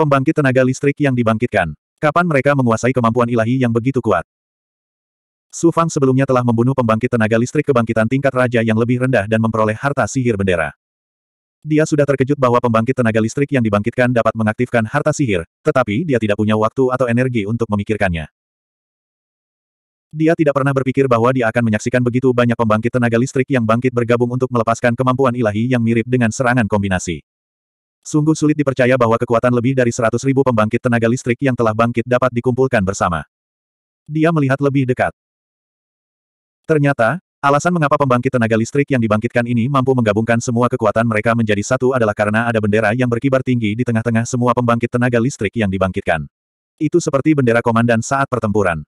Pembangkit tenaga listrik yang dibangkitkan. Kapan mereka menguasai kemampuan ilahi yang begitu kuat? Su Fang sebelumnya telah membunuh pembangkit tenaga listrik kebangkitan tingkat raja yang lebih rendah dan memperoleh harta sihir bendera. Dia sudah terkejut bahwa pembangkit tenaga listrik yang dibangkitkan dapat mengaktifkan harta sihir, tetapi dia tidak punya waktu atau energi untuk memikirkannya. Dia tidak pernah berpikir bahwa dia akan menyaksikan begitu banyak pembangkit tenaga listrik yang bangkit bergabung untuk melepaskan kemampuan ilahi yang mirip dengan serangan kombinasi. Sungguh sulit dipercaya bahwa kekuatan lebih dari seratus ribu pembangkit tenaga listrik yang telah bangkit dapat dikumpulkan bersama. Dia melihat lebih dekat. Ternyata, alasan mengapa pembangkit tenaga listrik yang dibangkitkan ini mampu menggabungkan semua kekuatan mereka menjadi satu adalah karena ada bendera yang berkibar tinggi di tengah-tengah semua pembangkit tenaga listrik yang dibangkitkan. Itu seperti bendera komandan saat pertempuran.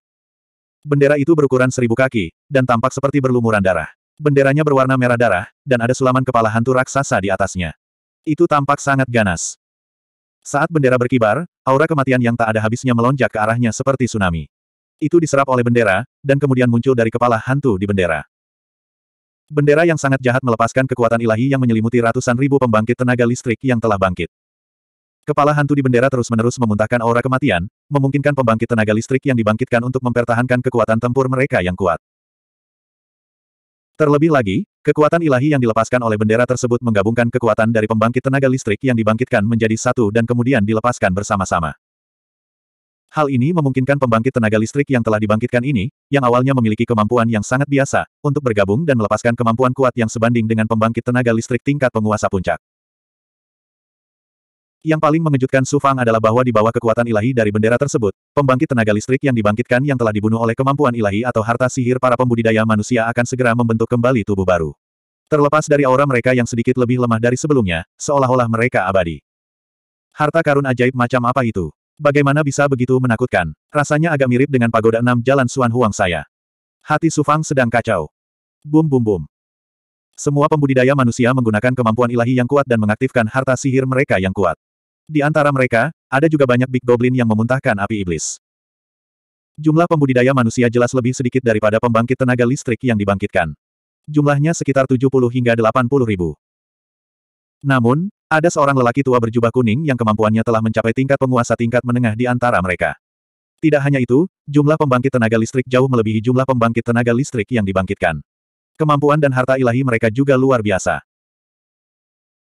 Bendera itu berukuran seribu kaki, dan tampak seperti berlumuran darah. Benderanya berwarna merah darah, dan ada sulaman kepala hantu raksasa di atasnya. Itu tampak sangat ganas. Saat bendera berkibar, aura kematian yang tak ada habisnya melonjak ke arahnya seperti tsunami. Itu diserap oleh bendera, dan kemudian muncul dari kepala hantu di bendera. Bendera yang sangat jahat melepaskan kekuatan ilahi yang menyelimuti ratusan ribu pembangkit tenaga listrik yang telah bangkit. Kepala hantu di bendera terus-menerus memuntahkan aura kematian, memungkinkan pembangkit tenaga listrik yang dibangkitkan untuk mempertahankan kekuatan tempur mereka yang kuat. Terlebih lagi, kekuatan ilahi yang dilepaskan oleh bendera tersebut menggabungkan kekuatan dari pembangkit tenaga listrik yang dibangkitkan menjadi satu dan kemudian dilepaskan bersama-sama. Hal ini memungkinkan pembangkit tenaga listrik yang telah dibangkitkan ini, yang awalnya memiliki kemampuan yang sangat biasa, untuk bergabung dan melepaskan kemampuan kuat yang sebanding dengan pembangkit tenaga listrik tingkat penguasa puncak. Yang paling mengejutkan Su Fang adalah bahwa di bawah kekuatan ilahi dari bendera tersebut, pembangkit tenaga listrik yang dibangkitkan yang telah dibunuh oleh kemampuan ilahi atau harta sihir para pembudidaya manusia akan segera membentuk kembali tubuh baru. Terlepas dari aura mereka yang sedikit lebih lemah dari sebelumnya, seolah-olah mereka abadi. Harta karun ajaib macam apa itu? Bagaimana bisa begitu menakutkan? Rasanya agak mirip dengan pagoda enam jalan Suan Huang saya. Hati Su Fang sedang kacau. Bum bum bum. Semua pembudidaya manusia menggunakan kemampuan ilahi yang kuat dan mengaktifkan harta sihir mereka yang kuat. Di antara mereka, ada juga banyak Big Goblin yang memuntahkan api iblis. Jumlah pembudidaya manusia jelas lebih sedikit daripada pembangkit tenaga listrik yang dibangkitkan. Jumlahnya sekitar 70 hingga 80 ribu. Namun, ada seorang lelaki tua berjubah kuning yang kemampuannya telah mencapai tingkat penguasa tingkat menengah di antara mereka. Tidak hanya itu, jumlah pembangkit tenaga listrik jauh melebihi jumlah pembangkit tenaga listrik yang dibangkitkan. Kemampuan dan harta ilahi mereka juga luar biasa.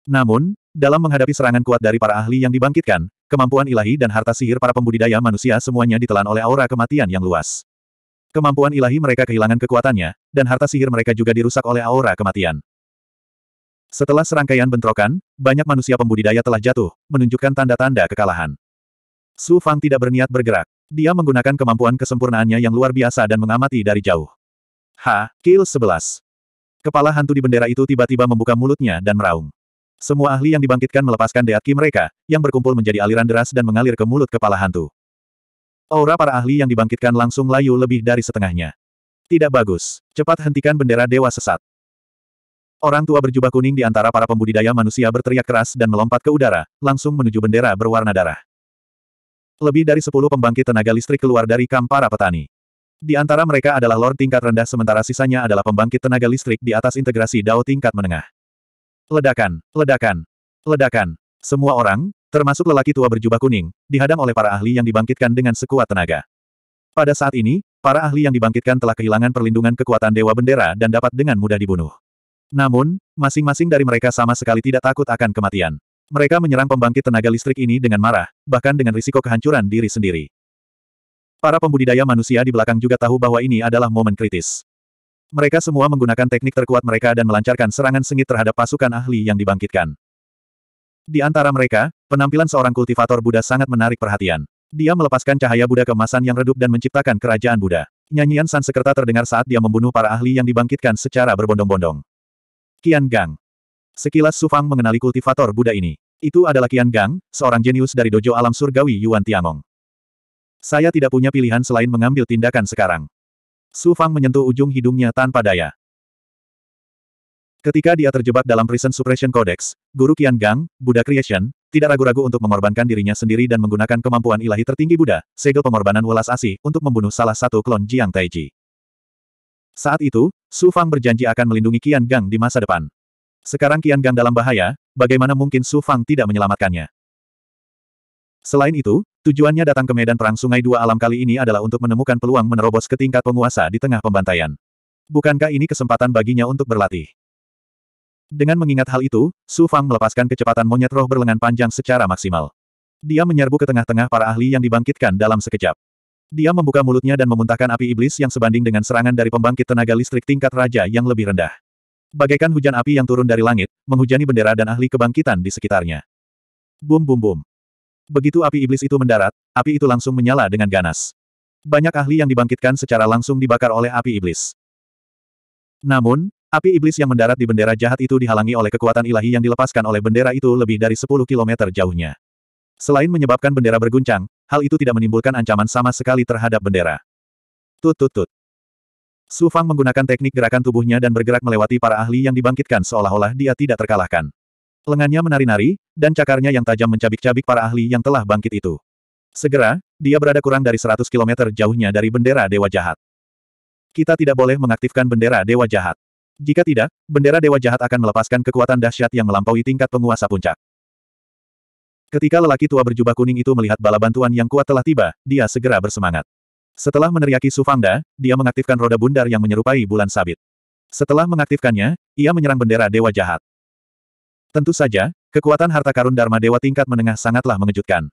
Namun, dalam menghadapi serangan kuat dari para ahli yang dibangkitkan, kemampuan ilahi dan harta sihir para pembudidaya manusia semuanya ditelan oleh aura kematian yang luas. Kemampuan ilahi mereka kehilangan kekuatannya, dan harta sihir mereka juga dirusak oleh aura kematian. Setelah serangkaian bentrokan, banyak manusia pembudidaya telah jatuh, menunjukkan tanda-tanda kekalahan. Su Fang tidak berniat bergerak. Dia menggunakan kemampuan kesempurnaannya yang luar biasa dan mengamati dari jauh. Ha, kill 11. Kepala hantu di bendera itu tiba-tiba membuka mulutnya dan meraung. Semua ahli yang dibangkitkan melepaskan deatki mereka, yang berkumpul menjadi aliran deras dan mengalir ke mulut kepala hantu. Aura para ahli yang dibangkitkan langsung layu lebih dari setengahnya. Tidak bagus. Cepat hentikan bendera dewa sesat. Orang tua berjubah kuning di antara para pembudidaya manusia berteriak keras dan melompat ke udara, langsung menuju bendera berwarna darah. Lebih dari sepuluh pembangkit tenaga listrik keluar dari kamp para petani. Di antara mereka adalah Lord tingkat rendah sementara sisanya adalah pembangkit tenaga listrik di atas integrasi Dao tingkat menengah. Ledakan, ledakan, ledakan. Semua orang, termasuk lelaki tua berjubah kuning, dihadang oleh para ahli yang dibangkitkan dengan sekuat tenaga. Pada saat ini, para ahli yang dibangkitkan telah kehilangan perlindungan kekuatan Dewa Bendera dan dapat dengan mudah dibunuh. Namun, masing-masing dari mereka sama sekali tidak takut akan kematian. Mereka menyerang pembangkit tenaga listrik ini dengan marah, bahkan dengan risiko kehancuran diri sendiri. Para pembudidaya manusia di belakang juga tahu bahwa ini adalah momen kritis. Mereka semua menggunakan teknik terkuat mereka dan melancarkan serangan sengit terhadap pasukan ahli yang dibangkitkan. Di antara mereka, penampilan seorang kultivator Buddha sangat menarik perhatian. Dia melepaskan cahaya Buddha kemasan yang redup dan menciptakan kerajaan Buddha. Nyanyian Sansekerta terdengar saat dia membunuh para ahli yang dibangkitkan secara berbondong-bondong. Kian Gang. Sekilas Sufang mengenali kultivator Buddha ini. Itu adalah Kian Gang, seorang jenius dari dojo alam surgawi Yuan Tiangong. Saya tidak punya pilihan selain mengambil tindakan sekarang. Su Fang menyentuh ujung hidungnya tanpa daya. Ketika dia terjebak dalam Prison Suppression Codex, Guru Kian Gang, Buddha Creation, tidak ragu-ragu untuk mengorbankan dirinya sendiri dan menggunakan kemampuan ilahi tertinggi Buddha, segel pengorbanan welas asih, untuk membunuh salah satu klon Jiang Taiji. Saat itu, Su Fang berjanji akan melindungi Kian Gang di masa depan. Sekarang Kian Gang dalam bahaya, bagaimana mungkin Su Fang tidak menyelamatkannya? Selain itu, tujuannya datang ke medan perang Sungai Dua Alam kali ini adalah untuk menemukan peluang menerobos ke tingkat penguasa di tengah pembantaian. Bukankah ini kesempatan baginya untuk berlatih? Dengan mengingat hal itu, Su Fang melepaskan kecepatan monyet roh berlengan panjang secara maksimal. Dia menyerbu ke tengah-tengah para ahli yang dibangkitkan dalam sekejap. Dia membuka mulutnya dan memuntahkan api iblis yang sebanding dengan serangan dari pembangkit tenaga listrik tingkat raja yang lebih rendah. Bagaikan hujan api yang turun dari langit, menghujani bendera dan ahli kebangkitan di sekitarnya. Bum bum bum. Begitu api iblis itu mendarat, api itu langsung menyala dengan ganas. Banyak ahli yang dibangkitkan secara langsung dibakar oleh api iblis. Namun, api iblis yang mendarat di bendera jahat itu dihalangi oleh kekuatan ilahi yang dilepaskan oleh bendera itu lebih dari 10 km jauhnya. Selain menyebabkan bendera berguncang, hal itu tidak menimbulkan ancaman sama sekali terhadap bendera. Tut tut tut. Su Fang menggunakan teknik gerakan tubuhnya dan bergerak melewati para ahli yang dibangkitkan seolah-olah dia tidak terkalahkan. Lengannya menari-nari, dan cakarnya yang tajam mencabik-cabik para ahli yang telah bangkit itu. Segera, dia berada kurang dari 100 km jauhnya dari bendera Dewa Jahat. Kita tidak boleh mengaktifkan bendera Dewa Jahat. Jika tidak, bendera Dewa Jahat akan melepaskan kekuatan dahsyat yang melampaui tingkat penguasa puncak. Ketika lelaki tua berjubah kuning itu melihat bala bantuan yang kuat telah tiba, dia segera bersemangat. Setelah meneriaki Sufangda, dia mengaktifkan roda bundar yang menyerupai bulan sabit. Setelah mengaktifkannya, ia menyerang bendera Dewa Jahat. Tentu saja, kekuatan harta karun Dharma Dewa tingkat menengah sangatlah mengejutkan.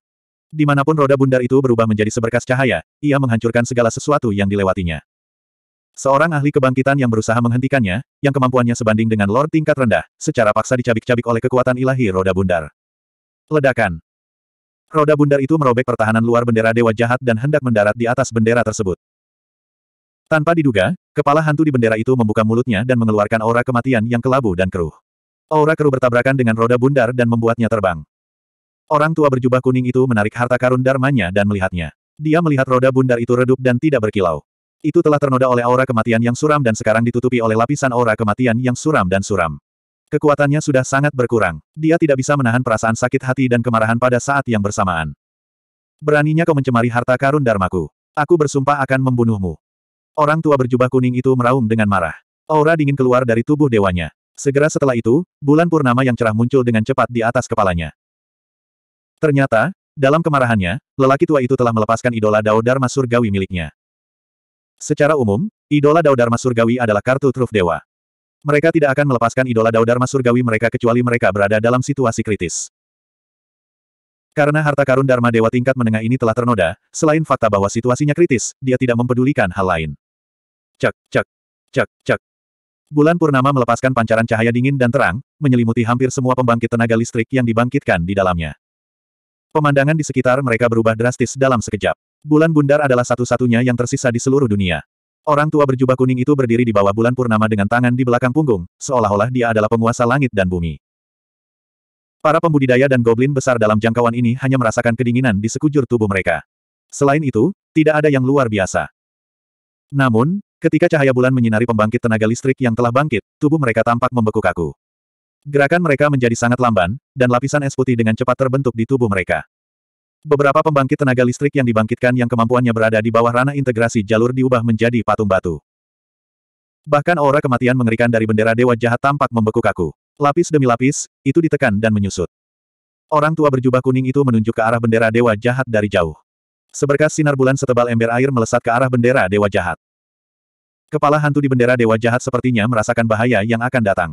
Dimanapun roda bundar itu berubah menjadi seberkas cahaya, ia menghancurkan segala sesuatu yang dilewatinya. Seorang ahli kebangkitan yang berusaha menghentikannya, yang kemampuannya sebanding dengan Lord tingkat rendah, secara paksa dicabik-cabik oleh kekuatan ilahi roda bundar. Ledakan. Roda bundar itu merobek pertahanan luar bendera dewa jahat dan hendak mendarat di atas bendera tersebut. Tanpa diduga, kepala hantu di bendera itu membuka mulutnya dan mengeluarkan aura kematian yang kelabu dan keruh. Aura keruh bertabrakan dengan roda bundar dan membuatnya terbang. Orang tua berjubah kuning itu menarik harta karun darmanya dan melihatnya. Dia melihat roda bundar itu redup dan tidak berkilau. Itu telah ternoda oleh aura kematian yang suram dan sekarang ditutupi oleh lapisan aura kematian yang suram dan suram. Kekuatannya sudah sangat berkurang. Dia tidak bisa menahan perasaan sakit hati dan kemarahan pada saat yang bersamaan. Beraninya kau mencemari harta karun Dharmaku. Aku bersumpah akan membunuhmu. Orang tua berjubah kuning itu meraung dengan marah. Aura dingin keluar dari tubuh dewanya. Segera setelah itu, bulan purnama yang cerah muncul dengan cepat di atas kepalanya. Ternyata, dalam kemarahannya, lelaki tua itu telah melepaskan idola Dao Dharma Surgawi miliknya. Secara umum, idola Dao Dharma Surgawi adalah kartu truf dewa. Mereka tidak akan melepaskan idola Dao Dharma Surgawi mereka kecuali mereka berada dalam situasi kritis. Karena harta karun Dharma Dewa tingkat menengah ini telah ternoda, selain fakta bahwa situasinya kritis, dia tidak mempedulikan hal lain. Cak cak cak cak. Bulan purnama melepaskan pancaran cahaya dingin dan terang, menyelimuti hampir semua pembangkit tenaga listrik yang dibangkitkan di dalamnya. Pemandangan di sekitar mereka berubah drastis dalam sekejap. Bulan bundar adalah satu-satunya yang tersisa di seluruh dunia. Orang tua berjubah kuning itu berdiri di bawah bulan purnama dengan tangan di belakang punggung, seolah-olah dia adalah penguasa langit dan bumi. Para pembudidaya dan goblin besar dalam jangkauan ini hanya merasakan kedinginan di sekujur tubuh mereka. Selain itu, tidak ada yang luar biasa. Namun, Ketika cahaya bulan menyinari pembangkit tenaga listrik yang telah bangkit, tubuh mereka tampak membeku kaku. Gerakan mereka menjadi sangat lamban, dan lapisan es putih dengan cepat terbentuk di tubuh mereka. Beberapa pembangkit tenaga listrik yang dibangkitkan yang kemampuannya berada di bawah ranah integrasi jalur diubah menjadi patung batu. Bahkan aura kematian mengerikan dari bendera dewa jahat tampak membeku kaku. Lapis demi lapis, itu ditekan dan menyusut. Orang tua berjubah kuning itu menunjuk ke arah bendera dewa jahat dari jauh. Seberkas sinar bulan setebal ember air melesat ke arah bendera dewa jahat. Kepala hantu di bendera dewa jahat sepertinya merasakan bahaya yang akan datang.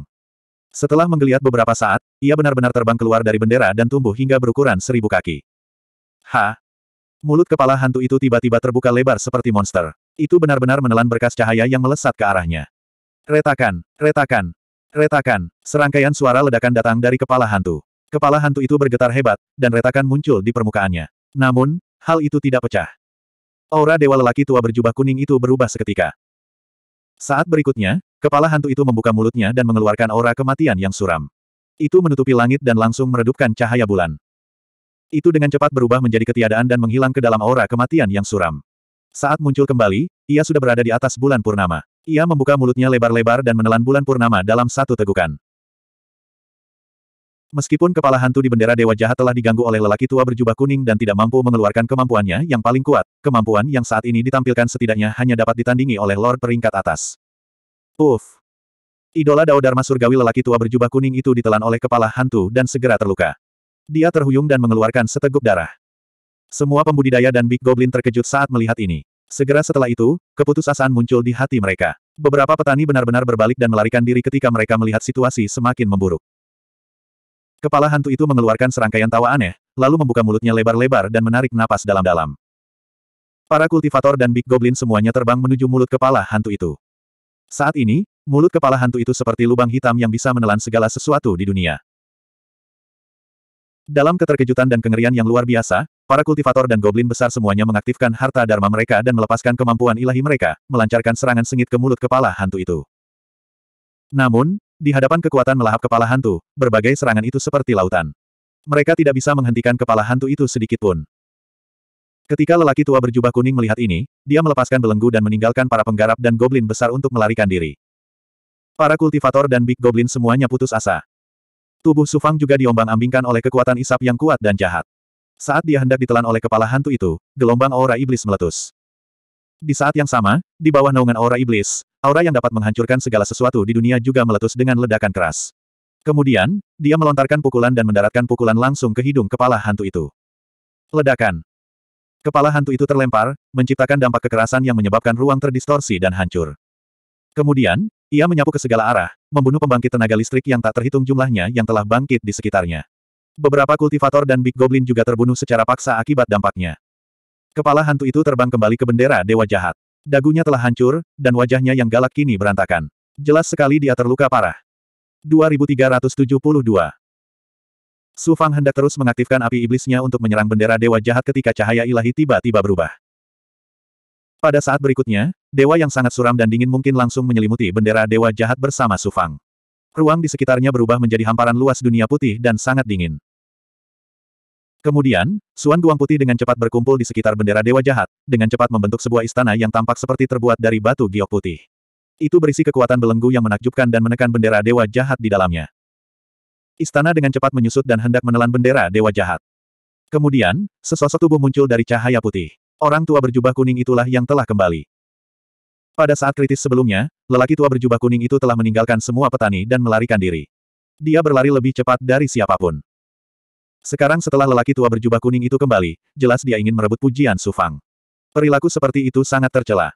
Setelah menggeliat beberapa saat, ia benar-benar terbang keluar dari bendera dan tumbuh hingga berukuran seribu kaki. Ha! Mulut kepala hantu itu tiba-tiba terbuka lebar seperti monster. Itu benar-benar menelan berkas cahaya yang melesat ke arahnya. Retakan, retakan, retakan, serangkaian suara ledakan datang dari kepala hantu. Kepala hantu itu bergetar hebat, dan retakan muncul di permukaannya. Namun, hal itu tidak pecah. Aura dewa lelaki tua berjubah kuning itu berubah seketika. Saat berikutnya, kepala hantu itu membuka mulutnya dan mengeluarkan aura kematian yang suram. Itu menutupi langit dan langsung meredupkan cahaya bulan. Itu dengan cepat berubah menjadi ketiadaan dan menghilang ke dalam aura kematian yang suram. Saat muncul kembali, ia sudah berada di atas bulan purnama. Ia membuka mulutnya lebar-lebar dan menelan bulan purnama dalam satu tegukan. Meskipun kepala hantu di bendera Dewa Jahat telah diganggu oleh lelaki tua berjubah kuning dan tidak mampu mengeluarkan kemampuannya yang paling kuat, kemampuan yang saat ini ditampilkan setidaknya hanya dapat ditandingi oleh Lord peringkat atas. Uff! Idola Dao Dharma Surgawi lelaki tua berjubah kuning itu ditelan oleh kepala hantu dan segera terluka. Dia terhuyung dan mengeluarkan seteguk darah. Semua pembudidaya dan Big Goblin terkejut saat melihat ini. Segera setelah itu, keputusasaan muncul di hati mereka. Beberapa petani benar-benar berbalik dan melarikan diri ketika mereka melihat situasi semakin memburuk. Kepala hantu itu mengeluarkan serangkaian tawa aneh, lalu membuka mulutnya lebar-lebar dan menarik napas dalam-dalam. Para kultivator dan Big Goblin semuanya terbang menuju mulut kepala hantu itu. Saat ini, mulut kepala hantu itu seperti lubang hitam yang bisa menelan segala sesuatu di dunia. Dalam keterkejutan dan kengerian yang luar biasa, para kultivator dan goblin besar semuanya mengaktifkan harta dharma mereka dan melepaskan kemampuan ilahi mereka, melancarkan serangan sengit ke mulut kepala hantu itu. Namun, di hadapan kekuatan melahap kepala hantu, berbagai serangan itu seperti lautan. Mereka tidak bisa menghentikan kepala hantu itu sedikit pun. Ketika lelaki tua berjubah kuning melihat ini, dia melepaskan belenggu dan meninggalkan para penggarap dan goblin besar untuk melarikan diri. Para kultivator dan big goblin semuanya putus asa. Tubuh Sufang juga diombang-ambingkan oleh kekuatan isap yang kuat dan jahat. Saat dia hendak ditelan oleh kepala hantu itu, gelombang aura iblis meletus. Di saat yang sama, di bawah naungan aura iblis, Aura yang dapat menghancurkan segala sesuatu di dunia juga meletus dengan ledakan keras. Kemudian, dia melontarkan pukulan dan mendaratkan pukulan langsung ke hidung kepala hantu itu. Ledakan. Kepala hantu itu terlempar, menciptakan dampak kekerasan yang menyebabkan ruang terdistorsi dan hancur. Kemudian, ia menyapu ke segala arah, membunuh pembangkit tenaga listrik yang tak terhitung jumlahnya yang telah bangkit di sekitarnya. Beberapa kultivator dan Big Goblin juga terbunuh secara paksa akibat dampaknya. Kepala hantu itu terbang kembali ke bendera Dewa Jahat. Dagunya telah hancur, dan wajahnya yang galak kini berantakan. Jelas sekali dia terluka parah. 2372 Su Fang hendak terus mengaktifkan api iblisnya untuk menyerang bendera dewa jahat ketika cahaya ilahi tiba-tiba berubah. Pada saat berikutnya, dewa yang sangat suram dan dingin mungkin langsung menyelimuti bendera dewa jahat bersama Su Fang. Ruang di sekitarnya berubah menjadi hamparan luas dunia putih dan sangat dingin. Kemudian, Suan Duang Putih dengan cepat berkumpul di sekitar bendera Dewa Jahat, dengan cepat membentuk sebuah istana yang tampak seperti terbuat dari batu giok putih. Itu berisi kekuatan belenggu yang menakjubkan dan menekan bendera Dewa Jahat di dalamnya. Istana dengan cepat menyusut dan hendak menelan bendera Dewa Jahat. Kemudian, sesosok tubuh muncul dari cahaya putih. Orang tua berjubah kuning itulah yang telah kembali. Pada saat kritis sebelumnya, lelaki tua berjubah kuning itu telah meninggalkan semua petani dan melarikan diri. Dia berlari lebih cepat dari siapapun. Sekarang setelah lelaki tua berjubah kuning itu kembali, jelas dia ingin merebut pujian Sufang. Perilaku seperti itu sangat tercela.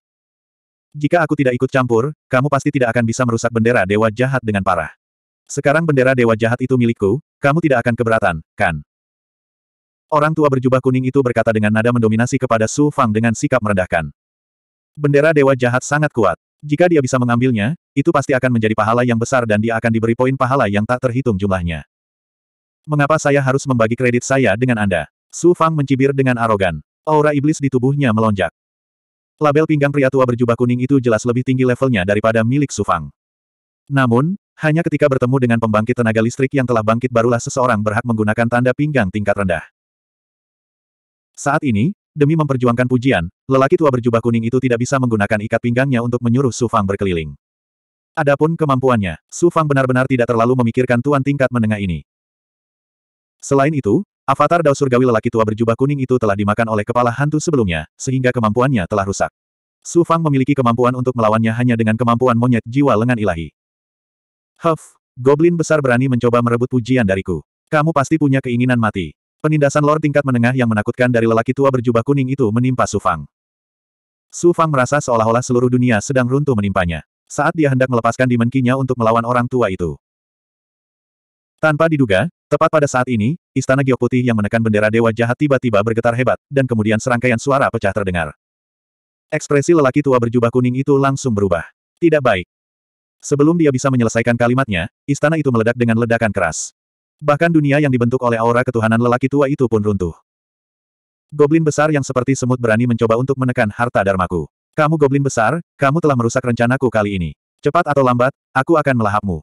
Jika aku tidak ikut campur, kamu pasti tidak akan bisa merusak bendera dewa jahat dengan parah. Sekarang bendera dewa jahat itu milikku, kamu tidak akan keberatan, kan? Orang tua berjubah kuning itu berkata dengan nada mendominasi kepada Su Fang dengan sikap merendahkan. Bendera dewa jahat sangat kuat. Jika dia bisa mengambilnya, itu pasti akan menjadi pahala yang besar dan dia akan diberi poin pahala yang tak terhitung jumlahnya. Mengapa saya harus membagi kredit saya dengan Anda? Su Fang mencibir dengan arogan. Aura iblis di tubuhnya melonjak. Label pinggang pria tua berjubah kuning itu jelas lebih tinggi levelnya daripada milik Su Fang. Namun, hanya ketika bertemu dengan pembangkit tenaga listrik yang telah bangkit barulah seseorang berhak menggunakan tanda pinggang tingkat rendah. Saat ini, demi memperjuangkan pujian, lelaki tua berjubah kuning itu tidak bisa menggunakan ikat pinggangnya untuk menyuruh Su Fang berkeliling. Adapun kemampuannya, Su Fang benar-benar tidak terlalu memikirkan tuan tingkat menengah ini. Selain itu, avatar Dao Surgawi lelaki tua berjubah kuning itu telah dimakan oleh kepala hantu sebelumnya, sehingga kemampuannya telah rusak. Su Fang memiliki kemampuan untuk melawannya hanya dengan kemampuan monyet jiwa lengan ilahi. Huff, goblin besar berani mencoba merebut pujian dariku. Kamu pasti punya keinginan mati. Penindasan lor tingkat menengah yang menakutkan dari lelaki tua berjubah kuning itu menimpa Su Fang. Su Fang merasa seolah-olah seluruh dunia sedang runtuh menimpanya. Saat dia hendak melepaskan dimenkinya untuk melawan orang tua itu. Tanpa diduga, Tepat pada saat ini, istana giok putih yang menekan bendera dewa jahat tiba-tiba bergetar hebat, dan kemudian serangkaian suara pecah terdengar. Ekspresi lelaki tua berjubah kuning itu langsung berubah. Tidak baik. Sebelum dia bisa menyelesaikan kalimatnya, istana itu meledak dengan ledakan keras. Bahkan dunia yang dibentuk oleh aura ketuhanan lelaki tua itu pun runtuh. Goblin besar yang seperti semut berani mencoba untuk menekan harta Darmaku. Kamu goblin besar, kamu telah merusak rencanaku kali ini. Cepat atau lambat, aku akan melahapmu.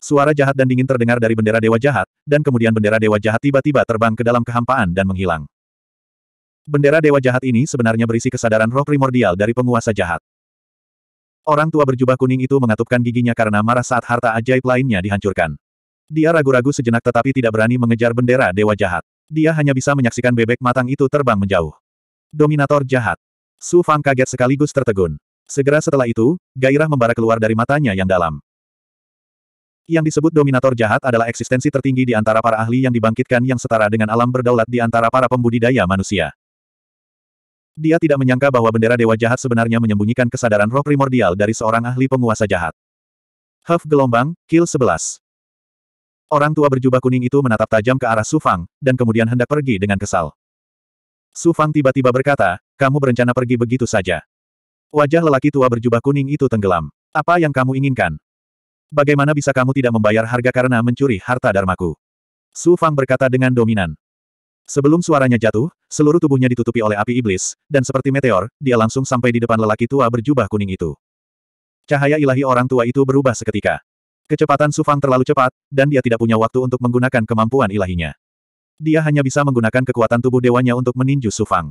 Suara jahat dan dingin terdengar dari bendera Dewa Jahat, dan kemudian bendera Dewa Jahat tiba-tiba terbang ke dalam kehampaan dan menghilang. Bendera Dewa Jahat ini sebenarnya berisi kesadaran roh primordial dari penguasa jahat. Orang tua berjubah kuning itu mengatupkan giginya karena marah saat harta ajaib lainnya dihancurkan. Dia ragu-ragu sejenak tetapi tidak berani mengejar bendera Dewa Jahat. Dia hanya bisa menyaksikan bebek matang itu terbang menjauh. Dominator jahat. Su Fang kaget sekaligus tertegun. Segera setelah itu, gairah membara keluar dari matanya yang dalam. Yang disebut dominator jahat adalah eksistensi tertinggi di antara para ahli yang dibangkitkan yang setara dengan alam berdaulat di antara para pembudidaya manusia. Dia tidak menyangka bahwa bendera dewa jahat sebenarnya menyembunyikan kesadaran roh primordial dari seorang ahli penguasa jahat. Huff gelombang, kill 11. Orang tua berjubah kuning itu menatap tajam ke arah Sufang, dan kemudian hendak pergi dengan kesal. Sufang tiba-tiba berkata, kamu berencana pergi begitu saja. Wajah lelaki tua berjubah kuning itu tenggelam. Apa yang kamu inginkan? Bagaimana bisa kamu tidak membayar harga karena mencuri harta darmaku? Su Fang berkata dengan dominan. Sebelum suaranya jatuh, seluruh tubuhnya ditutupi oleh api iblis, dan seperti meteor, dia langsung sampai di depan lelaki tua berjubah kuning itu. Cahaya ilahi orang tua itu berubah seketika. Kecepatan Su Fang terlalu cepat, dan dia tidak punya waktu untuk menggunakan kemampuan ilahinya. Dia hanya bisa menggunakan kekuatan tubuh dewanya untuk meninju Su Fang.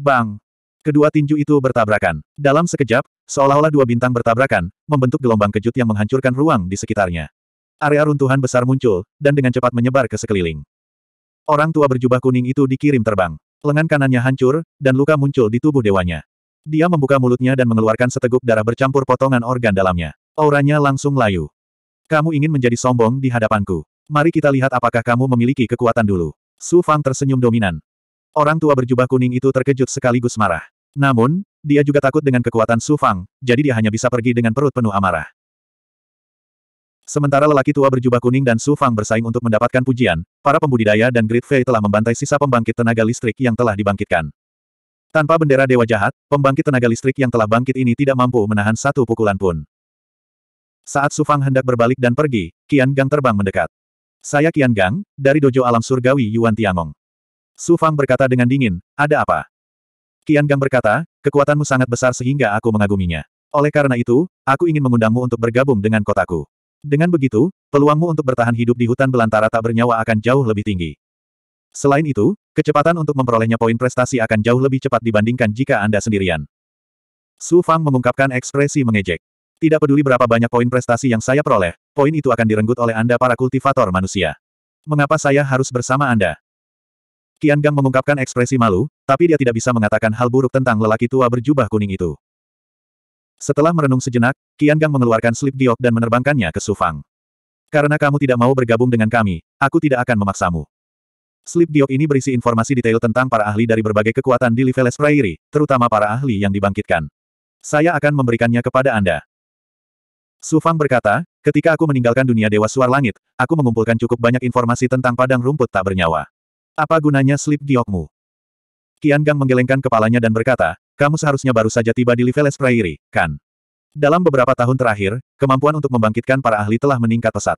Bang! Kedua tinju itu bertabrakan. Dalam sekejap, seolah-olah dua bintang bertabrakan, membentuk gelombang kejut yang menghancurkan ruang di sekitarnya. Area runtuhan besar muncul, dan dengan cepat menyebar ke sekeliling. Orang tua berjubah kuning itu dikirim terbang. Lengan kanannya hancur, dan luka muncul di tubuh dewanya. Dia membuka mulutnya dan mengeluarkan seteguk darah bercampur potongan organ dalamnya. Auranya langsung layu. Kamu ingin menjadi sombong di hadapanku. Mari kita lihat apakah kamu memiliki kekuatan dulu. Su Fang tersenyum dominan. Orang tua berjubah kuning itu terkejut sekaligus marah. Namun, dia juga takut dengan kekuatan Su Fang, jadi dia hanya bisa pergi dengan perut penuh amarah. Sementara lelaki tua berjubah kuning dan Su Fang bersaing untuk mendapatkan pujian, para pembudidaya dan Great Fei telah membantai sisa pembangkit tenaga listrik yang telah dibangkitkan. Tanpa bendera dewa jahat, pembangkit tenaga listrik yang telah bangkit ini tidak mampu menahan satu pukulan pun. Saat Su Fang hendak berbalik dan pergi, Qian Gang terbang mendekat. Saya Qian Gang, dari Dojo Alam Surgawi Yuan Tiangong. Su Fang berkata dengan dingin, ada apa? Kian Gang berkata, kekuatanmu sangat besar sehingga aku mengaguminya. Oleh karena itu, aku ingin mengundangmu untuk bergabung dengan kotaku. Dengan begitu, peluangmu untuk bertahan hidup di hutan belantara tak bernyawa akan jauh lebih tinggi. Selain itu, kecepatan untuk memperolehnya poin prestasi akan jauh lebih cepat dibandingkan jika Anda sendirian. Su Fang mengungkapkan ekspresi mengejek. Tidak peduli berapa banyak poin prestasi yang saya peroleh, poin itu akan direnggut oleh Anda para kultivator manusia. Mengapa saya harus bersama Anda? Kian Gang mengungkapkan ekspresi malu, tapi dia tidak bisa mengatakan hal buruk tentang lelaki tua berjubah kuning itu. Setelah merenung sejenak, Kian Gang mengeluarkan slip giok dan menerbangkannya ke Sufang. Karena kamu tidak mau bergabung dengan kami, aku tidak akan memaksamu. Slip giok ini berisi informasi detail tentang para ahli dari berbagai kekuatan di Liveles Prairie, terutama para ahli yang dibangkitkan. Saya akan memberikannya kepada Anda. Sufang berkata, ketika aku meninggalkan dunia Dewa Suar Langit, aku mengumpulkan cukup banyak informasi tentang padang rumput tak bernyawa. Apa gunanya slip diokmu? Qian Gang menggelengkan kepalanya dan berkata, kamu seharusnya baru saja tiba di Liveles Prairie, kan? Dalam beberapa tahun terakhir, kemampuan untuk membangkitkan para ahli telah meningkat pesat.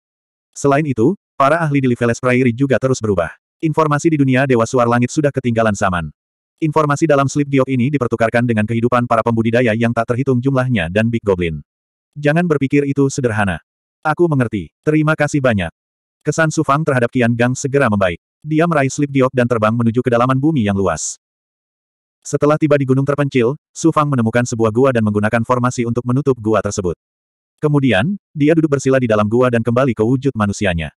Selain itu, para ahli di Liveles Prairie juga terus berubah. Informasi di dunia Dewa Suar Langit sudah ketinggalan zaman. Informasi dalam slip diok ini dipertukarkan dengan kehidupan para pembudidaya yang tak terhitung jumlahnya dan Big Goblin. Jangan berpikir itu sederhana. Aku mengerti. Terima kasih banyak. Kesan Sufang terhadap Qian Gang segera membaik. Dia meraih slip diok dan terbang menuju kedalaman bumi yang luas. Setelah tiba di gunung terpencil, Su Fang menemukan sebuah gua dan menggunakan formasi untuk menutup gua tersebut. Kemudian, dia duduk bersila di dalam gua dan kembali ke wujud manusianya.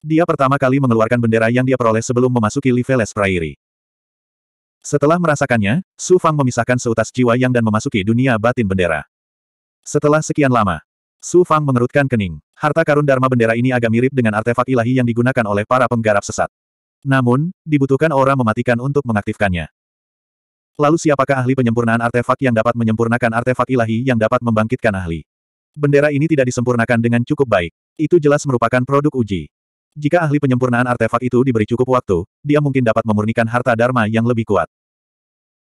Dia pertama kali mengeluarkan bendera yang dia peroleh sebelum memasuki Liveles Prairie. Setelah merasakannya, Su Fang memisahkan seutas jiwa yang dan memasuki dunia batin bendera. Setelah sekian lama, Su Fang mengerutkan kening. Harta karun Dharma bendera ini agak mirip dengan artefak ilahi yang digunakan oleh para penggarap sesat. Namun, dibutuhkan aura mematikan untuk mengaktifkannya. Lalu siapakah ahli penyempurnaan artefak yang dapat menyempurnakan artefak ilahi yang dapat membangkitkan ahli? Bendera ini tidak disempurnakan dengan cukup baik. Itu jelas merupakan produk uji. Jika ahli penyempurnaan artefak itu diberi cukup waktu, dia mungkin dapat memurnikan harta Dharma yang lebih kuat.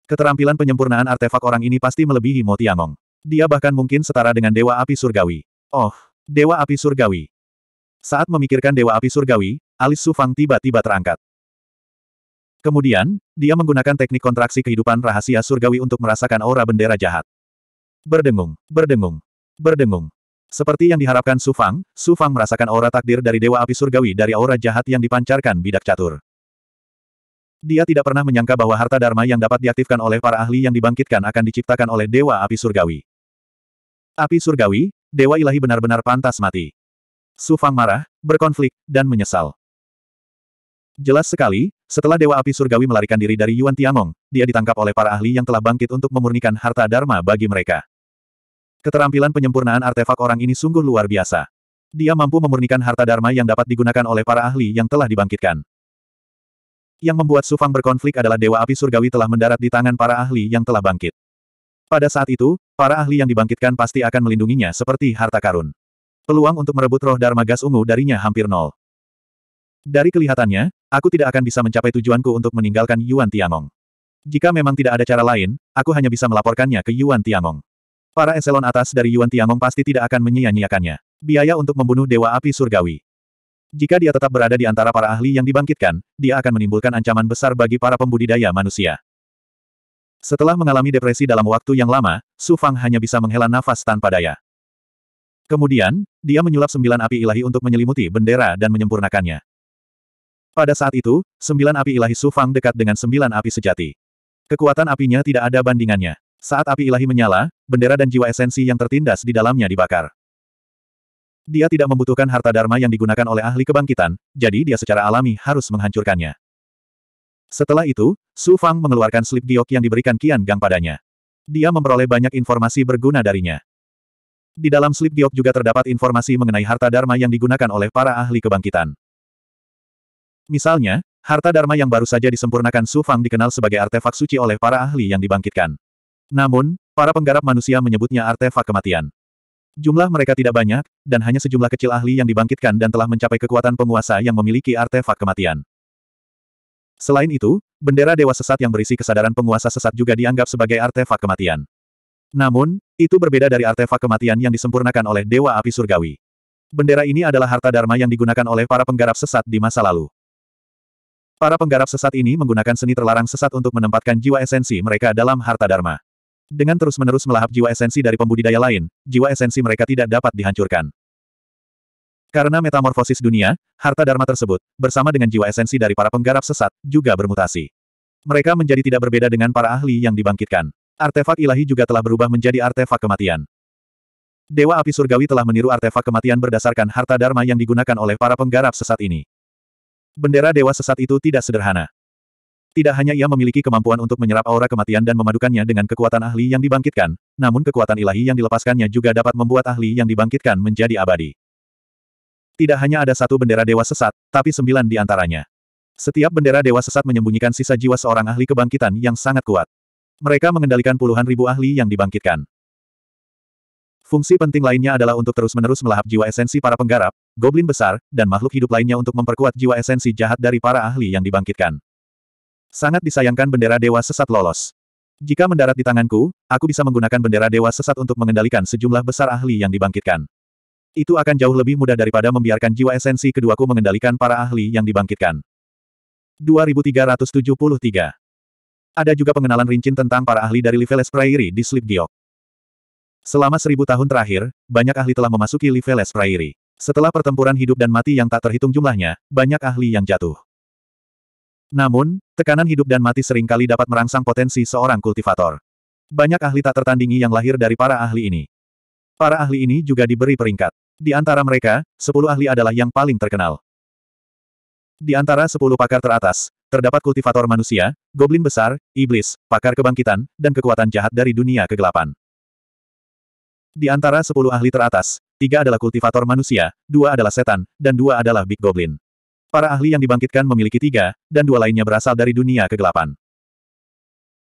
Keterampilan penyempurnaan artefak orang ini pasti melebihi Mo Tiangong. Dia bahkan mungkin setara dengan Dewa Api Surgawi. Oh, Dewa Api Surgawi. Saat memikirkan Dewa Api Surgawi, alis Su Fang tiba-tiba terangkat. Kemudian, dia menggunakan teknik kontraksi kehidupan rahasia surgawi untuk merasakan aura bendera jahat. Berdengung, berdengung, berdengung. Seperti yang diharapkan Su Fang, Su Fang merasakan aura takdir dari Dewa Api Surgawi dari aura jahat yang dipancarkan bidak catur. Dia tidak pernah menyangka bahwa harta dharma yang dapat diaktifkan oleh para ahli yang dibangkitkan akan diciptakan oleh Dewa Api Surgawi. Api Surgawi, Dewa Ilahi benar-benar pantas mati. Su Fang marah, berkonflik, dan menyesal. Jelas sekali, setelah Dewa Api Surgawi melarikan diri dari Yuan Tiangong, dia ditangkap oleh para ahli yang telah bangkit untuk memurnikan harta Dharma bagi mereka. Keterampilan penyempurnaan artefak orang ini sungguh luar biasa. Dia mampu memurnikan harta Dharma yang dapat digunakan oleh para ahli yang telah dibangkitkan. Yang membuat Sufang berkonflik adalah Dewa Api Surgawi telah mendarat di tangan para ahli yang telah bangkit. Pada saat itu, para ahli yang dibangkitkan pasti akan melindunginya seperti harta karun. Peluang untuk merebut roh Dharma Gas Ungu darinya hampir nol. Dari kelihatannya, aku tidak akan bisa mencapai tujuanku untuk meninggalkan Yuan Tiangong. Jika memang tidak ada cara lain, aku hanya bisa melaporkannya ke Yuan Tiangong. Para eselon atas dari Yuan Tiangong pasti tidak akan menyia-nyiakannya. Biaya untuk membunuh Dewa Api Surgawi. Jika dia tetap berada di antara para ahli yang dibangkitkan, dia akan menimbulkan ancaman besar bagi para pembudidaya manusia. Setelah mengalami depresi dalam waktu yang lama, Su Fang hanya bisa menghela nafas tanpa daya. Kemudian, dia menyulap sembilan api ilahi untuk menyelimuti bendera dan menyempurnakannya. Pada saat itu, sembilan api ilahi Su Fang dekat dengan sembilan api sejati. Kekuatan apinya tidak ada bandingannya. Saat api ilahi menyala, bendera dan jiwa esensi yang tertindas di dalamnya dibakar. Dia tidak membutuhkan harta dharma yang digunakan oleh ahli kebangkitan, jadi dia secara alami harus menghancurkannya. Setelah itu, Su Fang mengeluarkan slip giok yang diberikan Kian Gang padanya. Dia memperoleh banyak informasi berguna darinya. Di dalam slip giok juga terdapat informasi mengenai harta dharma yang digunakan oleh para ahli kebangkitan. Misalnya, harta dharma yang baru saja disempurnakan Su Fang dikenal sebagai artefak suci oleh para ahli yang dibangkitkan. Namun, para penggarap manusia menyebutnya artefak kematian. Jumlah mereka tidak banyak, dan hanya sejumlah kecil ahli yang dibangkitkan dan telah mencapai kekuatan penguasa yang memiliki artefak kematian. Selain itu, bendera dewa sesat yang berisi kesadaran penguasa sesat juga dianggap sebagai artefak kematian. Namun, itu berbeda dari artefak kematian yang disempurnakan oleh Dewa Api Surgawi. Bendera ini adalah harta dharma yang digunakan oleh para penggarap sesat di masa lalu. Para penggarap sesat ini menggunakan seni terlarang sesat untuk menempatkan jiwa esensi mereka dalam harta dharma. Dengan terus-menerus melahap jiwa esensi dari pembudidaya lain, jiwa esensi mereka tidak dapat dihancurkan. Karena metamorfosis dunia, harta Dharma tersebut, bersama dengan jiwa esensi dari para penggarap sesat, juga bermutasi. Mereka menjadi tidak berbeda dengan para ahli yang dibangkitkan. Artefak ilahi juga telah berubah menjadi artefak kematian. Dewa api surgawi telah meniru artefak kematian berdasarkan harta Dharma yang digunakan oleh para penggarap sesat ini. Bendera dewa sesat itu tidak sederhana. Tidak hanya ia memiliki kemampuan untuk menyerap aura kematian dan memadukannya dengan kekuatan ahli yang dibangkitkan, namun kekuatan ilahi yang dilepaskannya juga dapat membuat ahli yang dibangkitkan menjadi abadi. Tidak hanya ada satu bendera dewa sesat, tapi sembilan di antaranya. Setiap bendera dewa sesat menyembunyikan sisa jiwa seorang ahli kebangkitan yang sangat kuat. Mereka mengendalikan puluhan ribu ahli yang dibangkitkan. Fungsi penting lainnya adalah untuk terus-menerus melahap jiwa esensi para penggarap, goblin besar, dan makhluk hidup lainnya untuk memperkuat jiwa esensi jahat dari para ahli yang dibangkitkan. Sangat disayangkan bendera dewa sesat lolos. Jika mendarat di tanganku, aku bisa menggunakan bendera dewa sesat untuk mengendalikan sejumlah besar ahli yang dibangkitkan. Itu akan jauh lebih mudah daripada membiarkan jiwa esensi kedua ku mengendalikan para ahli yang dibangkitkan. 2373 Ada juga pengenalan rincin tentang para ahli dari Liveles Prairie di Slip Giok. Selama seribu tahun terakhir, banyak ahli telah memasuki Liveles Prairie. Setelah pertempuran hidup dan mati yang tak terhitung jumlahnya, banyak ahli yang jatuh. Namun, tekanan hidup dan mati seringkali dapat merangsang potensi seorang kultivator. Banyak ahli tak tertandingi yang lahir dari para ahli ini. Para ahli ini juga diberi peringkat. Di antara mereka, sepuluh ahli adalah yang paling terkenal. Di antara sepuluh pakar teratas, terdapat kultivator manusia, goblin besar, iblis, pakar kebangkitan, dan kekuatan jahat dari dunia kegelapan. Di antara sepuluh ahli teratas, tiga adalah kultivator manusia, dua adalah setan, dan dua adalah big goblin. Para ahli yang dibangkitkan memiliki tiga, dan dua lainnya berasal dari dunia kegelapan.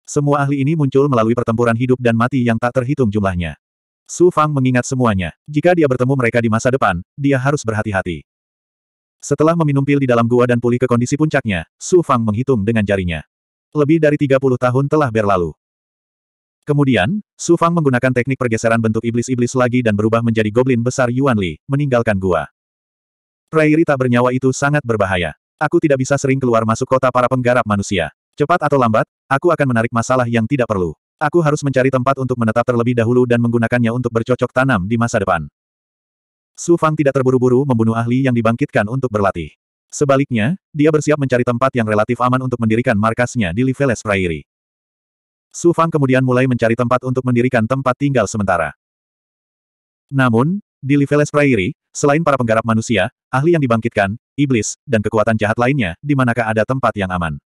Semua ahli ini muncul melalui pertempuran hidup dan mati yang tak terhitung jumlahnya. Su Fang mengingat semuanya. Jika dia bertemu mereka di masa depan, dia harus berhati-hati. Setelah meminum pil di dalam gua dan pulih ke kondisi puncaknya, Su Fang menghitung dengan jarinya. Lebih dari 30 tahun telah berlalu. Kemudian, Su Fang menggunakan teknik pergeseran bentuk iblis-iblis lagi dan berubah menjadi goblin besar Yuan Li, meninggalkan gua. Prairi tak bernyawa itu sangat berbahaya. Aku tidak bisa sering keluar masuk kota para penggarap manusia. Cepat atau lambat, aku akan menarik masalah yang tidak perlu. Aku harus mencari tempat untuk menetap terlebih dahulu dan menggunakannya untuk bercocok tanam di masa depan. Su Fang tidak terburu-buru membunuh ahli yang dibangkitkan untuk berlatih. Sebaliknya, dia bersiap mencari tempat yang relatif aman untuk mendirikan markasnya di Liveles Prairie. Su Fang kemudian mulai mencari tempat untuk mendirikan tempat tinggal sementara. Namun, di Liveles Prairie, selain para penggarap manusia, ahli yang dibangkitkan, iblis, dan kekuatan jahat lainnya, di manakah ada tempat yang aman?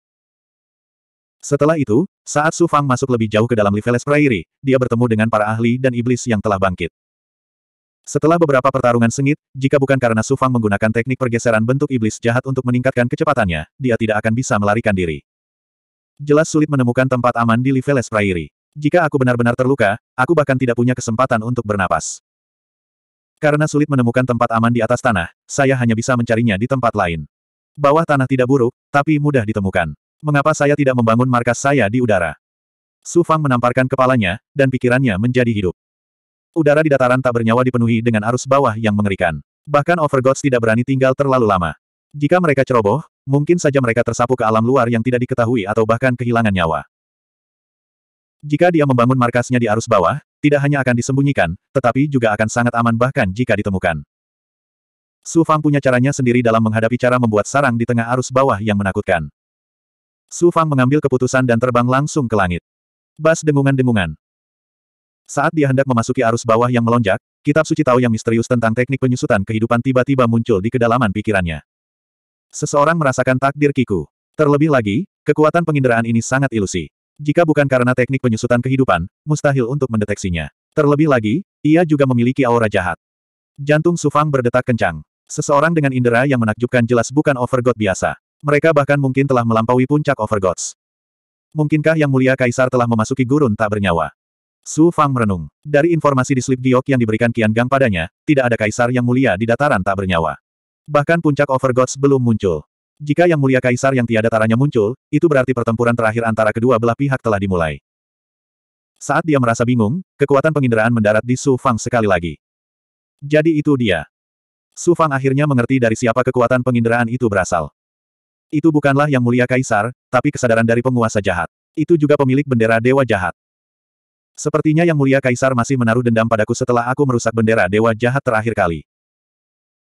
Setelah itu, saat Su Fang masuk lebih jauh ke dalam Liveless Prairie, dia bertemu dengan para ahli dan iblis yang telah bangkit. Setelah beberapa pertarungan sengit, jika bukan karena Su Fang menggunakan teknik pergeseran bentuk iblis jahat untuk meningkatkan kecepatannya, dia tidak akan bisa melarikan diri. Jelas sulit menemukan tempat aman di Liveless Prairie. Jika aku benar-benar terluka, aku bahkan tidak punya kesempatan untuk bernapas. Karena sulit menemukan tempat aman di atas tanah, saya hanya bisa mencarinya di tempat lain. Bawah tanah tidak buruk, tapi mudah ditemukan. Mengapa saya tidak membangun markas saya di udara? Su Fang menamparkan kepalanya, dan pikirannya menjadi hidup. Udara di dataran tak bernyawa dipenuhi dengan arus bawah yang mengerikan. Bahkan Overgods tidak berani tinggal terlalu lama. Jika mereka ceroboh, mungkin saja mereka tersapu ke alam luar yang tidak diketahui atau bahkan kehilangan nyawa. Jika dia membangun markasnya di arus bawah, tidak hanya akan disembunyikan, tetapi juga akan sangat aman bahkan jika ditemukan. Su Fang punya caranya sendiri dalam menghadapi cara membuat sarang di tengah arus bawah yang menakutkan. Su Fang mengambil keputusan dan terbang langsung ke langit. Bas dengungan-dengungan. Saat dia hendak memasuki arus bawah yang melonjak, kitab suci tahu yang misterius tentang teknik penyusutan kehidupan tiba-tiba muncul di kedalaman pikirannya. Seseorang merasakan takdir Kiku. Terlebih lagi, kekuatan penginderaan ini sangat ilusi. Jika bukan karena teknik penyusutan kehidupan, mustahil untuk mendeteksinya. Terlebih lagi, ia juga memiliki aura jahat. Jantung Sufang berdetak kencang. Seseorang dengan indera yang menakjubkan jelas bukan overgod biasa. Mereka bahkan mungkin telah melampaui puncak Overgods. Mungkinkah Yang Mulia Kaisar telah memasuki gurun tak bernyawa? Su Fang merenung. Dari informasi di slip giok yang diberikan Kian Gang padanya, tidak ada Kaisar Yang Mulia di dataran tak bernyawa. Bahkan puncak Overgods belum muncul. Jika Yang Mulia Kaisar yang tiada taranya muncul, itu berarti pertempuran terakhir antara kedua belah pihak telah dimulai. Saat dia merasa bingung, kekuatan penginderaan mendarat di Su Fang sekali lagi. Jadi itu dia. Su Fang akhirnya mengerti dari siapa kekuatan penginderaan itu berasal. Itu bukanlah yang mulia kaisar, tapi kesadaran dari penguasa jahat. Itu juga pemilik bendera dewa jahat. Sepertinya yang mulia kaisar masih menaruh dendam padaku setelah aku merusak bendera dewa jahat terakhir kali.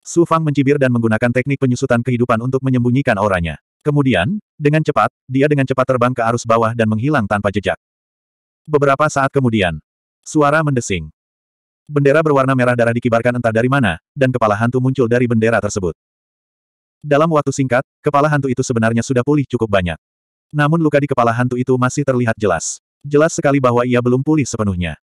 Su Fang mencibir dan menggunakan teknik penyusutan kehidupan untuk menyembunyikan auranya. Kemudian, dengan cepat, dia dengan cepat terbang ke arus bawah dan menghilang tanpa jejak. Beberapa saat kemudian, suara mendesing. Bendera berwarna merah darah dikibarkan entah dari mana, dan kepala hantu muncul dari bendera tersebut. Dalam waktu singkat, kepala hantu itu sebenarnya sudah pulih cukup banyak. Namun luka di kepala hantu itu masih terlihat jelas. Jelas sekali bahwa ia belum pulih sepenuhnya.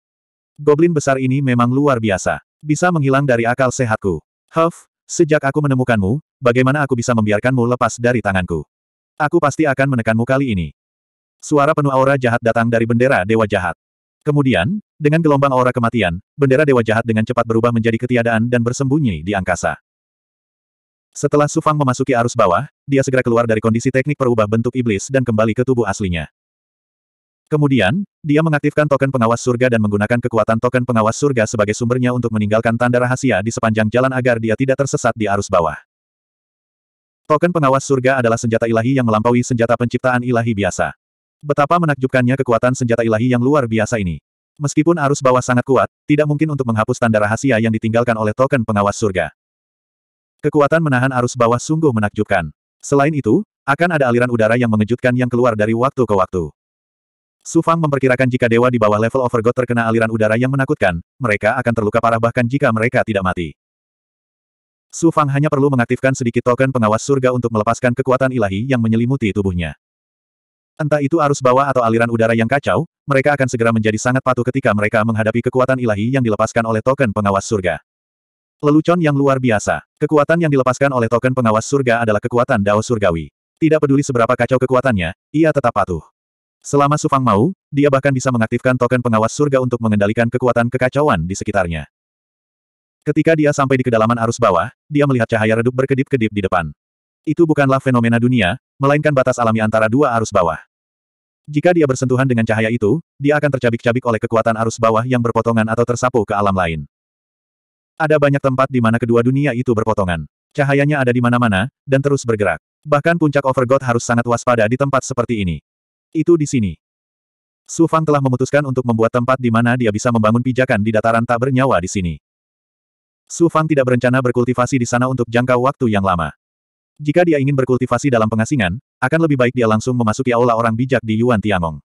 Goblin besar ini memang luar biasa. Bisa menghilang dari akal sehatku. Huff, sejak aku menemukanmu, bagaimana aku bisa membiarkanmu lepas dari tanganku? Aku pasti akan menekanmu kali ini. Suara penuh aura jahat datang dari bendera Dewa Jahat. Kemudian, dengan gelombang aura kematian, bendera Dewa Jahat dengan cepat berubah menjadi ketiadaan dan bersembunyi di angkasa. Setelah Sufang memasuki arus bawah, dia segera keluar dari kondisi teknik perubah bentuk iblis dan kembali ke tubuh aslinya. Kemudian, dia mengaktifkan token pengawas surga dan menggunakan kekuatan token pengawas surga sebagai sumbernya untuk meninggalkan tanda rahasia di sepanjang jalan agar dia tidak tersesat di arus bawah. Token pengawas surga adalah senjata ilahi yang melampaui senjata penciptaan ilahi biasa. Betapa menakjubkannya kekuatan senjata ilahi yang luar biasa ini. Meskipun arus bawah sangat kuat, tidak mungkin untuk menghapus tanda rahasia yang ditinggalkan oleh token pengawas surga. Kekuatan menahan arus bawah sungguh menakjubkan. Selain itu, akan ada aliran udara yang mengejutkan yang keluar dari waktu ke waktu. Sufang memperkirakan jika dewa di bawah level Overgod terkena aliran udara yang menakutkan, mereka akan terluka parah bahkan jika mereka tidak mati. Sufang hanya perlu mengaktifkan sedikit token pengawas surga untuk melepaskan kekuatan ilahi yang menyelimuti tubuhnya. Entah itu arus bawah atau aliran udara yang kacau, mereka akan segera menjadi sangat patuh ketika mereka menghadapi kekuatan ilahi yang dilepaskan oleh token pengawas surga. Lelucon yang luar biasa. Kekuatan yang dilepaskan oleh token pengawas surga adalah kekuatan Dao Surgawi. Tidak peduli seberapa kacau kekuatannya, ia tetap patuh. Selama Sufang mau, dia bahkan bisa mengaktifkan token pengawas surga untuk mengendalikan kekuatan kekacauan di sekitarnya. Ketika dia sampai di kedalaman arus bawah, dia melihat cahaya redup berkedip-kedip di depan. Itu bukanlah fenomena dunia, melainkan batas alami antara dua arus bawah. Jika dia bersentuhan dengan cahaya itu, dia akan tercabik-cabik oleh kekuatan arus bawah yang berpotongan atau tersapu ke alam lain. Ada banyak tempat di mana kedua dunia itu berpotongan. Cahayanya ada di mana-mana, dan terus bergerak. Bahkan puncak Overgod harus sangat waspada di tempat seperti ini. Itu di sini. Su Fang telah memutuskan untuk membuat tempat di mana dia bisa membangun pijakan di dataran tak bernyawa di sini. Su Fang tidak berencana berkultivasi di sana untuk jangka waktu yang lama. Jika dia ingin berkultivasi dalam pengasingan, akan lebih baik dia langsung memasuki aula orang bijak di Yuan Tiangong.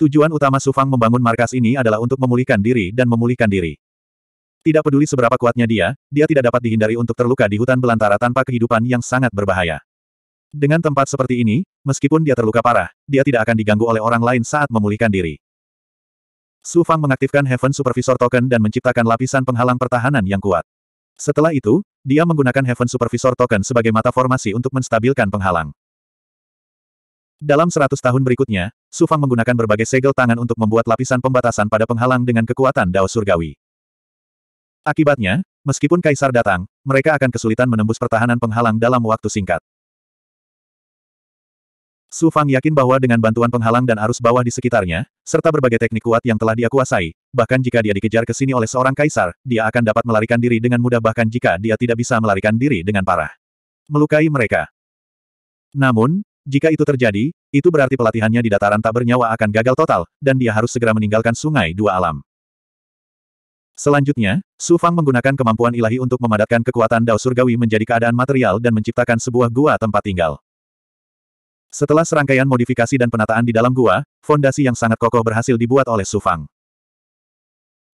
Tujuan utama Su Fang membangun markas ini adalah untuk memulihkan diri dan memulihkan diri. Tidak peduli seberapa kuatnya dia, dia tidak dapat dihindari untuk terluka di hutan belantara tanpa kehidupan yang sangat berbahaya. Dengan tempat seperti ini, meskipun dia terluka parah, dia tidak akan diganggu oleh orang lain saat memulihkan diri. Su Fang mengaktifkan Heaven Supervisor Token dan menciptakan lapisan penghalang pertahanan yang kuat. Setelah itu, dia menggunakan Heaven Supervisor Token sebagai mata formasi untuk menstabilkan penghalang. Dalam seratus tahun berikutnya, Su Fang menggunakan berbagai segel tangan untuk membuat lapisan pembatasan pada penghalang dengan kekuatan Dao Surgawi. Akibatnya, meskipun kaisar datang, mereka akan kesulitan menembus pertahanan penghalang dalam waktu singkat. Su Fang yakin bahwa dengan bantuan penghalang dan arus bawah di sekitarnya, serta berbagai teknik kuat yang telah dia kuasai, bahkan jika dia dikejar ke sini oleh seorang kaisar, dia akan dapat melarikan diri dengan mudah bahkan jika dia tidak bisa melarikan diri dengan parah. Melukai mereka. Namun, jika itu terjadi, itu berarti pelatihannya di dataran tak bernyawa akan gagal total, dan dia harus segera meninggalkan sungai dua alam. Selanjutnya, Su Fang menggunakan kemampuan ilahi untuk memadatkan kekuatan dao surgawi menjadi keadaan material dan menciptakan sebuah gua tempat tinggal. Setelah serangkaian modifikasi dan penataan di dalam gua, fondasi yang sangat kokoh berhasil dibuat oleh Su Fang.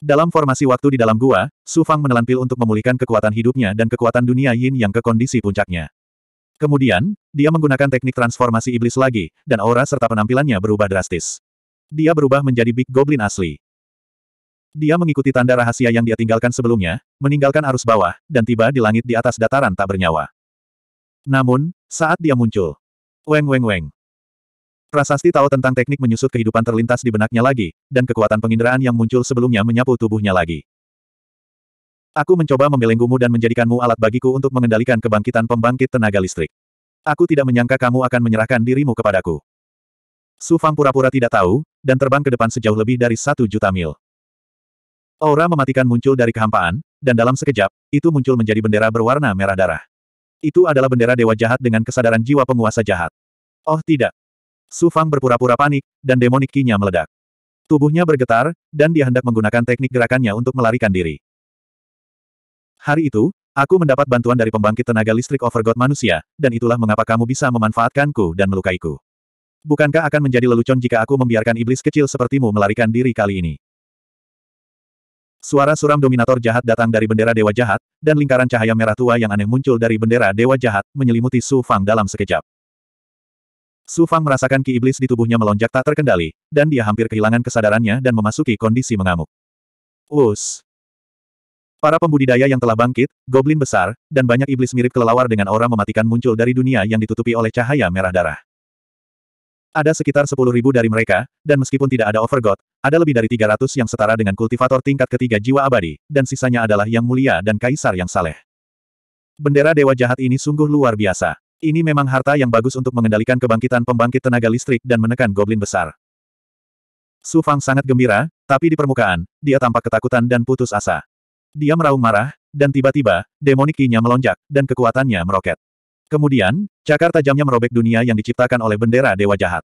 Dalam formasi waktu di dalam gua, Su Fang menelan pil untuk memulihkan kekuatan hidupnya dan kekuatan dunia yin yang ke kondisi puncaknya. Kemudian, dia menggunakan teknik transformasi iblis lagi, dan aura serta penampilannya berubah drastis. Dia berubah menjadi Big Goblin asli. Dia mengikuti tanda rahasia yang dia tinggalkan sebelumnya, meninggalkan arus bawah, dan tiba di langit di atas dataran tak bernyawa. Namun, saat dia muncul, weng weng weng. Prasasti tahu tentang teknik menyusut kehidupan terlintas di benaknya lagi, dan kekuatan penginderaan yang muncul sebelumnya menyapu tubuhnya lagi. Aku mencoba membelenggumu dan menjadikanmu alat bagiku untuk mengendalikan kebangkitan pembangkit tenaga listrik. Aku tidak menyangka kamu akan menyerahkan dirimu kepadaku. Su Fang pura-pura tidak tahu, dan terbang ke depan sejauh lebih dari satu juta mil. Aura mematikan muncul dari kehampaan, dan dalam sekejap, itu muncul menjadi bendera berwarna merah darah. Itu adalah bendera dewa jahat dengan kesadaran jiwa penguasa jahat. Oh tidak. Su Fang berpura-pura panik, dan demonik kinya meledak. Tubuhnya bergetar, dan dia hendak menggunakan teknik gerakannya untuk melarikan diri. Hari itu, aku mendapat bantuan dari pembangkit tenaga listrik overgod manusia, dan itulah mengapa kamu bisa memanfaatkanku dan melukaiku. Bukankah akan menjadi lelucon jika aku membiarkan iblis kecil sepertimu melarikan diri kali ini? Suara suram dominator jahat datang dari bendera dewa jahat, dan lingkaran cahaya merah tua yang aneh muncul dari bendera dewa jahat menyelimuti Su Fang dalam sekejap. Su Fang merasakan ki iblis di tubuhnya melonjak tak terkendali, dan dia hampir kehilangan kesadarannya dan memasuki kondisi mengamuk. Us. Para pembudidaya yang telah bangkit, goblin besar, dan banyak iblis mirip kelelawar dengan aura mematikan muncul dari dunia yang ditutupi oleh cahaya merah darah. Ada sekitar ribu dari mereka, dan meskipun tidak ada overgod, ada lebih dari 300 yang setara dengan kultivator tingkat ketiga jiwa abadi, dan sisanya adalah yang mulia dan kaisar yang saleh. Bendera dewa jahat ini sungguh luar biasa. Ini memang harta yang bagus untuk mengendalikan kebangkitan pembangkit tenaga listrik dan menekan goblin besar. Su Fang sangat gembira, tapi di permukaan, dia tampak ketakutan dan putus asa. Dia meraung marah, dan tiba-tiba, demonikinya melonjak, dan kekuatannya meroket. Kemudian, cakar tajamnya merobek dunia yang diciptakan oleh bendera dewa jahat.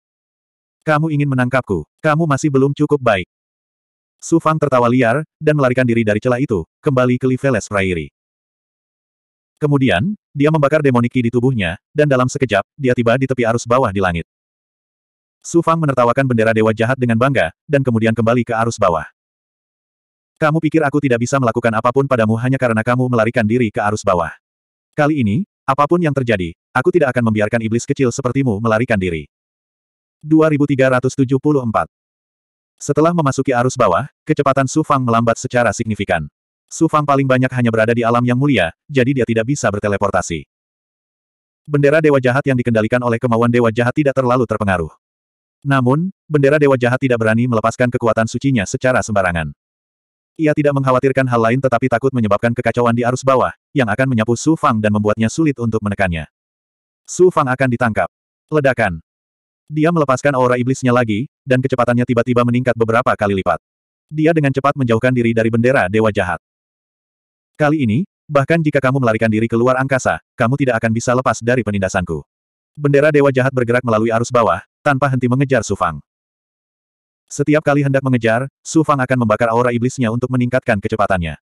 Kamu ingin menangkapku, kamu masih belum cukup baik. Su Fang tertawa liar, dan melarikan diri dari celah itu, kembali ke Liveles Prairie. Kemudian, dia membakar demoniki di tubuhnya, dan dalam sekejap, dia tiba di tepi arus bawah di langit. Su Fang menertawakan bendera dewa jahat dengan bangga, dan kemudian kembali ke arus bawah. Kamu pikir aku tidak bisa melakukan apapun padamu hanya karena kamu melarikan diri ke arus bawah. Kali ini, Apapun yang terjadi, aku tidak akan membiarkan iblis kecil sepertimu melarikan diri. 2374 Setelah memasuki arus bawah, kecepatan Su Fang melambat secara signifikan. Su Fang paling banyak hanya berada di alam yang mulia, jadi dia tidak bisa berteleportasi. Bendera Dewa Jahat yang dikendalikan oleh kemauan Dewa Jahat tidak terlalu terpengaruh. Namun, bendera Dewa Jahat tidak berani melepaskan kekuatan sucinya secara sembarangan. Ia tidak mengkhawatirkan hal lain tetapi takut menyebabkan kekacauan di arus bawah, yang akan menyapu Su Fang dan membuatnya sulit untuk menekannya. Su Fang akan ditangkap. Ledakan. Dia melepaskan aura iblisnya lagi, dan kecepatannya tiba-tiba meningkat beberapa kali lipat. Dia dengan cepat menjauhkan diri dari bendera Dewa Jahat. Kali ini, bahkan jika kamu melarikan diri ke luar angkasa, kamu tidak akan bisa lepas dari penindasanku. Bendera Dewa Jahat bergerak melalui arus bawah, tanpa henti mengejar Su Fang. Setiap kali hendak mengejar, Su Fang akan membakar aura iblisnya untuk meningkatkan kecepatannya.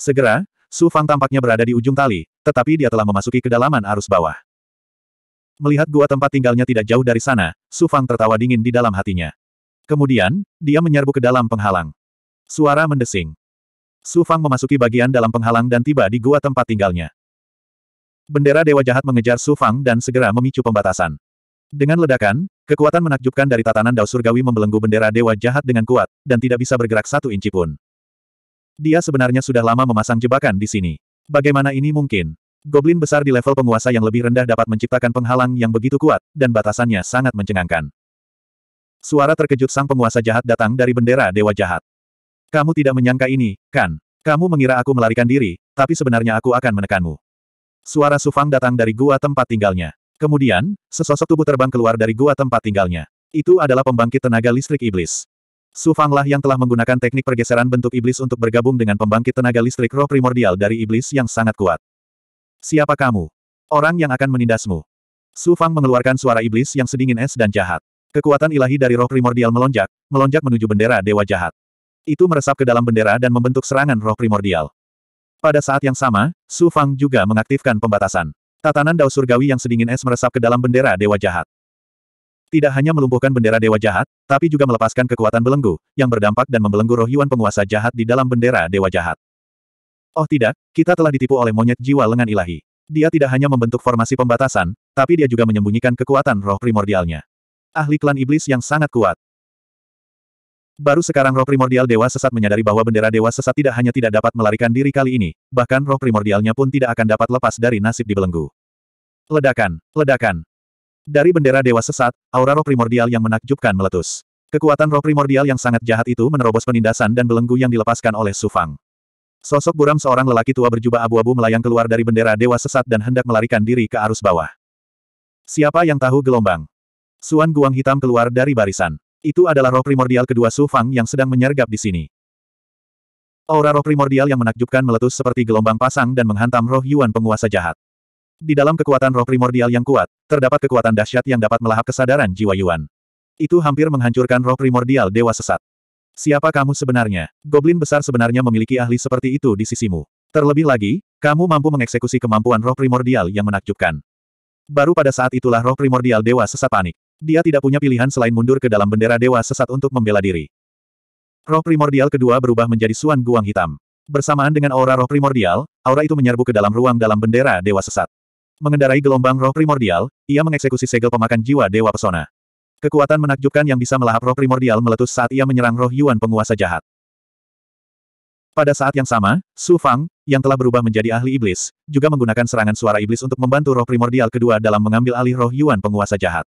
Segera, Su Fang tampaknya berada di ujung tali, tetapi dia telah memasuki kedalaman arus bawah. Melihat gua tempat tinggalnya tidak jauh dari sana, Su Fang tertawa dingin di dalam hatinya. Kemudian, dia menyerbu ke dalam penghalang. Suara mendesing. Su Fang memasuki bagian dalam penghalang dan tiba di gua tempat tinggalnya. Bendera Dewa Jahat mengejar Su Fang dan segera memicu pembatasan. Dengan ledakan, kekuatan menakjubkan dari tatanan dao surgawi membelenggu bendera Dewa Jahat dengan kuat, dan tidak bisa bergerak satu inci pun. Dia sebenarnya sudah lama memasang jebakan di sini. Bagaimana ini mungkin? Goblin besar di level penguasa yang lebih rendah dapat menciptakan penghalang yang begitu kuat, dan batasannya sangat mencengangkan. Suara terkejut sang penguasa jahat datang dari bendera Dewa Jahat. Kamu tidak menyangka ini, kan? Kamu mengira aku melarikan diri, tapi sebenarnya aku akan menekanmu. Suara Sufang datang dari gua tempat tinggalnya. Kemudian, sesosok tubuh terbang keluar dari gua tempat tinggalnya. Itu adalah pembangkit tenaga listrik iblis. Su Fanglah yang telah menggunakan teknik pergeseran bentuk iblis untuk bergabung dengan pembangkit tenaga listrik roh primordial dari iblis yang sangat kuat. Siapa kamu? Orang yang akan menindasmu. Su Fang mengeluarkan suara iblis yang sedingin es dan jahat. Kekuatan ilahi dari roh primordial melonjak, melonjak menuju bendera dewa jahat. Itu meresap ke dalam bendera dan membentuk serangan roh primordial. Pada saat yang sama, Su Fang juga mengaktifkan pembatasan. Tatanan dao surgawi yang sedingin es meresap ke dalam bendera dewa jahat. Tidak hanya melumpuhkan bendera dewa jahat, tapi juga melepaskan kekuatan belenggu, yang berdampak dan membelenggu roh Yuan penguasa jahat di dalam bendera dewa jahat. Oh tidak, kita telah ditipu oleh monyet jiwa lengan ilahi. Dia tidak hanya membentuk formasi pembatasan, tapi dia juga menyembunyikan kekuatan roh primordialnya. Ahli klan iblis yang sangat kuat. Baru sekarang roh primordial dewa sesat menyadari bahwa bendera dewa sesat tidak hanya tidak dapat melarikan diri kali ini, bahkan roh primordialnya pun tidak akan dapat lepas dari nasib dibelenggu. Ledakan, ledakan, dari bendera dewa sesat, aura roh primordial yang menakjubkan meletus. Kekuatan roh primordial yang sangat jahat itu menerobos penindasan dan belenggu yang dilepaskan oleh Sufang. Sosok buram seorang lelaki tua berjubah abu-abu melayang keluar dari bendera dewa sesat dan hendak melarikan diri ke arus bawah. Siapa yang tahu gelombang? Suan Guang hitam keluar dari barisan. Itu adalah roh primordial kedua Su Fang yang sedang menyergap di sini. Aura roh primordial yang menakjubkan meletus seperti gelombang pasang dan menghantam roh Yuan penguasa jahat. Di dalam kekuatan roh primordial yang kuat, terdapat kekuatan dahsyat yang dapat melahap kesadaran jiwa Yuan. Itu hampir menghancurkan roh primordial dewa sesat. Siapa kamu sebenarnya? Goblin besar sebenarnya memiliki ahli seperti itu di sisimu. Terlebih lagi, kamu mampu mengeksekusi kemampuan roh primordial yang menakjubkan. Baru pada saat itulah roh primordial dewa sesat panik. Dia tidak punya pilihan selain mundur ke dalam bendera dewa sesat untuk membela diri. Roh primordial kedua berubah menjadi suan guang hitam. Bersamaan dengan aura roh primordial, aura itu menyerbu ke dalam ruang dalam bendera dewa sesat. Mengendarai gelombang roh primordial, ia mengeksekusi segel pemakan jiwa Dewa Pesona. Kekuatan menakjubkan yang bisa melahap roh primordial meletus saat ia menyerang roh Yuan penguasa jahat. Pada saat yang sama, Su Fang, yang telah berubah menjadi ahli iblis, juga menggunakan serangan suara iblis untuk membantu roh primordial kedua dalam mengambil alih roh Yuan penguasa jahat.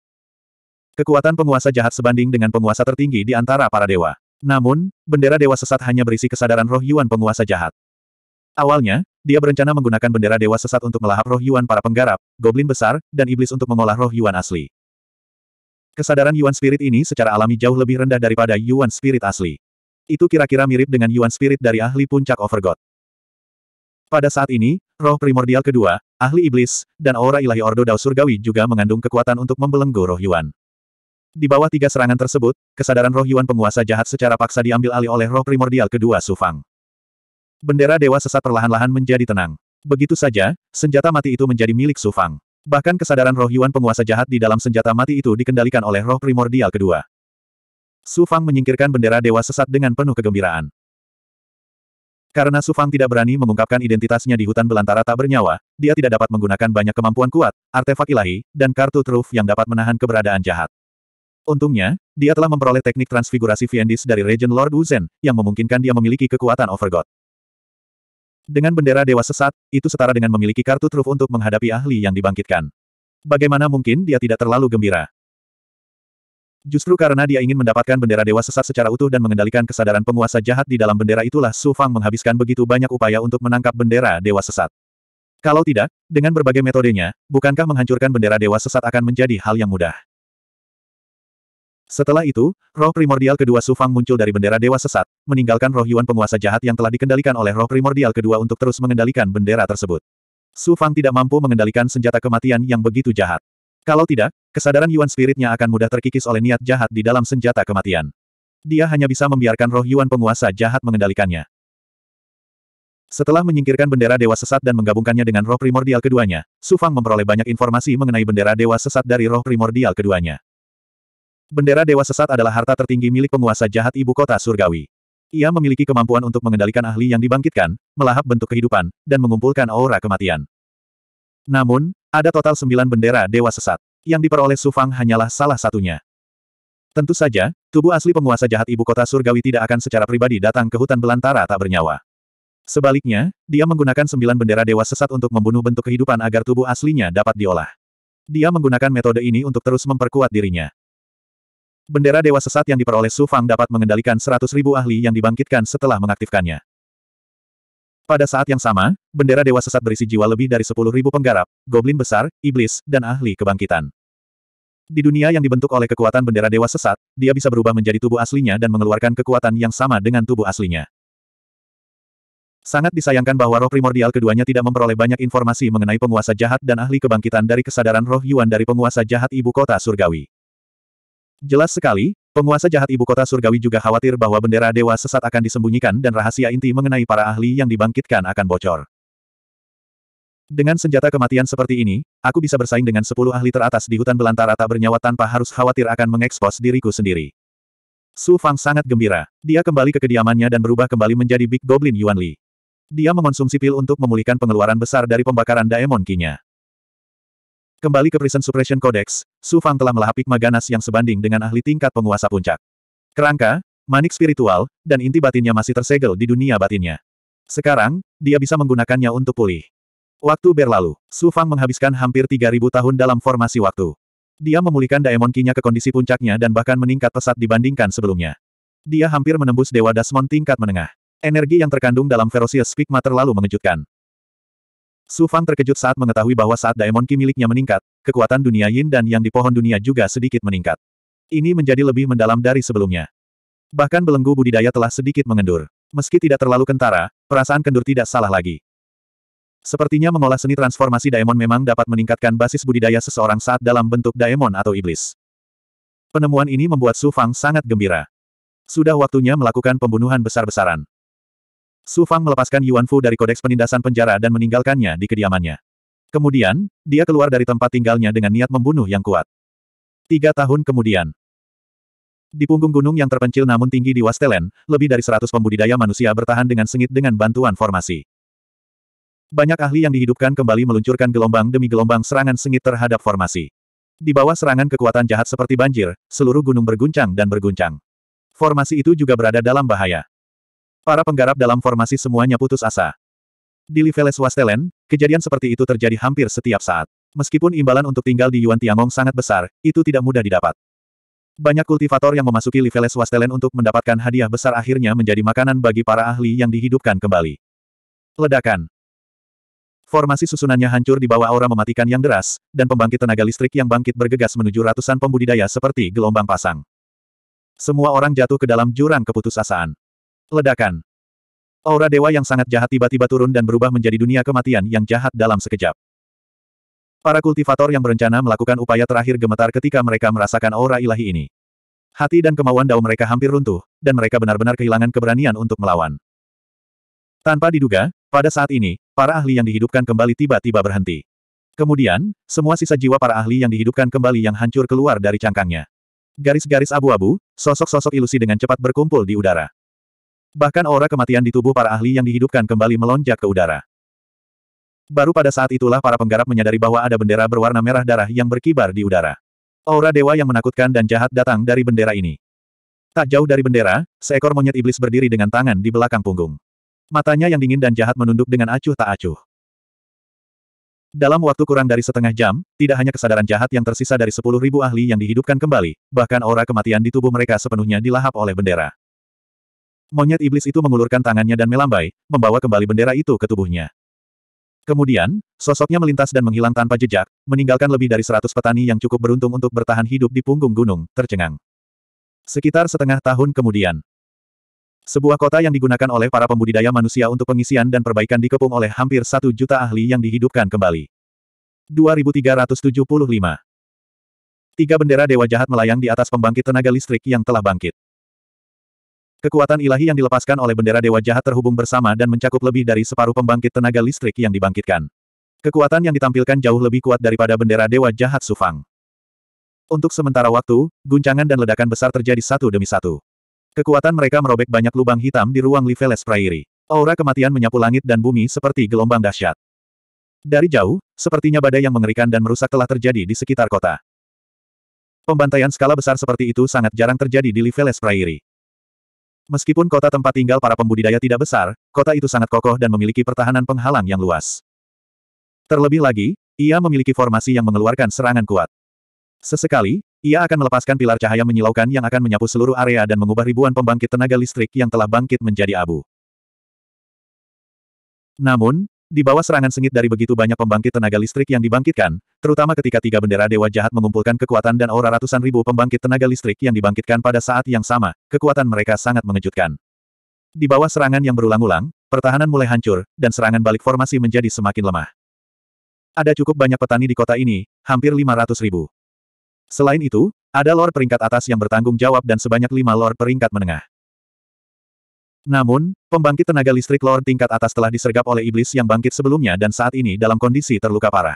Kekuatan penguasa jahat sebanding dengan penguasa tertinggi di antara para dewa. Namun, bendera dewa sesat hanya berisi kesadaran roh Yuan penguasa jahat. Awalnya, dia berencana menggunakan bendera dewa sesat untuk melahap roh Yuan para penggarap, goblin besar, dan iblis untuk mengolah roh Yuan asli. Kesadaran Yuan Spirit ini secara alami jauh lebih rendah daripada Yuan Spirit asli. Itu kira-kira mirip dengan Yuan Spirit dari ahli puncak Overgod. Pada saat ini, roh primordial kedua, ahli iblis, dan aura ilahi Ordo Dao Surgawi juga mengandung kekuatan untuk membelenggu roh Yuan. Di bawah tiga serangan tersebut, kesadaran roh Yuan penguasa jahat secara paksa diambil alih oleh roh primordial kedua Sufang. Bendera Dewa Sesat perlahan-lahan menjadi tenang. Begitu saja, senjata mati itu menjadi milik Su Fang. Bahkan kesadaran roh Yuan penguasa jahat di dalam senjata mati itu dikendalikan oleh roh primordial kedua. Su Fang menyingkirkan bendera Dewa Sesat dengan penuh kegembiraan. Karena Su Fang tidak berani mengungkapkan identitasnya di hutan belantara tak bernyawa, dia tidak dapat menggunakan banyak kemampuan kuat, artefak ilahi, dan kartu truf yang dapat menahan keberadaan jahat. Untungnya, dia telah memperoleh teknik transfigurasi Viendis dari Regent Lord Zhen yang memungkinkan dia memiliki kekuatan Overgod. Dengan bendera dewa sesat, itu setara dengan memiliki kartu truf untuk menghadapi ahli yang dibangkitkan. Bagaimana mungkin dia tidak terlalu gembira? Justru karena dia ingin mendapatkan bendera dewa sesat secara utuh dan mengendalikan kesadaran penguasa jahat di dalam bendera itulah Su Fang menghabiskan begitu banyak upaya untuk menangkap bendera dewa sesat. Kalau tidak, dengan berbagai metodenya, bukankah menghancurkan bendera dewa sesat akan menjadi hal yang mudah? Setelah itu, roh primordial kedua Sufang muncul dari bendera dewa sesat, meninggalkan roh Yuan penguasa jahat yang telah dikendalikan oleh roh primordial kedua untuk terus mengendalikan bendera tersebut. Sufang tidak mampu mengendalikan senjata kematian yang begitu jahat. Kalau tidak, kesadaran Yuan spiritnya akan mudah terkikis oleh niat jahat di dalam senjata kematian. Dia hanya bisa membiarkan roh Yuan penguasa jahat mengendalikannya. Setelah menyingkirkan bendera dewa sesat dan menggabungkannya dengan roh primordial keduanya, Sufang memperoleh banyak informasi mengenai bendera dewa sesat dari roh primordial keduanya. Bendera Dewa Sesat adalah harta tertinggi milik penguasa jahat ibu kota surgawi. Ia memiliki kemampuan untuk mengendalikan ahli yang dibangkitkan, melahap bentuk kehidupan, dan mengumpulkan aura kematian. Namun, ada total sembilan bendera Dewa Sesat. Yang diperoleh Sufang hanyalah salah satunya. Tentu saja, tubuh asli penguasa jahat ibu kota surgawi tidak akan secara pribadi datang ke hutan belantara tak bernyawa. Sebaliknya, dia menggunakan sembilan bendera Dewa Sesat untuk membunuh bentuk kehidupan agar tubuh aslinya dapat diolah. Dia menggunakan metode ini untuk terus memperkuat dirinya. Bendera Dewa Sesat yang diperoleh Su Fang dapat mengendalikan seratus ribu ahli yang dibangkitkan setelah mengaktifkannya. Pada saat yang sama, bendera Dewa Sesat berisi jiwa lebih dari sepuluh ribu penggarap, goblin besar, iblis, dan ahli kebangkitan. Di dunia yang dibentuk oleh kekuatan bendera Dewa Sesat, dia bisa berubah menjadi tubuh aslinya dan mengeluarkan kekuatan yang sama dengan tubuh aslinya. Sangat disayangkan bahwa roh primordial keduanya tidak memperoleh banyak informasi mengenai penguasa jahat dan ahli kebangkitan dari kesadaran roh Yuan dari penguasa jahat ibu kota surgawi. Jelas sekali, penguasa jahat ibu kota surgawi juga khawatir bahwa bendera dewa sesat akan disembunyikan dan rahasia inti mengenai para ahli yang dibangkitkan akan bocor. Dengan senjata kematian seperti ini, aku bisa bersaing dengan sepuluh ahli teratas di hutan belantara tak bernyawa tanpa harus khawatir akan mengekspos diriku sendiri. Su Fang sangat gembira. Dia kembali ke kediamannya dan berubah kembali menjadi Big Goblin Yuan Li. Dia mengonsumsi pil untuk memulihkan pengeluaran besar dari pembakaran Daemon Ki-nya. Kembali ke Prison Suppression Codex, Su Fang telah melahap hikmah ganas yang sebanding dengan ahli tingkat penguasa puncak. Kerangka, manik spiritual, dan inti batinnya masih tersegel di dunia batinnya. Sekarang, dia bisa menggunakannya untuk pulih. Waktu berlalu, Su Fang menghabiskan hampir 3.000 tahun dalam formasi waktu. Dia memulihkan Daemon Kinya ke kondisi puncaknya dan bahkan meningkat pesat dibandingkan sebelumnya. Dia hampir menembus Dewa Dasmon tingkat menengah. Energi yang terkandung dalam Ferocious Pigma terlalu mengejutkan. Su Fang terkejut saat mengetahui bahwa saat Daemon Ki miliknya meningkat, kekuatan dunia Yin dan Yang di pohon dunia juga sedikit meningkat. Ini menjadi lebih mendalam dari sebelumnya. Bahkan belenggu budidaya telah sedikit mengendur. Meski tidak terlalu kentara, perasaan kendur tidak salah lagi. Sepertinya mengolah seni transformasi daemon memang dapat meningkatkan basis budidaya seseorang saat dalam bentuk daemon atau iblis. Penemuan ini membuat Su Fang sangat gembira. Sudah waktunya melakukan pembunuhan besar-besaran. Su Fang melepaskan Yuan Fu dari kodeks penindasan penjara dan meninggalkannya di kediamannya. Kemudian, dia keluar dari tempat tinggalnya dengan niat membunuh yang kuat. Tiga tahun kemudian. Di punggung gunung yang terpencil namun tinggi di Wastelen, lebih dari seratus pembudidaya manusia bertahan dengan sengit dengan bantuan formasi. Banyak ahli yang dihidupkan kembali meluncurkan gelombang demi gelombang serangan sengit terhadap formasi. Di bawah serangan kekuatan jahat seperti banjir, seluruh gunung berguncang dan berguncang. Formasi itu juga berada dalam bahaya. Para penggarap dalam formasi semuanya putus asa. Di Liveles Wastelen, kejadian seperti itu terjadi hampir setiap saat. Meskipun imbalan untuk tinggal di Yuan Tiangong sangat besar, itu tidak mudah didapat. Banyak kultivator yang memasuki Liveles Wastelen untuk mendapatkan hadiah besar akhirnya menjadi makanan bagi para ahli yang dihidupkan kembali. Ledakan Formasi susunannya hancur di bawah aura mematikan yang deras, dan pembangkit tenaga listrik yang bangkit bergegas menuju ratusan pembudidaya seperti gelombang pasang. Semua orang jatuh ke dalam jurang keputusasaan. Ledakan. Aura dewa yang sangat jahat tiba-tiba turun dan berubah menjadi dunia kematian yang jahat dalam sekejap. Para kultivator yang berencana melakukan upaya terakhir gemetar ketika mereka merasakan aura ilahi ini. Hati dan kemauan dao mereka hampir runtuh, dan mereka benar-benar kehilangan keberanian untuk melawan. Tanpa diduga, pada saat ini, para ahli yang dihidupkan kembali tiba-tiba berhenti. Kemudian, semua sisa jiwa para ahli yang dihidupkan kembali yang hancur keluar dari cangkangnya. Garis-garis abu-abu, sosok-sosok ilusi dengan cepat berkumpul di udara. Bahkan aura kematian di tubuh para ahli yang dihidupkan kembali melonjak ke udara. Baru pada saat itulah para penggarap menyadari bahwa ada bendera berwarna merah darah yang berkibar di udara. Aura dewa yang menakutkan dan jahat datang dari bendera ini. Tak jauh dari bendera, seekor monyet iblis berdiri dengan tangan di belakang punggung. Matanya yang dingin dan jahat menunduk dengan acuh tak acuh. Dalam waktu kurang dari setengah jam, tidak hanya kesadaran jahat yang tersisa dari sepuluh ribu ahli yang dihidupkan kembali, bahkan aura kematian di tubuh mereka sepenuhnya dilahap oleh bendera monyet iblis itu mengulurkan tangannya dan melambai, membawa kembali bendera itu ke tubuhnya. Kemudian, sosoknya melintas dan menghilang tanpa jejak, meninggalkan lebih dari seratus petani yang cukup beruntung untuk bertahan hidup di punggung gunung, tercengang. Sekitar setengah tahun kemudian, sebuah kota yang digunakan oleh para pembudidaya manusia untuk pengisian dan perbaikan dikepung oleh hampir satu juta ahli yang dihidupkan kembali. 2375 Tiga bendera dewa jahat melayang di atas pembangkit tenaga listrik yang telah bangkit. Kekuatan ilahi yang dilepaskan oleh bendera dewa jahat terhubung bersama dan mencakup lebih dari separuh pembangkit tenaga listrik yang dibangkitkan. Kekuatan yang ditampilkan jauh lebih kuat daripada bendera dewa jahat Sufang. Untuk sementara waktu, guncangan dan ledakan besar terjadi satu demi satu. Kekuatan mereka merobek banyak lubang hitam di ruang Liveles Prairie. Aura kematian menyapu langit dan bumi seperti gelombang dahsyat. Dari jauh, sepertinya badai yang mengerikan dan merusak telah terjadi di sekitar kota. Pembantaian skala besar seperti itu sangat jarang terjadi di Liveles Prairie. Meskipun kota tempat tinggal para pembudidaya tidak besar, kota itu sangat kokoh dan memiliki pertahanan penghalang yang luas. Terlebih lagi, ia memiliki formasi yang mengeluarkan serangan kuat. Sesekali, ia akan melepaskan pilar cahaya menyilaukan yang akan menyapu seluruh area dan mengubah ribuan pembangkit tenaga listrik yang telah bangkit menjadi abu. Namun, di bawah serangan sengit dari begitu banyak pembangkit tenaga listrik yang dibangkitkan, terutama ketika tiga bendera dewa jahat mengumpulkan kekuatan dan aura ratusan ribu pembangkit tenaga listrik yang dibangkitkan pada saat yang sama, kekuatan mereka sangat mengejutkan. Di bawah serangan yang berulang-ulang, pertahanan mulai hancur, dan serangan balik formasi menjadi semakin lemah. Ada cukup banyak petani di kota ini, hampir 500 ribu. Selain itu, ada lord peringkat atas yang bertanggung jawab dan sebanyak lima lord peringkat menengah. Namun, pembangkit tenaga listrik Lord tingkat atas telah disergap oleh iblis yang bangkit sebelumnya dan saat ini dalam kondisi terluka parah.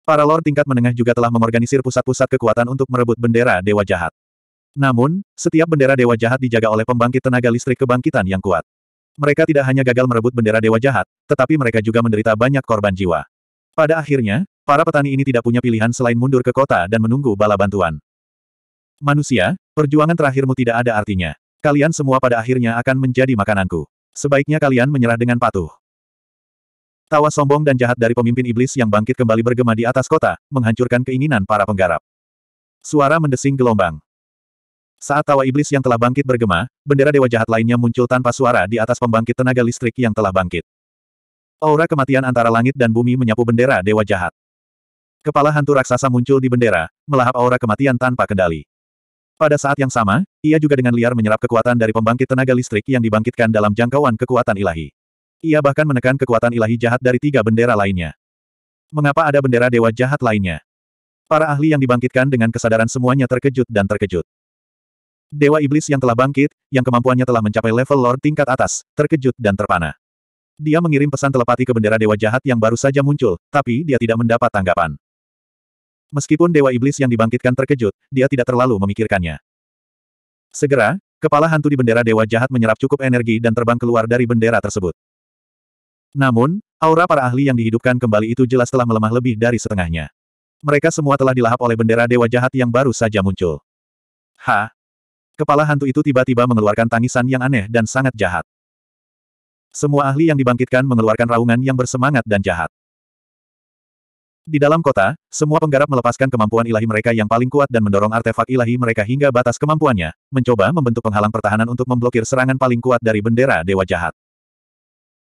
Para Lord tingkat menengah juga telah mengorganisir pusat-pusat kekuatan untuk merebut bendera Dewa Jahat. Namun, setiap bendera Dewa Jahat dijaga oleh pembangkit tenaga listrik kebangkitan yang kuat. Mereka tidak hanya gagal merebut bendera Dewa Jahat, tetapi mereka juga menderita banyak korban jiwa. Pada akhirnya, para petani ini tidak punya pilihan selain mundur ke kota dan menunggu bala bantuan. Manusia, perjuangan terakhirmu tidak ada artinya. Kalian semua pada akhirnya akan menjadi makananku. Sebaiknya kalian menyerah dengan patuh. Tawa sombong dan jahat dari pemimpin iblis yang bangkit kembali bergema di atas kota, menghancurkan keinginan para penggarap. Suara mendesing gelombang. Saat tawa iblis yang telah bangkit bergema, bendera dewa jahat lainnya muncul tanpa suara di atas pembangkit tenaga listrik yang telah bangkit. Aura kematian antara langit dan bumi menyapu bendera dewa jahat. Kepala hantu raksasa muncul di bendera, melahap aura kematian tanpa kendali. Pada saat yang sama, ia juga dengan liar menyerap kekuatan dari pembangkit tenaga listrik yang dibangkitkan dalam jangkauan kekuatan ilahi. Ia bahkan menekan kekuatan ilahi jahat dari tiga bendera lainnya. Mengapa ada bendera dewa jahat lainnya? Para ahli yang dibangkitkan dengan kesadaran semuanya terkejut dan terkejut. Dewa iblis yang telah bangkit, yang kemampuannya telah mencapai level lord tingkat atas, terkejut dan terpana. Dia mengirim pesan telepati ke bendera dewa jahat yang baru saja muncul, tapi dia tidak mendapat tanggapan. Meskipun Dewa Iblis yang dibangkitkan terkejut, dia tidak terlalu memikirkannya. Segera, kepala hantu di bendera Dewa Jahat menyerap cukup energi dan terbang keluar dari bendera tersebut. Namun, aura para ahli yang dihidupkan kembali itu jelas telah melemah lebih dari setengahnya. Mereka semua telah dilahap oleh bendera Dewa Jahat yang baru saja muncul. Ha! Kepala hantu itu tiba-tiba mengeluarkan tangisan yang aneh dan sangat jahat. Semua ahli yang dibangkitkan mengeluarkan raungan yang bersemangat dan jahat. Di dalam kota, semua penggarap melepaskan kemampuan ilahi mereka yang paling kuat dan mendorong artefak ilahi mereka hingga batas kemampuannya, mencoba membentuk penghalang pertahanan untuk memblokir serangan paling kuat dari bendera Dewa Jahat.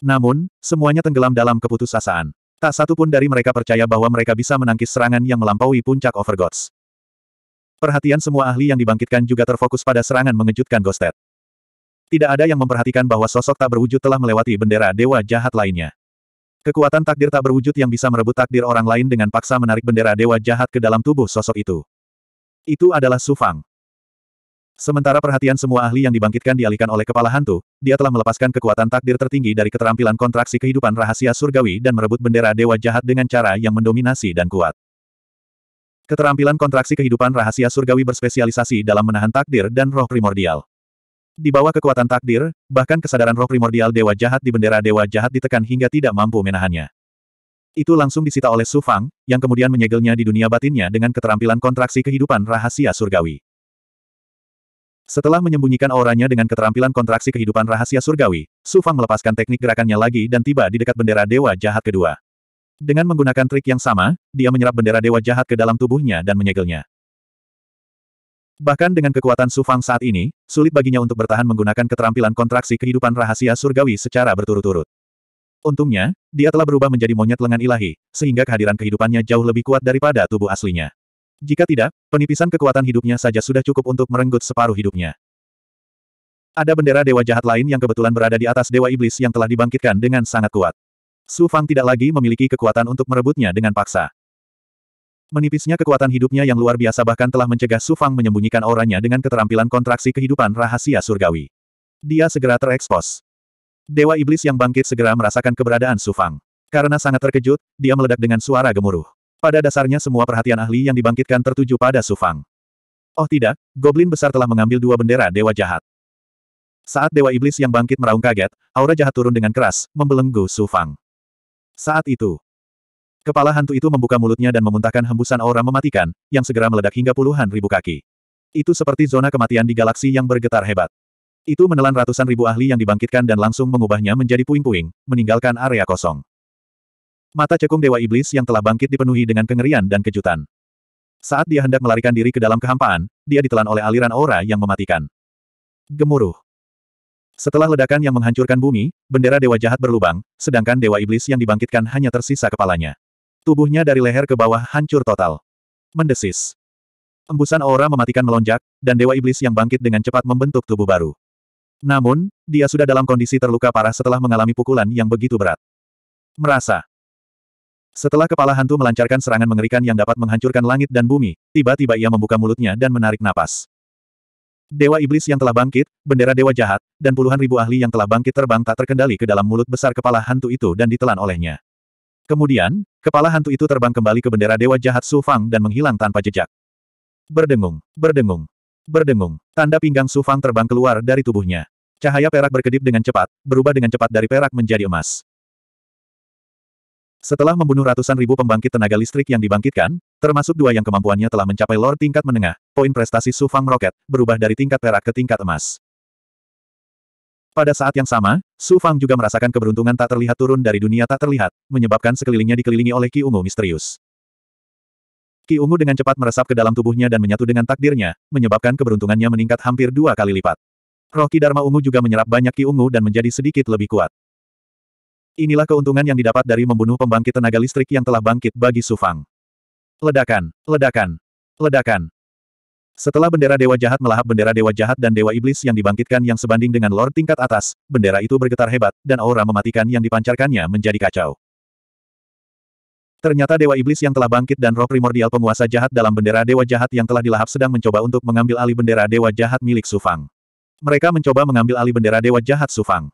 Namun, semuanya tenggelam dalam keputusasaan. Tak satu pun dari mereka percaya bahwa mereka bisa menangkis serangan yang melampaui puncak Overgods. Perhatian semua ahli yang dibangkitkan juga terfokus pada serangan mengejutkan Ghosted. Tidak ada yang memperhatikan bahwa sosok tak berwujud telah melewati bendera Dewa Jahat lainnya. Kekuatan takdir tak berwujud yang bisa merebut takdir orang lain dengan paksa menarik bendera dewa jahat ke dalam tubuh sosok itu. Itu adalah Sufang. Sementara perhatian semua ahli yang dibangkitkan dialihkan oleh kepala hantu, dia telah melepaskan kekuatan takdir tertinggi dari keterampilan kontraksi kehidupan rahasia surgawi dan merebut bendera dewa jahat dengan cara yang mendominasi dan kuat. Keterampilan kontraksi kehidupan rahasia surgawi berspesialisasi dalam menahan takdir dan roh primordial. Di bawah kekuatan takdir, bahkan kesadaran roh primordial Dewa Jahat di bendera Dewa Jahat ditekan hingga tidak mampu menahannya. Itu langsung disita oleh Su Fang, yang kemudian menyegelnya di dunia batinnya dengan keterampilan kontraksi kehidupan rahasia surgawi. Setelah menyembunyikan auranya dengan keterampilan kontraksi kehidupan rahasia surgawi, Su Fang melepaskan teknik gerakannya lagi dan tiba di dekat bendera Dewa Jahat kedua. Dengan menggunakan trik yang sama, dia menyerap bendera Dewa Jahat ke dalam tubuhnya dan menyegelnya. Bahkan dengan kekuatan Su Fang saat ini, sulit baginya untuk bertahan menggunakan keterampilan kontraksi kehidupan rahasia surgawi secara berturut-turut. Untungnya, dia telah berubah menjadi monyet lengan ilahi, sehingga kehadiran kehidupannya jauh lebih kuat daripada tubuh aslinya. Jika tidak, penipisan kekuatan hidupnya saja sudah cukup untuk merenggut separuh hidupnya. Ada bendera dewa jahat lain yang kebetulan berada di atas dewa iblis yang telah dibangkitkan dengan sangat kuat. Su Fang tidak lagi memiliki kekuatan untuk merebutnya dengan paksa. Menipisnya kekuatan hidupnya yang luar biasa bahkan telah mencegah Su Fang menyembunyikan auranya dengan keterampilan kontraksi kehidupan rahasia surgawi. Dia segera terekspos. Dewa Iblis yang bangkit segera merasakan keberadaan Su Fang. Karena sangat terkejut, dia meledak dengan suara gemuruh. Pada dasarnya semua perhatian ahli yang dibangkitkan tertuju pada Su Fang. Oh tidak, Goblin besar telah mengambil dua bendera Dewa Jahat. Saat Dewa Iblis yang bangkit meraung kaget, aura jahat turun dengan keras, membelenggu Su Fang. Saat itu, Kepala hantu itu membuka mulutnya dan memuntahkan hembusan aura mematikan, yang segera meledak hingga puluhan ribu kaki. Itu seperti zona kematian di galaksi yang bergetar hebat. Itu menelan ratusan ribu ahli yang dibangkitkan dan langsung mengubahnya menjadi puing-puing, meninggalkan area kosong. Mata cekung Dewa Iblis yang telah bangkit dipenuhi dengan kengerian dan kejutan. Saat dia hendak melarikan diri ke dalam kehampaan, dia ditelan oleh aliran aura yang mematikan. Gemuruh. Setelah ledakan yang menghancurkan bumi, bendera dewa jahat berlubang, sedangkan dewa iblis yang dibangkitkan hanya tersisa kepalanya. Tubuhnya dari leher ke bawah hancur total. Mendesis. Embusan aura mematikan melonjak, dan Dewa Iblis yang bangkit dengan cepat membentuk tubuh baru. Namun, dia sudah dalam kondisi terluka parah setelah mengalami pukulan yang begitu berat. Merasa. Setelah kepala hantu melancarkan serangan mengerikan yang dapat menghancurkan langit dan bumi, tiba-tiba ia membuka mulutnya dan menarik napas. Dewa Iblis yang telah bangkit, bendera Dewa Jahat, dan puluhan ribu ahli yang telah bangkit terbang tak terkendali ke dalam mulut besar kepala hantu itu dan ditelan olehnya. Kemudian, kepala hantu itu terbang kembali ke bendera Dewa Jahat Su Fang dan menghilang tanpa jejak. Berdengung, berdengung, berdengung. Tanda pinggang Su Fang terbang keluar dari tubuhnya. Cahaya perak berkedip dengan cepat, berubah dengan cepat dari perak menjadi emas. Setelah membunuh ratusan ribu pembangkit tenaga listrik yang dibangkitkan, termasuk dua yang kemampuannya telah mencapai lor tingkat menengah, poin prestasi Su Fang meroket, berubah dari tingkat perak ke tingkat emas. Pada saat yang sama, Su Fang juga merasakan keberuntungan tak terlihat turun dari dunia tak terlihat, menyebabkan sekelilingnya dikelilingi oleh Ki Ungu misterius. Ki Ungu dengan cepat meresap ke dalam tubuhnya dan menyatu dengan takdirnya, menyebabkan keberuntungannya meningkat hampir dua kali lipat. Roh Ki Dharma Ungu juga menyerap banyak Ki Ungu dan menjadi sedikit lebih kuat. Inilah keuntungan yang didapat dari membunuh pembangkit tenaga listrik yang telah bangkit bagi Su Fang. Ledakan, ledakan, ledakan. Setelah bendera Dewa Jahat melahap bendera Dewa Jahat dan Dewa Iblis yang dibangkitkan yang sebanding dengan Lord tingkat atas, bendera itu bergetar hebat, dan aura mematikan yang dipancarkannya menjadi kacau. Ternyata Dewa Iblis yang telah bangkit dan roh primordial penguasa jahat dalam bendera Dewa Jahat yang telah dilahap sedang mencoba untuk mengambil alih bendera Dewa Jahat milik Sufang. Mereka mencoba mengambil alih bendera Dewa Jahat Sufang.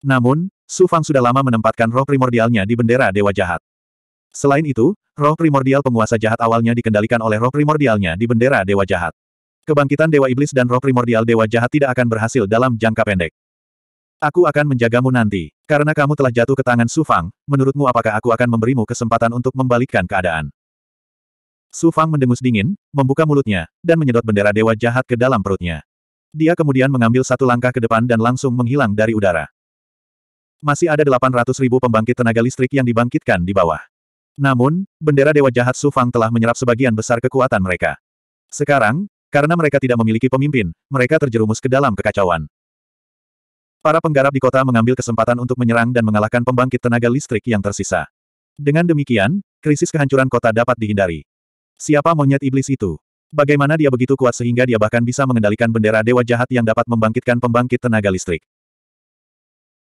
Namun, Sufang sudah lama menempatkan roh primordialnya di bendera Dewa Jahat. Selain itu, roh primordial penguasa jahat awalnya dikendalikan oleh roh primordialnya di bendera Dewa Jahat. Kebangkitan Dewa Iblis dan roh primordial Dewa Jahat tidak akan berhasil dalam jangka pendek. Aku akan menjagamu nanti, karena kamu telah jatuh ke tangan Sufang, menurutmu apakah aku akan memberimu kesempatan untuk membalikkan keadaan? Sufang mendengus dingin, membuka mulutnya, dan menyedot bendera Dewa Jahat ke dalam perutnya. Dia kemudian mengambil satu langkah ke depan dan langsung menghilang dari udara. Masih ada 800 ribu pembangkit tenaga listrik yang dibangkitkan di bawah. Namun, bendera Dewa Jahat Sufang telah menyerap sebagian besar kekuatan mereka. Sekarang, karena mereka tidak memiliki pemimpin, mereka terjerumus ke dalam kekacauan. Para penggarap di kota mengambil kesempatan untuk menyerang dan mengalahkan pembangkit tenaga listrik yang tersisa. Dengan demikian, krisis kehancuran kota dapat dihindari. Siapa monyet iblis itu? Bagaimana dia begitu kuat sehingga dia bahkan bisa mengendalikan bendera dewa jahat yang dapat membangkitkan pembangkit tenaga listrik?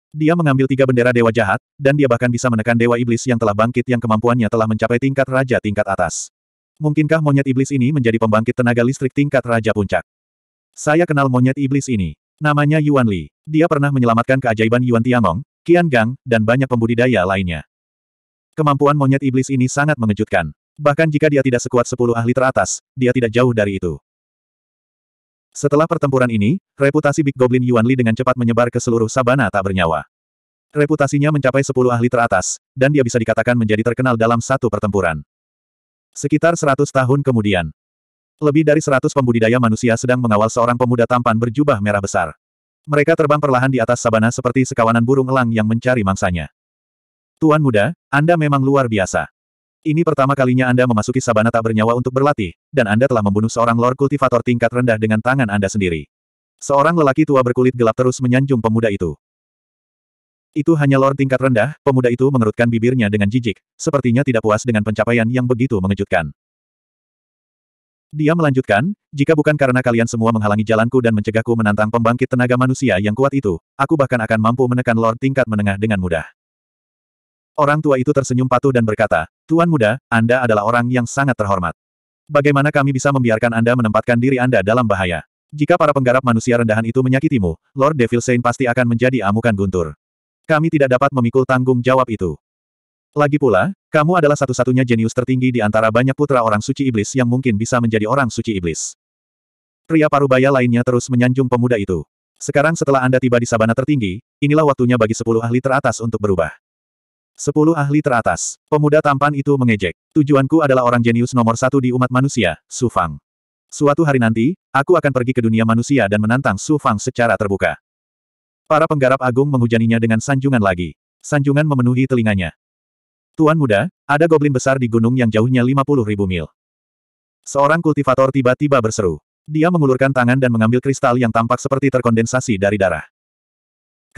Dia mengambil tiga bendera dewa jahat, dan dia bahkan bisa menekan dewa iblis yang telah bangkit yang kemampuannya telah mencapai tingkat raja tingkat atas. Mungkinkah monyet iblis ini menjadi pembangkit tenaga listrik tingkat raja puncak? Saya kenal monyet iblis ini. Namanya Yuan Li. Dia pernah menyelamatkan keajaiban Yuan Tiangong, Qian Gang, dan banyak pembudidaya lainnya. Kemampuan monyet iblis ini sangat mengejutkan. Bahkan jika dia tidak sekuat sepuluh ahli teratas, dia tidak jauh dari itu. Setelah pertempuran ini, reputasi Big Goblin Yuan Li dengan cepat menyebar ke seluruh sabana tak bernyawa. Reputasinya mencapai 10 ahli teratas, dan dia bisa dikatakan menjadi terkenal dalam satu pertempuran. Sekitar 100 tahun kemudian, lebih dari 100 pembudidaya manusia sedang mengawal seorang pemuda tampan berjubah merah besar. Mereka terbang perlahan di atas sabana seperti sekawanan burung elang yang mencari mangsanya. Tuan muda, Anda memang luar biasa. Ini pertama kalinya Anda memasuki sabana tak bernyawa untuk berlatih, dan Anda telah membunuh seorang lord kultivator tingkat rendah dengan tangan Anda sendiri. Seorang lelaki tua berkulit gelap terus menyanjung pemuda itu. Itu hanya lord tingkat rendah, pemuda itu mengerutkan bibirnya dengan jijik, sepertinya tidak puas dengan pencapaian yang begitu mengejutkan. Dia melanjutkan, jika bukan karena kalian semua menghalangi jalanku dan mencegahku menantang pembangkit tenaga manusia yang kuat itu, aku bahkan akan mampu menekan lord tingkat menengah dengan mudah. Orang tua itu tersenyum patuh dan berkata, Tuan muda, Anda adalah orang yang sangat terhormat. Bagaimana kami bisa membiarkan Anda menempatkan diri Anda dalam bahaya? Jika para penggarap manusia rendahan itu menyakitimu, Lord Devil Saint pasti akan menjadi amukan guntur. Kami tidak dapat memikul tanggung jawab itu. Lagi pula, kamu adalah satu-satunya jenius tertinggi di antara banyak putra orang suci iblis yang mungkin bisa menjadi orang suci iblis. Pria parubaya lainnya terus menyanjung pemuda itu. Sekarang setelah Anda tiba di sabana tertinggi, inilah waktunya bagi sepuluh ahli teratas untuk berubah. Sepuluh ahli teratas. Pemuda tampan itu mengejek. Tujuanku adalah orang jenius nomor satu di umat manusia, Su Fang. Suatu hari nanti, aku akan pergi ke dunia manusia dan menantang Su Fang secara terbuka. Para penggarap agung menghujaninya dengan sanjungan lagi. Sanjungan memenuhi telinganya. Tuan muda, ada goblin besar di gunung yang jauhnya 50 ribu mil. Seorang kultivator tiba-tiba berseru. Dia mengulurkan tangan dan mengambil kristal yang tampak seperti terkondensasi dari darah.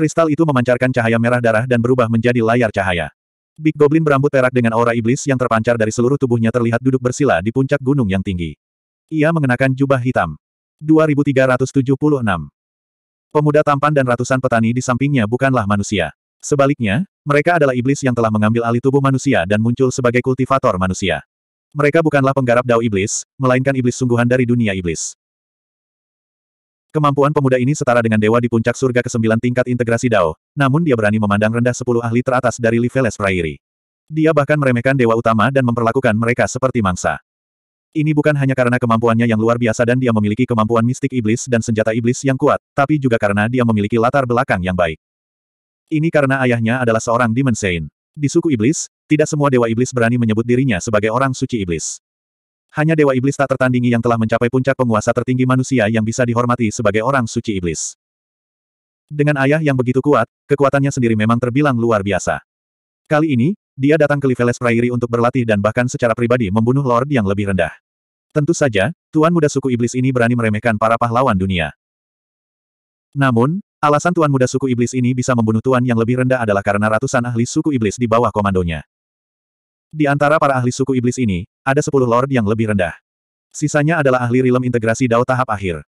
Kristal itu memancarkan cahaya merah darah dan berubah menjadi layar cahaya. Big Goblin berambut perak dengan aura iblis yang terpancar dari seluruh tubuhnya terlihat duduk bersila di puncak gunung yang tinggi. Ia mengenakan jubah hitam. 2376 Pemuda tampan dan ratusan petani di sampingnya bukanlah manusia. Sebaliknya, mereka adalah iblis yang telah mengambil alih tubuh manusia dan muncul sebagai kultivator manusia. Mereka bukanlah penggarap dao iblis, melainkan iblis sungguhan dari dunia iblis. Kemampuan pemuda ini setara dengan dewa di puncak surga ke-9 tingkat integrasi Dao, namun dia berani memandang rendah 10 ahli teratas dari Liveles Prairie. Dia bahkan meremehkan dewa utama dan memperlakukan mereka seperti mangsa. Ini bukan hanya karena kemampuannya yang luar biasa dan dia memiliki kemampuan mistik iblis dan senjata iblis yang kuat, tapi juga karena dia memiliki latar belakang yang baik. Ini karena ayahnya adalah seorang Demon Saint. Di suku iblis, tidak semua dewa iblis berani menyebut dirinya sebagai orang suci iblis. Hanya Dewa Iblis tak tertandingi yang telah mencapai puncak penguasa tertinggi manusia yang bisa dihormati sebagai orang suci iblis. Dengan ayah yang begitu kuat, kekuatannya sendiri memang terbilang luar biasa. Kali ini, dia datang ke Liveles Prairie untuk berlatih dan bahkan secara pribadi membunuh Lord yang lebih rendah. Tentu saja, Tuan Muda Suku Iblis ini berani meremehkan para pahlawan dunia. Namun, alasan Tuan Muda Suku Iblis ini bisa membunuh Tuan yang lebih rendah adalah karena ratusan ahli Suku Iblis di bawah komandonya. Di antara para ahli suku iblis ini, ada sepuluh lord yang lebih rendah. Sisanya adalah ahli rilem integrasi dao tahap akhir.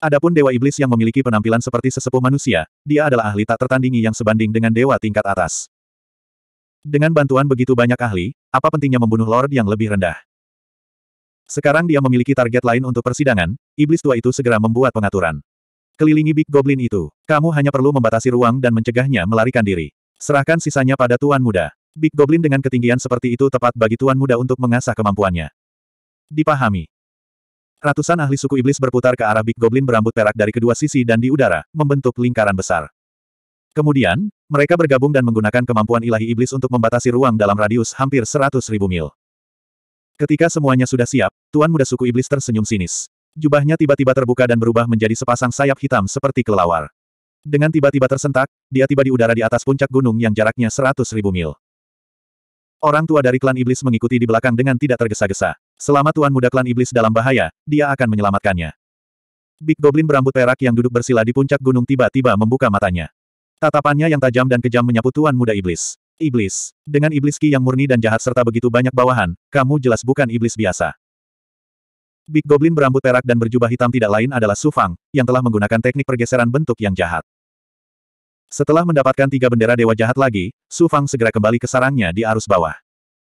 Adapun dewa iblis yang memiliki penampilan seperti sesepuh manusia, dia adalah ahli tak tertandingi yang sebanding dengan dewa tingkat atas. Dengan bantuan begitu banyak ahli, apa pentingnya membunuh lord yang lebih rendah? Sekarang dia memiliki target lain untuk persidangan, iblis tua itu segera membuat pengaturan. Kelilingi Big Goblin itu, kamu hanya perlu membatasi ruang dan mencegahnya melarikan diri. Serahkan sisanya pada Tuan Muda. Big Goblin dengan ketinggian seperti itu tepat bagi tuan muda untuk mengasah kemampuannya. Dipahami. Ratusan ahli suku iblis berputar ke arah Big Goblin berambut perak dari kedua sisi dan di udara, membentuk lingkaran besar. Kemudian, mereka bergabung dan menggunakan kemampuan ilahi iblis untuk membatasi ruang dalam radius hampir seratus ribu mil. Ketika semuanya sudah siap, tuan muda suku iblis tersenyum sinis. Jubahnya tiba-tiba terbuka dan berubah menjadi sepasang sayap hitam seperti kelelawar. Dengan tiba-tiba tersentak, dia tiba di udara di atas puncak gunung yang jaraknya seratus ribu mil. Orang tua dari klan iblis mengikuti di belakang dengan tidak tergesa-gesa. Selama tuan muda klan iblis dalam bahaya, dia akan menyelamatkannya. Big Goblin berambut perak yang duduk bersila di puncak gunung tiba-tiba membuka matanya. Tatapannya yang tajam dan kejam menyapu tuan muda iblis. Iblis. Dengan iblis ki yang murni dan jahat serta begitu banyak bawahan, kamu jelas bukan iblis biasa. Big Goblin berambut perak dan berjubah hitam tidak lain adalah Su Fang, yang telah menggunakan teknik pergeseran bentuk yang jahat. Setelah mendapatkan tiga bendera dewa jahat lagi, Su Fang segera kembali ke sarangnya di arus bawah.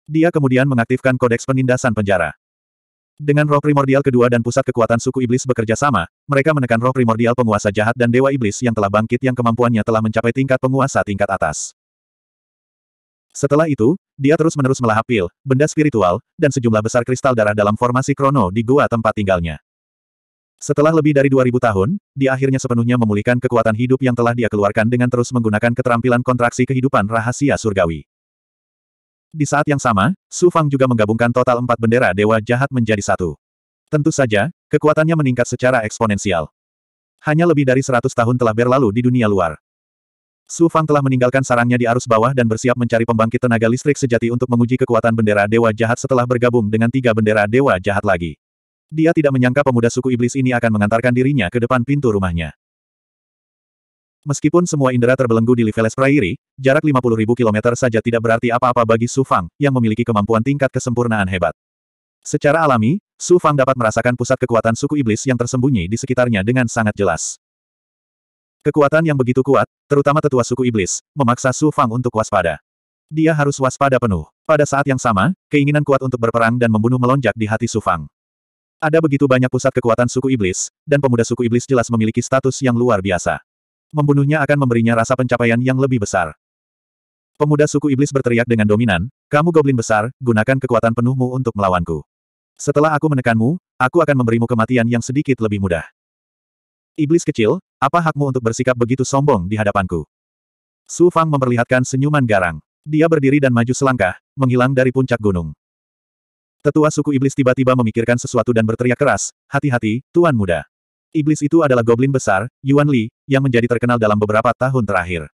Dia kemudian mengaktifkan kodeks penindasan penjara. Dengan roh primordial kedua dan pusat kekuatan suku iblis bekerja sama, mereka menekan roh primordial penguasa jahat dan dewa iblis yang telah bangkit yang kemampuannya telah mencapai tingkat penguasa tingkat atas. Setelah itu, dia terus-menerus melahap pil, benda spiritual, dan sejumlah besar kristal darah dalam formasi krono di gua tempat tinggalnya. Setelah lebih dari 2000 tahun, dia akhirnya sepenuhnya memulihkan kekuatan hidup yang telah dia keluarkan dengan terus menggunakan keterampilan kontraksi kehidupan rahasia surgawi. Di saat yang sama, Su Fang juga menggabungkan total empat bendera dewa jahat menjadi satu. Tentu saja, kekuatannya meningkat secara eksponensial. Hanya lebih dari 100 tahun telah berlalu di dunia luar. Su Fang telah meninggalkan sarangnya di arus bawah dan bersiap mencari pembangkit tenaga listrik sejati untuk menguji kekuatan bendera dewa jahat setelah bergabung dengan tiga bendera dewa jahat lagi. Dia tidak menyangka pemuda suku iblis ini akan mengantarkan dirinya ke depan pintu rumahnya. Meskipun semua indera terbelenggu di Liveles Prairie, jarak 50.000 km saja tidak berarti apa-apa bagi Su Fang, yang memiliki kemampuan tingkat kesempurnaan hebat. Secara alami, Su Fang dapat merasakan pusat kekuatan suku iblis yang tersembunyi di sekitarnya dengan sangat jelas. Kekuatan yang begitu kuat, terutama tetua suku iblis, memaksa Su Fang untuk waspada. Dia harus waspada penuh. Pada saat yang sama, keinginan kuat untuk berperang dan membunuh melonjak di hati Su Fang. Ada begitu banyak pusat kekuatan suku iblis, dan pemuda suku iblis jelas memiliki status yang luar biasa. Membunuhnya akan memberinya rasa pencapaian yang lebih besar. Pemuda suku iblis berteriak dengan dominan, kamu goblin besar, gunakan kekuatan penuhmu untuk melawanku. Setelah aku menekanmu, aku akan memberimu kematian yang sedikit lebih mudah. Iblis kecil, apa hakmu untuk bersikap begitu sombong di hadapanku? Su Fang memperlihatkan senyuman garang. Dia berdiri dan maju selangkah, menghilang dari puncak gunung. Tetua suku iblis tiba-tiba memikirkan sesuatu dan berteriak keras, hati-hati, tuan muda. Iblis itu adalah goblin besar, Yuan Li, yang menjadi terkenal dalam beberapa tahun terakhir.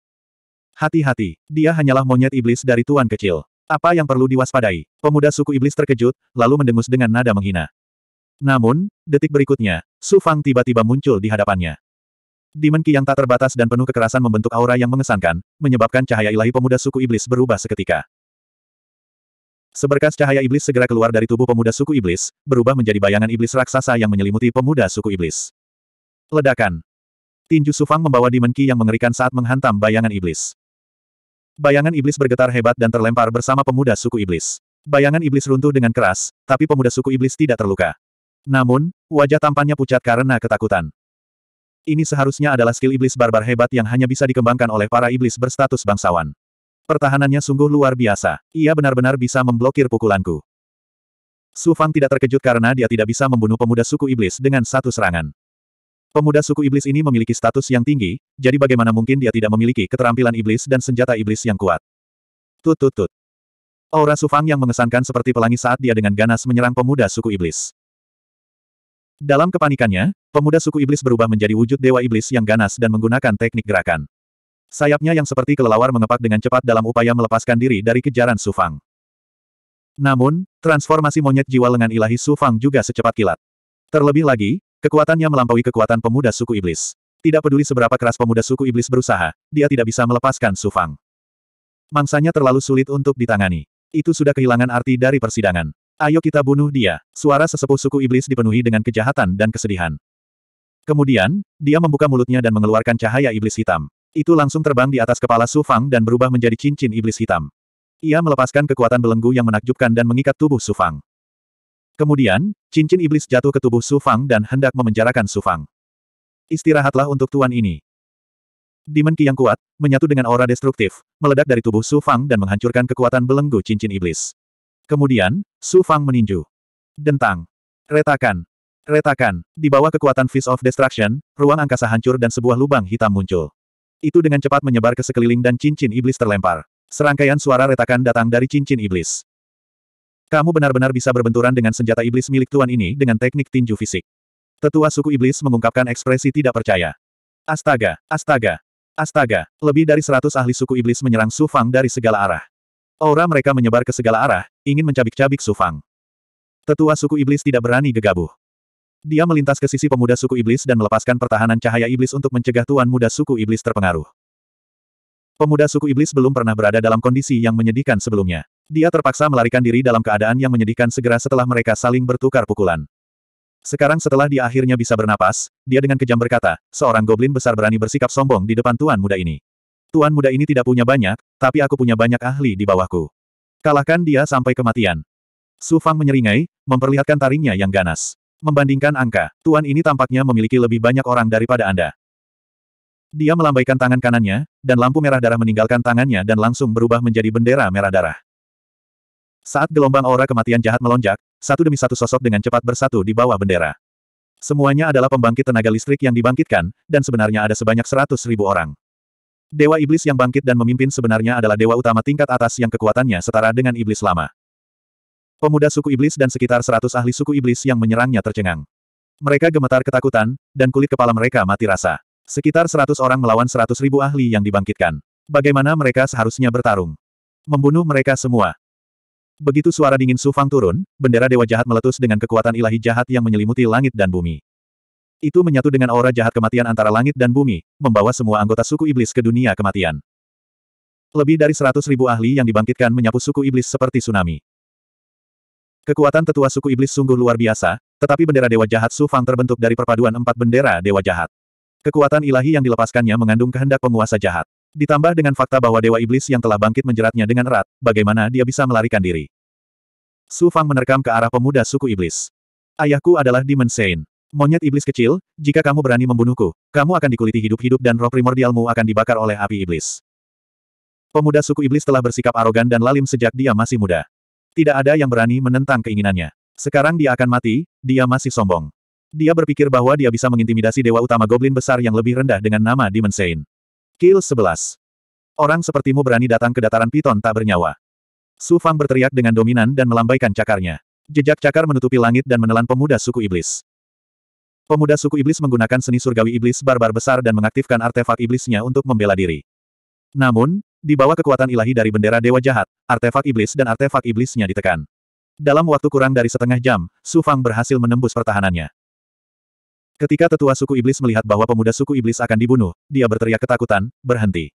Hati-hati, dia hanyalah monyet iblis dari tuan kecil. Apa yang perlu diwaspadai? Pemuda suku iblis terkejut, lalu mendengus dengan nada menghina. Namun, detik berikutnya, Su Fang tiba-tiba muncul di hadapannya. Dimenki yang tak terbatas dan penuh kekerasan membentuk aura yang mengesankan, menyebabkan cahaya ilahi pemuda suku iblis berubah seketika. Seberkas cahaya iblis segera keluar dari tubuh pemuda suku iblis, berubah menjadi bayangan iblis raksasa yang menyelimuti pemuda suku iblis. Ledakan. Tinju Sufang membawa Demon yang mengerikan saat menghantam bayangan iblis. Bayangan iblis bergetar hebat dan terlempar bersama pemuda suku iblis. Bayangan iblis runtuh dengan keras, tapi pemuda suku iblis tidak terluka. Namun, wajah tampannya pucat karena ketakutan. Ini seharusnya adalah skill iblis barbar hebat yang hanya bisa dikembangkan oleh para iblis berstatus bangsawan. Pertahanannya sungguh luar biasa. Ia benar-benar bisa memblokir pukulanku. Su Fang tidak terkejut karena dia tidak bisa membunuh pemuda suku iblis dengan satu serangan. Pemuda suku iblis ini memiliki status yang tinggi, jadi bagaimana mungkin dia tidak memiliki keterampilan iblis dan senjata iblis yang kuat. Tut tut tut. Aura Su Fang yang mengesankan seperti pelangi saat dia dengan ganas menyerang pemuda suku iblis. Dalam kepanikannya, pemuda suku iblis berubah menjadi wujud dewa iblis yang ganas dan menggunakan teknik gerakan. Sayapnya yang seperti kelelawar mengepak dengan cepat dalam upaya melepaskan diri dari kejaran Sufang. Namun, transformasi monyet jiwa lengan ilahi Sufang juga secepat kilat. Terlebih lagi, kekuatannya melampaui kekuatan pemuda suku iblis. Tidak peduli seberapa keras pemuda suku iblis berusaha, dia tidak bisa melepaskan Sufang. Mangsanya terlalu sulit untuk ditangani. Itu sudah kehilangan arti dari persidangan. Ayo kita bunuh dia. Suara sesepuh suku iblis dipenuhi dengan kejahatan dan kesedihan. Kemudian, dia membuka mulutnya dan mengeluarkan cahaya iblis hitam. Itu langsung terbang di atas kepala Su Fang dan berubah menjadi cincin iblis hitam. Ia melepaskan kekuatan belenggu yang menakjubkan dan mengikat tubuh Su Fang. Kemudian, cincin iblis jatuh ke tubuh Su Fang dan hendak memenjarakan Su Fang. Istirahatlah untuk tuan ini. Demon Ki yang kuat, menyatu dengan aura destruktif, meledak dari tubuh Su Fang dan menghancurkan kekuatan belenggu cincin iblis. Kemudian, Su Fang meninju. Dentang. Retakan. Retakan. Di bawah kekuatan Fist of Destruction, ruang angkasa hancur dan sebuah lubang hitam muncul. Itu dengan cepat menyebar ke sekeliling dan cincin iblis terlempar. Serangkaian suara retakan datang dari cincin iblis. Kamu benar-benar bisa berbenturan dengan senjata iblis milik tuan ini dengan teknik tinju fisik. Tetua suku iblis mengungkapkan ekspresi tidak percaya. Astaga, astaga, astaga, lebih dari seratus ahli suku iblis menyerang Su Fang dari segala arah. Aura mereka menyebar ke segala arah, ingin mencabik-cabik Su Fang. Tetua suku iblis tidak berani gegabah. Dia melintas ke sisi pemuda suku iblis dan melepaskan pertahanan cahaya iblis untuk mencegah tuan muda suku iblis terpengaruh. Pemuda suku iblis belum pernah berada dalam kondisi yang menyedihkan sebelumnya. Dia terpaksa melarikan diri dalam keadaan yang menyedihkan segera setelah mereka saling bertukar pukulan. Sekarang setelah dia akhirnya bisa bernapas, dia dengan kejam berkata, seorang goblin besar berani bersikap sombong di depan tuan muda ini. Tuan muda ini tidak punya banyak, tapi aku punya banyak ahli di bawahku. Kalahkan dia sampai kematian. Su Fang menyeringai, memperlihatkan taringnya yang ganas. Membandingkan angka, tuan ini tampaknya memiliki lebih banyak orang daripada Anda. Dia melambaikan tangan kanannya, dan lampu merah darah meninggalkan tangannya dan langsung berubah menjadi bendera merah darah. Saat gelombang aura kematian jahat melonjak, satu demi satu sosok dengan cepat bersatu di bawah bendera. Semuanya adalah pembangkit tenaga listrik yang dibangkitkan, dan sebenarnya ada sebanyak seratus ribu orang. Dewa Iblis yang bangkit dan memimpin sebenarnya adalah dewa utama tingkat atas yang kekuatannya setara dengan Iblis lama. Pemuda suku iblis dan sekitar seratus ahli suku iblis yang menyerangnya tercengang. Mereka gemetar ketakutan, dan kulit kepala mereka mati rasa. Sekitar seratus orang melawan seratus ribu ahli yang dibangkitkan. Bagaimana mereka seharusnya bertarung? Membunuh mereka semua. Begitu suara dingin Sufang turun, bendera dewa jahat meletus dengan kekuatan ilahi jahat yang menyelimuti langit dan bumi. Itu menyatu dengan aura jahat kematian antara langit dan bumi, membawa semua anggota suku iblis ke dunia kematian. Lebih dari seratus ribu ahli yang dibangkitkan menyapu suku iblis seperti tsunami. Kekuatan tetua suku iblis sungguh luar biasa, tetapi bendera Dewa Jahat Su Fang terbentuk dari perpaduan empat bendera Dewa Jahat. Kekuatan ilahi yang dilepaskannya mengandung kehendak penguasa jahat. Ditambah dengan fakta bahwa Dewa Iblis yang telah bangkit menjeratnya dengan erat, bagaimana dia bisa melarikan diri. Su Fang menerkam ke arah pemuda suku Iblis. Ayahku adalah Demon Saint, Monyet iblis kecil, jika kamu berani membunuhku, kamu akan dikuliti hidup-hidup dan roh primordialmu akan dibakar oleh api iblis. Pemuda suku iblis telah bersikap arogan dan lalim sejak dia masih muda. Tidak ada yang berani menentang keinginannya. Sekarang dia akan mati, dia masih sombong. Dia berpikir bahwa dia bisa mengintimidasi dewa utama goblin besar yang lebih rendah dengan nama Demon Sein. Kill 11. Orang sepertimu berani datang ke dataran piton tak bernyawa. Su Fang berteriak dengan dominan dan melambaikan cakarnya. Jejak cakar menutupi langit dan menelan pemuda suku iblis. Pemuda suku iblis menggunakan seni surgawi iblis barbar besar dan mengaktifkan artefak iblisnya untuk membela diri. Namun, di bawah kekuatan ilahi dari bendera Dewa Jahat, artefak iblis dan artefak iblisnya ditekan. Dalam waktu kurang dari setengah jam, Su Fang berhasil menembus pertahanannya. Ketika tetua suku iblis melihat bahwa pemuda suku iblis akan dibunuh, dia berteriak ketakutan, berhenti.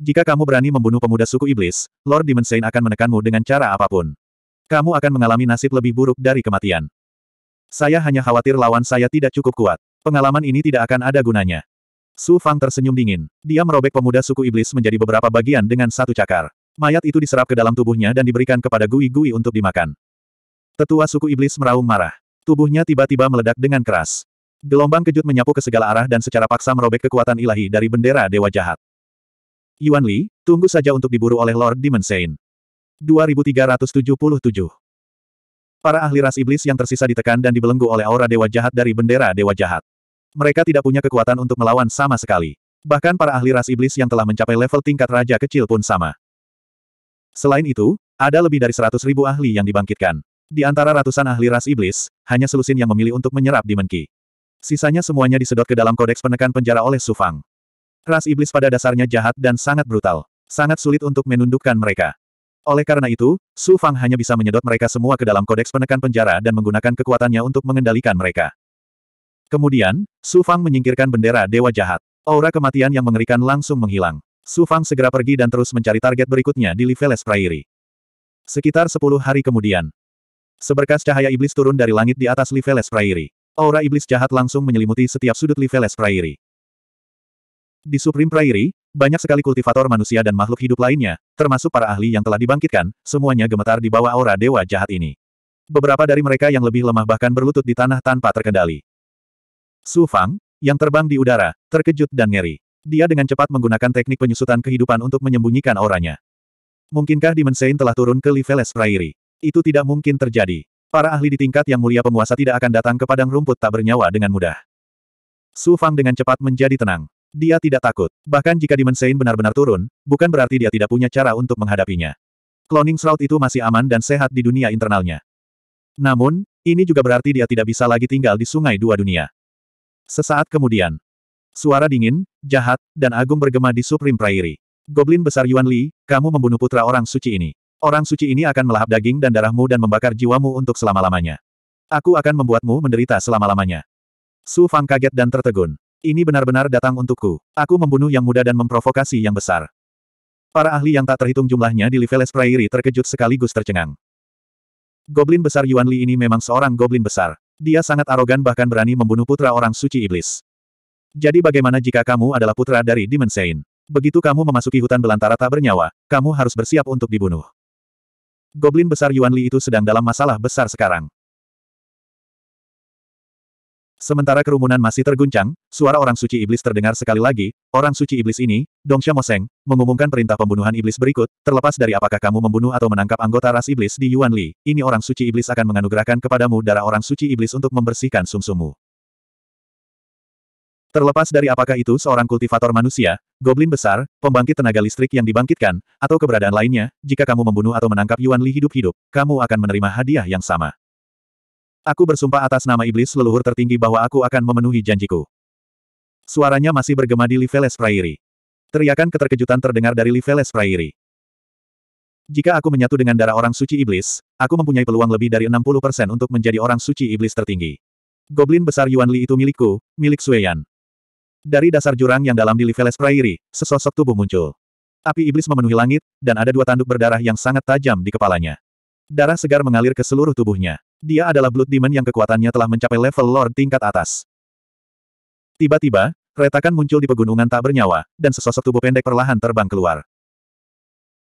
Jika kamu berani membunuh pemuda suku iblis, Lord Dimensain akan menekanmu dengan cara apapun. Kamu akan mengalami nasib lebih buruk dari kematian. Saya hanya khawatir lawan saya tidak cukup kuat. Pengalaman ini tidak akan ada gunanya. Su Fang tersenyum dingin. Dia merobek pemuda suku iblis menjadi beberapa bagian dengan satu cakar. Mayat itu diserap ke dalam tubuhnya dan diberikan kepada Gui Gui untuk dimakan. Tetua suku iblis meraung marah. Tubuhnya tiba-tiba meledak dengan keras. Gelombang kejut menyapu ke segala arah dan secara paksa merobek kekuatan ilahi dari bendera dewa jahat. Yuan Li, tunggu saja untuk diburu oleh Lord Demon Saint. 2377 Para ahli ras iblis yang tersisa ditekan dan dibelenggu oleh aura dewa jahat dari bendera dewa jahat. Mereka tidak punya kekuatan untuk melawan sama sekali. Bahkan para ahli ras iblis yang telah mencapai level tingkat raja kecil pun sama. Selain itu, ada lebih dari seratus ribu ahli yang dibangkitkan. Di antara ratusan ahli ras iblis, hanya selusin yang memilih untuk menyerap di Menki. Sisanya semuanya disedot ke dalam kodeks penekan penjara oleh Sufang. Ras iblis pada dasarnya jahat dan sangat brutal. Sangat sulit untuk menundukkan mereka. Oleh karena itu, Su Fang hanya bisa menyedot mereka semua ke dalam kodeks penekan penjara dan menggunakan kekuatannya untuk mengendalikan mereka. Kemudian, Su Fang menyingkirkan bendera Dewa Jahat. Aura kematian yang mengerikan langsung menghilang. Su Fang segera pergi dan terus mencari target berikutnya di Liveles Prairie. Sekitar sepuluh hari kemudian, seberkas cahaya iblis turun dari langit di atas Liveles Prairie. Aura iblis jahat langsung menyelimuti setiap sudut Liveles Prairie. Di Supreme Prairie, banyak sekali kultivator manusia dan makhluk hidup lainnya, termasuk para ahli yang telah dibangkitkan, semuanya gemetar di bawah aura dewa jahat ini. Beberapa dari mereka yang lebih lemah bahkan berlutut di tanah tanpa terkendali. Su Fang, yang terbang di udara, terkejut dan ngeri. Dia dengan cepat menggunakan teknik penyusutan kehidupan untuk menyembunyikan auranya. Mungkinkah Dimensein telah turun ke Liveless Prairie? Itu tidak mungkin terjadi. Para ahli di tingkat yang mulia penguasa tidak akan datang ke padang rumput tak bernyawa dengan mudah. Su Fang dengan cepat menjadi tenang. Dia tidak takut. Bahkan jika Dimensein benar-benar turun, bukan berarti dia tidak punya cara untuk menghadapinya. Cloning Shroud itu masih aman dan sehat di dunia internalnya. Namun, ini juga berarti dia tidak bisa lagi tinggal di sungai dua dunia. Sesaat kemudian, suara dingin, jahat, dan agung bergema di Supreme Prairie. Goblin besar Yuan Li, kamu membunuh putra orang suci ini. Orang suci ini akan melahap daging dan darahmu dan membakar jiwamu untuk selama-lamanya. Aku akan membuatmu menderita selama-lamanya. Su Fang kaget dan tertegun. Ini benar-benar datang untukku. Aku membunuh yang muda dan memprovokasi yang besar. Para ahli yang tak terhitung jumlahnya di Liveles Prairie terkejut sekaligus tercengang. Goblin besar Yuan Li ini memang seorang goblin besar. Dia sangat arogan bahkan berani membunuh putra orang suci iblis. Jadi bagaimana jika kamu adalah putra dari Dimensein? Begitu kamu memasuki hutan belantara tak bernyawa, kamu harus bersiap untuk dibunuh. Goblin besar Yuan Li itu sedang dalam masalah besar sekarang. Sementara kerumunan masih terguncang, suara orang suci iblis terdengar sekali lagi, orang suci iblis ini, Dong Moseng, mengumumkan perintah pembunuhan iblis berikut, terlepas dari apakah kamu membunuh atau menangkap anggota ras iblis di Yuan Li, ini orang suci iblis akan menganugerahkan kepadamu darah orang suci iblis untuk membersihkan sumsumu. Terlepas dari apakah itu seorang kultivator manusia, goblin besar, pembangkit tenaga listrik yang dibangkitkan, atau keberadaan lainnya, jika kamu membunuh atau menangkap Yuan Li hidup-hidup, kamu akan menerima hadiah yang sama. Aku bersumpah atas nama iblis leluhur tertinggi bahwa aku akan memenuhi janjiku. Suaranya masih bergema di Liveles Prairi. Teriakan keterkejutan terdengar dari Liveles Prairi. Jika aku menyatu dengan darah orang suci iblis, aku mempunyai peluang lebih dari 60% untuk menjadi orang suci iblis tertinggi. Goblin besar Yuan Li itu milikku, milik Sueyan. Dari dasar jurang yang dalam di Liveles Prairi, sesosok tubuh muncul. Api iblis memenuhi langit, dan ada dua tanduk berdarah yang sangat tajam di kepalanya. Darah segar mengalir ke seluruh tubuhnya. Dia adalah Blood Demon yang kekuatannya telah mencapai level Lord tingkat atas. Tiba-tiba, retakan muncul di pegunungan tak bernyawa, dan sesosok tubuh pendek perlahan terbang keluar.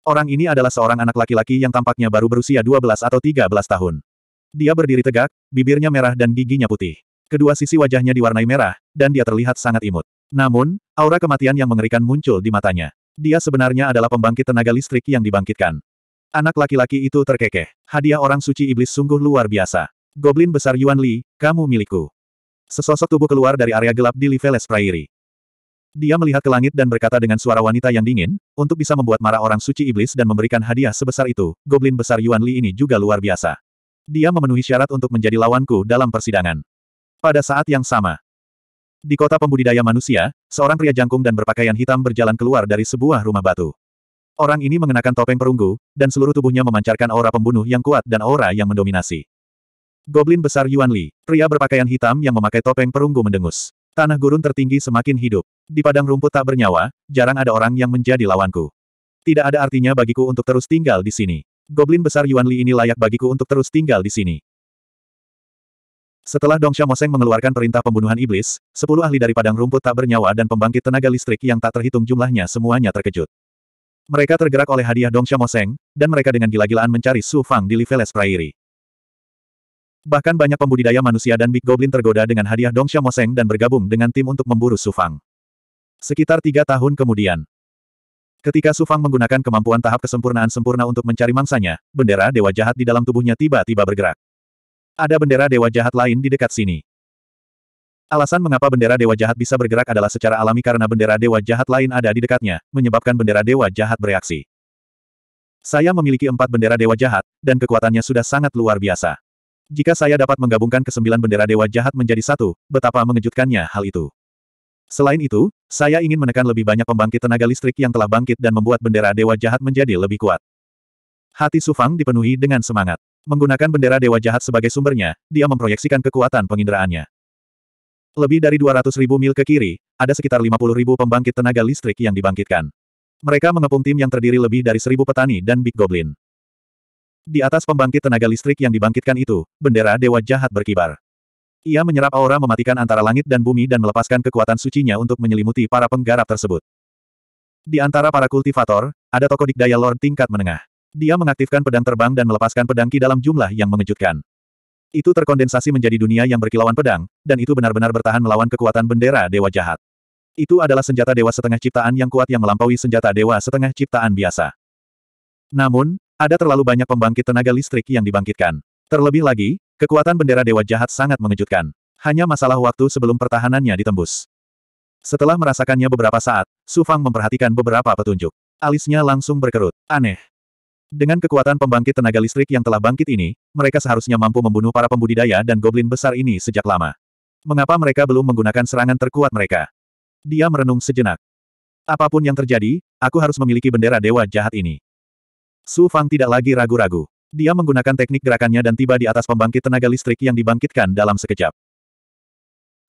Orang ini adalah seorang anak laki-laki yang tampaknya baru berusia 12 atau 13 tahun. Dia berdiri tegak, bibirnya merah dan giginya putih. Kedua sisi wajahnya diwarnai merah, dan dia terlihat sangat imut. Namun, aura kematian yang mengerikan muncul di matanya. Dia sebenarnya adalah pembangkit tenaga listrik yang dibangkitkan. Anak laki-laki itu terkekeh. Hadiah orang suci iblis sungguh luar biasa. Goblin besar Yuan Li, kamu milikku. Sesosok tubuh keluar dari area gelap di Liveles Prairie. Dia melihat ke langit dan berkata dengan suara wanita yang dingin, untuk bisa membuat marah orang suci iblis dan memberikan hadiah sebesar itu, goblin besar Yuan Li ini juga luar biasa. Dia memenuhi syarat untuk menjadi lawanku dalam persidangan. Pada saat yang sama, di kota pembudidaya manusia, seorang pria jangkung dan berpakaian hitam berjalan keluar dari sebuah rumah batu. Orang ini mengenakan topeng perunggu, dan seluruh tubuhnya memancarkan aura pembunuh yang kuat dan aura yang mendominasi. Goblin besar Yuan Li, pria berpakaian hitam yang memakai topeng perunggu mendengus. Tanah gurun tertinggi semakin hidup. Di padang rumput tak bernyawa, jarang ada orang yang menjadi lawanku. Tidak ada artinya bagiku untuk terus tinggal di sini. Goblin besar Yuan Li ini layak bagiku untuk terus tinggal di sini. Setelah Dong Moseng mengeluarkan perintah pembunuhan iblis, sepuluh ahli dari padang rumput tak bernyawa dan pembangkit tenaga listrik yang tak terhitung jumlahnya semuanya terkejut. Mereka tergerak oleh hadiah Dong Xiaomoseng, dan mereka dengan gila-gilaan mencari Su Fang di Liveles Prairie. Bahkan banyak pembudidaya manusia dan Big Goblin tergoda dengan hadiah Dong Xiaomoseng dan bergabung dengan tim untuk memburu Su Fang. Sekitar tiga tahun kemudian, ketika Su Fang menggunakan kemampuan tahap kesempurnaan sempurna untuk mencari mangsanya, bendera Dewa Jahat di dalam tubuhnya tiba-tiba bergerak. Ada bendera Dewa Jahat lain di dekat sini. Alasan mengapa bendera Dewa Jahat bisa bergerak adalah secara alami karena bendera Dewa Jahat lain ada di dekatnya, menyebabkan bendera Dewa Jahat bereaksi. Saya memiliki empat bendera Dewa Jahat, dan kekuatannya sudah sangat luar biasa. Jika saya dapat menggabungkan kesembilan bendera Dewa Jahat menjadi satu, betapa mengejutkannya hal itu. Selain itu, saya ingin menekan lebih banyak pembangkit tenaga listrik yang telah bangkit dan membuat bendera Dewa Jahat menjadi lebih kuat. Hati Sufang dipenuhi dengan semangat. Menggunakan bendera Dewa Jahat sebagai sumbernya, dia memproyeksikan kekuatan penginderaannya. Lebih dari 200 ribu mil ke kiri, ada sekitar 50 ribu pembangkit tenaga listrik yang dibangkitkan. Mereka mengepung tim yang terdiri lebih dari seribu petani dan Big Goblin. Di atas pembangkit tenaga listrik yang dibangkitkan itu, bendera Dewa Jahat berkibar. Ia menyerap aura mematikan antara langit dan bumi dan melepaskan kekuatan sucinya untuk menyelimuti para penggarap tersebut. Di antara para kultivator, ada tokoh dikdaya Lord tingkat menengah. Dia mengaktifkan pedang terbang dan melepaskan pedang ki dalam jumlah yang mengejutkan. Itu terkondensasi menjadi dunia yang berkilauan pedang, dan itu benar-benar bertahan melawan kekuatan bendera dewa jahat. Itu adalah senjata dewa setengah ciptaan yang kuat yang melampaui senjata dewa setengah ciptaan biasa. Namun, ada terlalu banyak pembangkit tenaga listrik yang dibangkitkan. Terlebih lagi, kekuatan bendera dewa jahat sangat mengejutkan. Hanya masalah waktu sebelum pertahanannya ditembus. Setelah merasakannya beberapa saat, Sufang memperhatikan beberapa petunjuk. Alisnya langsung berkerut. Aneh. Dengan kekuatan pembangkit tenaga listrik yang telah bangkit ini, mereka seharusnya mampu membunuh para pembudidaya dan goblin besar ini sejak lama. Mengapa mereka belum menggunakan serangan terkuat mereka? Dia merenung sejenak. Apapun yang terjadi, aku harus memiliki bendera dewa jahat ini. Su Fang tidak lagi ragu-ragu. Dia menggunakan teknik gerakannya dan tiba di atas pembangkit tenaga listrik yang dibangkitkan dalam sekejap.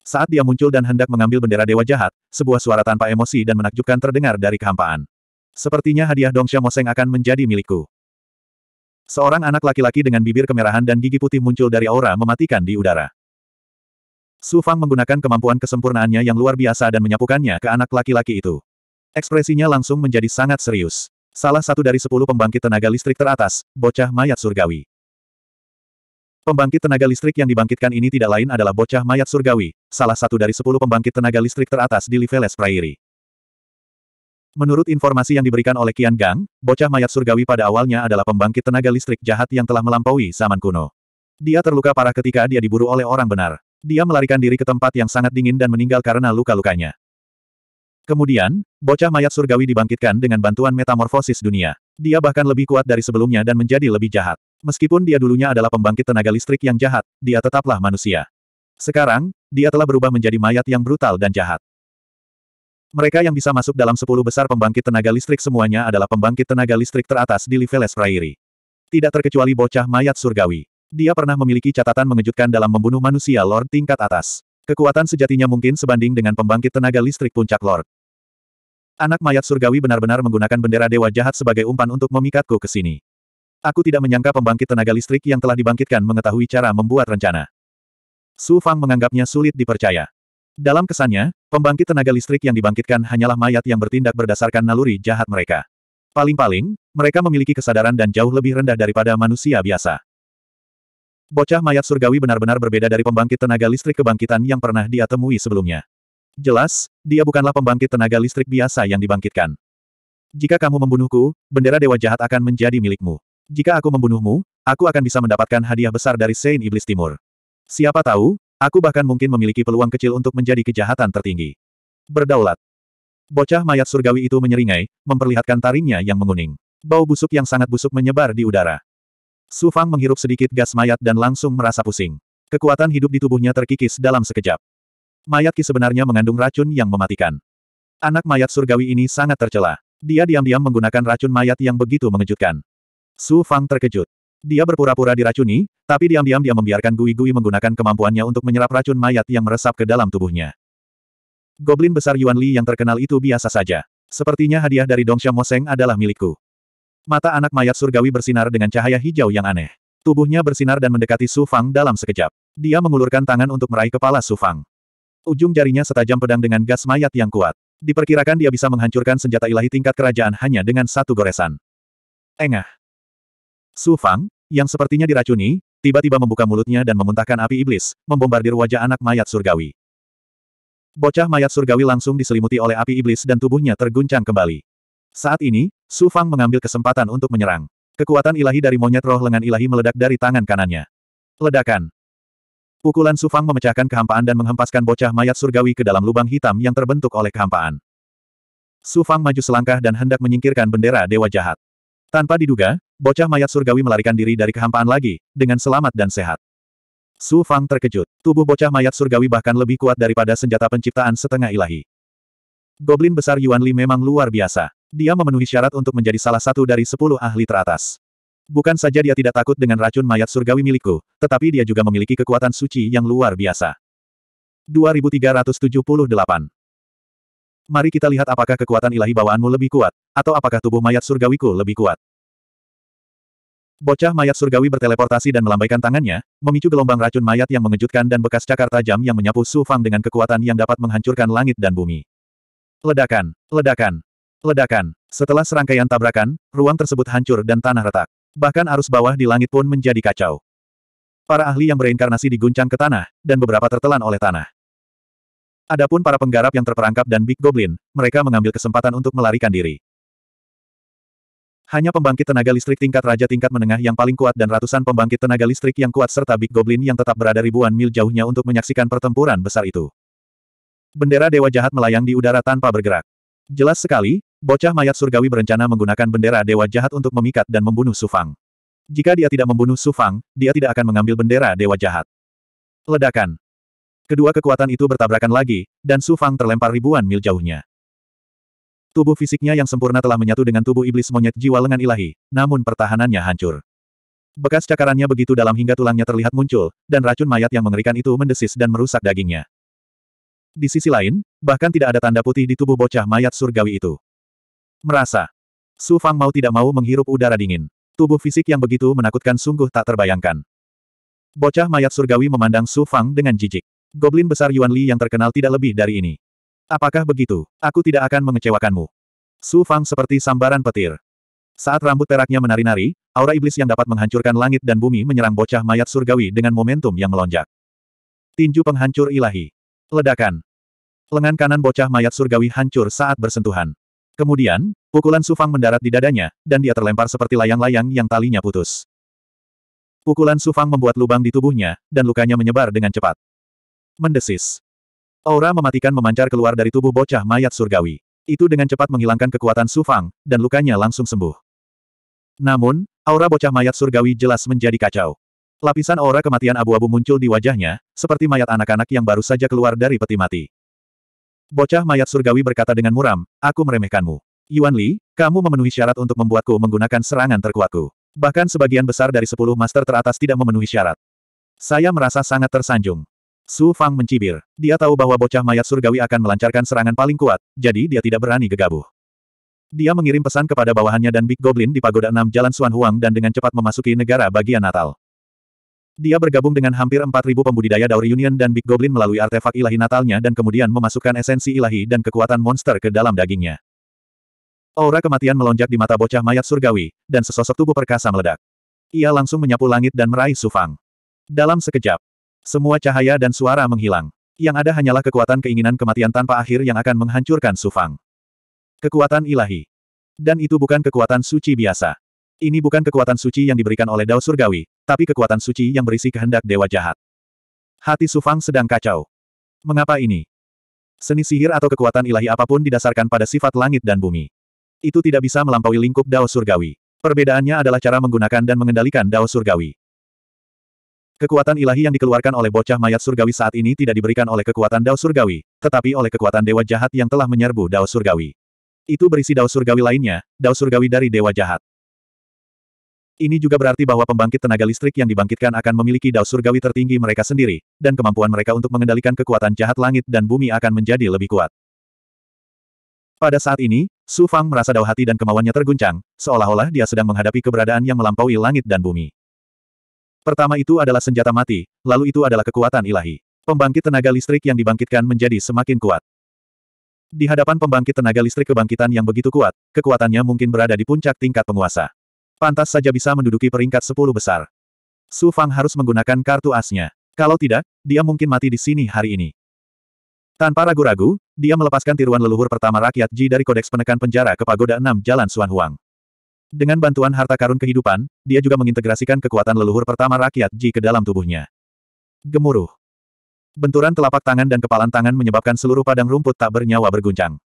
Saat dia muncul dan hendak mengambil bendera dewa jahat, sebuah suara tanpa emosi dan menakjubkan terdengar dari kehampaan. Sepertinya hadiah Dongsha Moseng akan menjadi milikku. Seorang anak laki-laki dengan bibir kemerahan dan gigi putih muncul dari aura mematikan di udara. Su Fang menggunakan kemampuan kesempurnaannya yang luar biasa dan menyapukannya ke anak laki-laki itu. Ekspresinya langsung menjadi sangat serius. Salah satu dari sepuluh pembangkit tenaga listrik teratas, bocah mayat surgawi. Pembangkit tenaga listrik yang dibangkitkan ini tidak lain adalah bocah mayat surgawi, salah satu dari sepuluh pembangkit tenaga listrik teratas di Liveles Prairie. Menurut informasi yang diberikan oleh Qian Gang, bocah mayat surgawi pada awalnya adalah pembangkit tenaga listrik jahat yang telah melampaui zaman kuno. Dia terluka parah ketika dia diburu oleh orang benar. Dia melarikan diri ke tempat yang sangat dingin dan meninggal karena luka-lukanya. Kemudian, bocah mayat surgawi dibangkitkan dengan bantuan metamorfosis dunia. Dia bahkan lebih kuat dari sebelumnya dan menjadi lebih jahat. Meskipun dia dulunya adalah pembangkit tenaga listrik yang jahat, dia tetaplah manusia. Sekarang, dia telah berubah menjadi mayat yang brutal dan jahat. Mereka yang bisa masuk dalam sepuluh besar pembangkit tenaga listrik semuanya adalah pembangkit tenaga listrik teratas di Liveles Prairie. Tidak terkecuali bocah mayat surgawi. Dia pernah memiliki catatan mengejutkan dalam membunuh manusia Lord tingkat atas. Kekuatan sejatinya mungkin sebanding dengan pembangkit tenaga listrik puncak Lord. Anak mayat surgawi benar-benar menggunakan bendera dewa jahat sebagai umpan untuk memikatku ke sini. Aku tidak menyangka pembangkit tenaga listrik yang telah dibangkitkan mengetahui cara membuat rencana. Su Fang menganggapnya sulit dipercaya. Dalam kesannya, pembangkit tenaga listrik yang dibangkitkan hanyalah mayat yang bertindak berdasarkan naluri jahat mereka. Paling-paling, mereka memiliki kesadaran dan jauh lebih rendah daripada manusia biasa. Bocah mayat surgawi benar-benar berbeda dari pembangkit tenaga listrik kebangkitan yang pernah dia temui sebelumnya. Jelas, dia bukanlah pembangkit tenaga listrik biasa yang dibangkitkan. Jika kamu membunuhku, bendera dewa jahat akan menjadi milikmu. Jika aku membunuhmu, aku akan bisa mendapatkan hadiah besar dari Saint Iblis Timur. Siapa tahu, Aku bahkan mungkin memiliki peluang kecil untuk menjadi kejahatan tertinggi. Berdaulat. Bocah mayat surgawi itu menyeringai, memperlihatkan taringnya yang menguning. Bau busuk yang sangat busuk menyebar di udara. Su Fang menghirup sedikit gas mayat dan langsung merasa pusing. Kekuatan hidup di tubuhnya terkikis dalam sekejap. Mayat Ki sebenarnya mengandung racun yang mematikan. Anak mayat surgawi ini sangat tercela. Dia diam-diam menggunakan racun mayat yang begitu mengejutkan. Su Fang terkejut. Dia berpura-pura diracuni, tapi diam-diam dia membiarkan Gui-Gui menggunakan kemampuannya untuk menyerap racun mayat yang meresap ke dalam tubuhnya. Goblin besar Yuan Li yang terkenal itu biasa saja. Sepertinya hadiah dari Dongsha Moseng adalah milikku. Mata anak mayat surgawi bersinar dengan cahaya hijau yang aneh. Tubuhnya bersinar dan mendekati Su Fang dalam sekejap. Dia mengulurkan tangan untuk meraih kepala Su Fang. Ujung jarinya setajam pedang dengan gas mayat yang kuat. Diperkirakan dia bisa menghancurkan senjata ilahi tingkat kerajaan hanya dengan satu goresan. Engah. Su Fang, yang sepertinya diracuni, tiba-tiba membuka mulutnya dan memuntahkan api iblis, membombardir wajah anak mayat surgawi. Bocah mayat surgawi langsung diselimuti oleh api iblis dan tubuhnya terguncang kembali. Saat ini, Su Fang mengambil kesempatan untuk menyerang. Kekuatan ilahi dari monyet roh lengan ilahi meledak dari tangan kanannya. Ledakan. Pukulan Su Fang memecahkan kehampaan dan menghempaskan bocah mayat surgawi ke dalam lubang hitam yang terbentuk oleh kehampaan. Su Fang maju selangkah dan hendak menyingkirkan bendera dewa jahat. Tanpa diduga, Bocah mayat surgawi melarikan diri dari kehampaan lagi, dengan selamat dan sehat. Su Fang terkejut. Tubuh bocah mayat surgawi bahkan lebih kuat daripada senjata penciptaan setengah ilahi. Goblin besar Yuan Li memang luar biasa. Dia memenuhi syarat untuk menjadi salah satu dari sepuluh ahli teratas. Bukan saja dia tidak takut dengan racun mayat surgawi milikku, tetapi dia juga memiliki kekuatan suci yang luar biasa. 2378 Mari kita lihat apakah kekuatan ilahi bawaanmu lebih kuat, atau apakah tubuh mayat surgawiku lebih kuat. Bocah mayat surgawi berteleportasi dan melambaikan tangannya, memicu gelombang racun mayat yang mengejutkan dan bekas cakar tajam yang menyapu Su Fang dengan kekuatan yang dapat menghancurkan langit dan bumi. Ledakan, ledakan, ledakan. Setelah serangkaian tabrakan, ruang tersebut hancur dan tanah retak. Bahkan arus bawah di langit pun menjadi kacau. Para ahli yang bereinkarnasi diguncang ke tanah, dan beberapa tertelan oleh tanah. Adapun para penggarap yang terperangkap dan Big Goblin, mereka mengambil kesempatan untuk melarikan diri. Hanya pembangkit tenaga listrik tingkat raja tingkat menengah yang paling kuat dan ratusan pembangkit tenaga listrik yang kuat serta Big Goblin yang tetap berada ribuan mil jauhnya untuk menyaksikan pertempuran besar itu. Bendera Dewa Jahat melayang di udara tanpa bergerak. Jelas sekali, bocah mayat surgawi berencana menggunakan bendera Dewa Jahat untuk memikat dan membunuh Sufang. Jika dia tidak membunuh Sufang, dia tidak akan mengambil bendera Dewa Jahat. Ledakan. Kedua kekuatan itu bertabrakan lagi, dan Sufang terlempar ribuan mil jauhnya. Tubuh fisiknya yang sempurna telah menyatu dengan tubuh iblis monyet jiwa lengan ilahi, namun pertahanannya hancur. Bekas cakarannya begitu dalam hingga tulangnya terlihat muncul, dan racun mayat yang mengerikan itu mendesis dan merusak dagingnya. Di sisi lain, bahkan tidak ada tanda putih di tubuh bocah mayat surgawi itu. Merasa. Su Fang mau tidak mau menghirup udara dingin. Tubuh fisik yang begitu menakutkan sungguh tak terbayangkan. Bocah mayat surgawi memandang Su Fang dengan jijik. Goblin besar Yuan Li yang terkenal tidak lebih dari ini. Apakah begitu? Aku tidak akan mengecewakanmu. Su Fang seperti sambaran petir. Saat rambut peraknya menari-nari, aura iblis yang dapat menghancurkan langit dan bumi menyerang bocah mayat surgawi dengan momentum yang melonjak. Tinju penghancur ilahi. Ledakan. Lengan kanan bocah mayat surgawi hancur saat bersentuhan. Kemudian, pukulan Su Fang mendarat di dadanya, dan dia terlempar seperti layang-layang yang talinya putus. Pukulan Su Fang membuat lubang di tubuhnya, dan lukanya menyebar dengan cepat. Mendesis. Aura mematikan memancar keluar dari tubuh bocah mayat surgawi. Itu dengan cepat menghilangkan kekuatan Sufang, dan lukanya langsung sembuh. Namun, aura bocah mayat surgawi jelas menjadi kacau. Lapisan aura kematian abu-abu muncul di wajahnya, seperti mayat anak-anak yang baru saja keluar dari peti mati. Bocah mayat surgawi berkata dengan muram, aku meremehkanmu. Yuan Li, kamu memenuhi syarat untuk membuatku menggunakan serangan terkuatku. Bahkan sebagian besar dari sepuluh master teratas tidak memenuhi syarat. Saya merasa sangat tersanjung. Su Fang mencibir. Dia tahu bahwa bocah mayat surgawi akan melancarkan serangan paling kuat, jadi dia tidak berani gegabah. Dia mengirim pesan kepada bawahannya dan Big Goblin di Pagoda 6 Jalan Suan Huang dan dengan cepat memasuki negara bagian Natal. Dia bergabung dengan hampir 4.000 pembudidaya Dao Union dan Big Goblin melalui artefak ilahi Natalnya dan kemudian memasukkan esensi ilahi dan kekuatan monster ke dalam dagingnya. Aura kematian melonjak di mata bocah mayat surgawi, dan sesosok tubuh perkasa meledak. Ia langsung menyapu langit dan meraih Sufang. Dalam sekejap, semua cahaya dan suara menghilang. Yang ada hanyalah kekuatan keinginan kematian tanpa akhir yang akan menghancurkan Sufang. Kekuatan ilahi. Dan itu bukan kekuatan suci biasa. Ini bukan kekuatan suci yang diberikan oleh Dao Surgawi, tapi kekuatan suci yang berisi kehendak dewa jahat. Hati Sufang sedang kacau. Mengapa ini? Seni sihir atau kekuatan ilahi apapun didasarkan pada sifat langit dan bumi. Itu tidak bisa melampaui lingkup Dao Surgawi. Perbedaannya adalah cara menggunakan dan mengendalikan Dao Surgawi. Kekuatan ilahi yang dikeluarkan oleh bocah mayat surgawi saat ini tidak diberikan oleh kekuatan Dao surgawi, tetapi oleh kekuatan dewa jahat yang telah menyerbu Dao surgawi. Itu berisi Dao surgawi lainnya, Dao surgawi dari dewa jahat. Ini juga berarti bahwa pembangkit tenaga listrik yang dibangkitkan akan memiliki Dao surgawi tertinggi mereka sendiri, dan kemampuan mereka untuk mengendalikan kekuatan jahat langit dan bumi akan menjadi lebih kuat. Pada saat ini, Su Fang merasa Dao hati dan kemauannya terguncang, seolah-olah dia sedang menghadapi keberadaan yang melampaui langit dan bumi. Pertama itu adalah senjata mati, lalu itu adalah kekuatan ilahi. Pembangkit tenaga listrik yang dibangkitkan menjadi semakin kuat. Di hadapan pembangkit tenaga listrik kebangkitan yang begitu kuat, kekuatannya mungkin berada di puncak tingkat penguasa. Pantas saja bisa menduduki peringkat 10 besar. Su Fang harus menggunakan kartu asnya. Kalau tidak, dia mungkin mati di sini hari ini. Tanpa ragu-ragu, dia melepaskan tiruan leluhur pertama rakyat Ji dari kodeks penekan penjara ke pagoda 6 Jalan Suan Huang. Dengan bantuan harta karun kehidupan, dia juga mengintegrasikan kekuatan leluhur pertama rakyat Ji ke dalam tubuhnya. Gemuruh. Benturan telapak tangan dan kepalan tangan menyebabkan seluruh padang rumput tak bernyawa berguncang.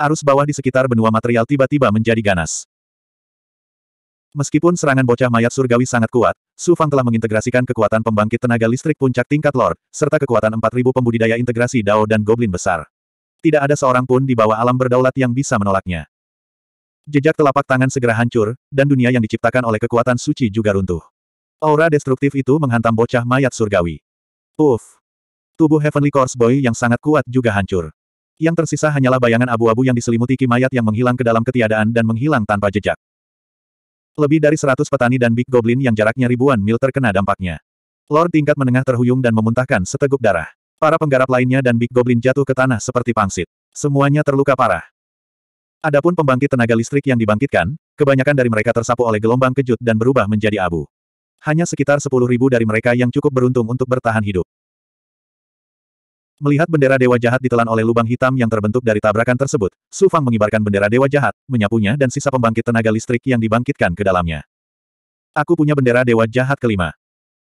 Arus bawah di sekitar benua material tiba-tiba menjadi ganas. Meskipun serangan bocah mayat surgawi sangat kuat, Su Fang telah mengintegrasikan kekuatan pembangkit tenaga listrik puncak tingkat Lord, serta kekuatan 4.000 pembudidaya integrasi Dao dan Goblin besar. Tidak ada seorang pun di bawah alam berdaulat yang bisa menolaknya. Jejak telapak tangan segera hancur, dan dunia yang diciptakan oleh kekuatan suci juga runtuh. Aura destruktif itu menghantam bocah mayat surgawi. Uff! Tubuh Heavenly Course Boy yang sangat kuat juga hancur. Yang tersisa hanyalah bayangan abu-abu yang diselimuti mayat yang menghilang ke dalam ketiadaan dan menghilang tanpa jejak. Lebih dari seratus petani dan Big Goblin yang jaraknya ribuan mil terkena dampaknya. Lord tingkat menengah terhuyung dan memuntahkan seteguk darah. Para penggarap lainnya dan Big Goblin jatuh ke tanah seperti pangsit. Semuanya terluka parah. Adapun pembangkit tenaga listrik yang dibangkitkan, kebanyakan dari mereka tersapu oleh gelombang kejut dan berubah menjadi abu. Hanya sekitar 10.000 dari mereka yang cukup beruntung untuk bertahan hidup. Melihat bendera Dewa Jahat ditelan oleh lubang hitam yang terbentuk dari tabrakan tersebut, Su Fang mengibarkan bendera Dewa Jahat, menyapunya dan sisa pembangkit tenaga listrik yang dibangkitkan ke dalamnya. Aku punya bendera Dewa Jahat kelima.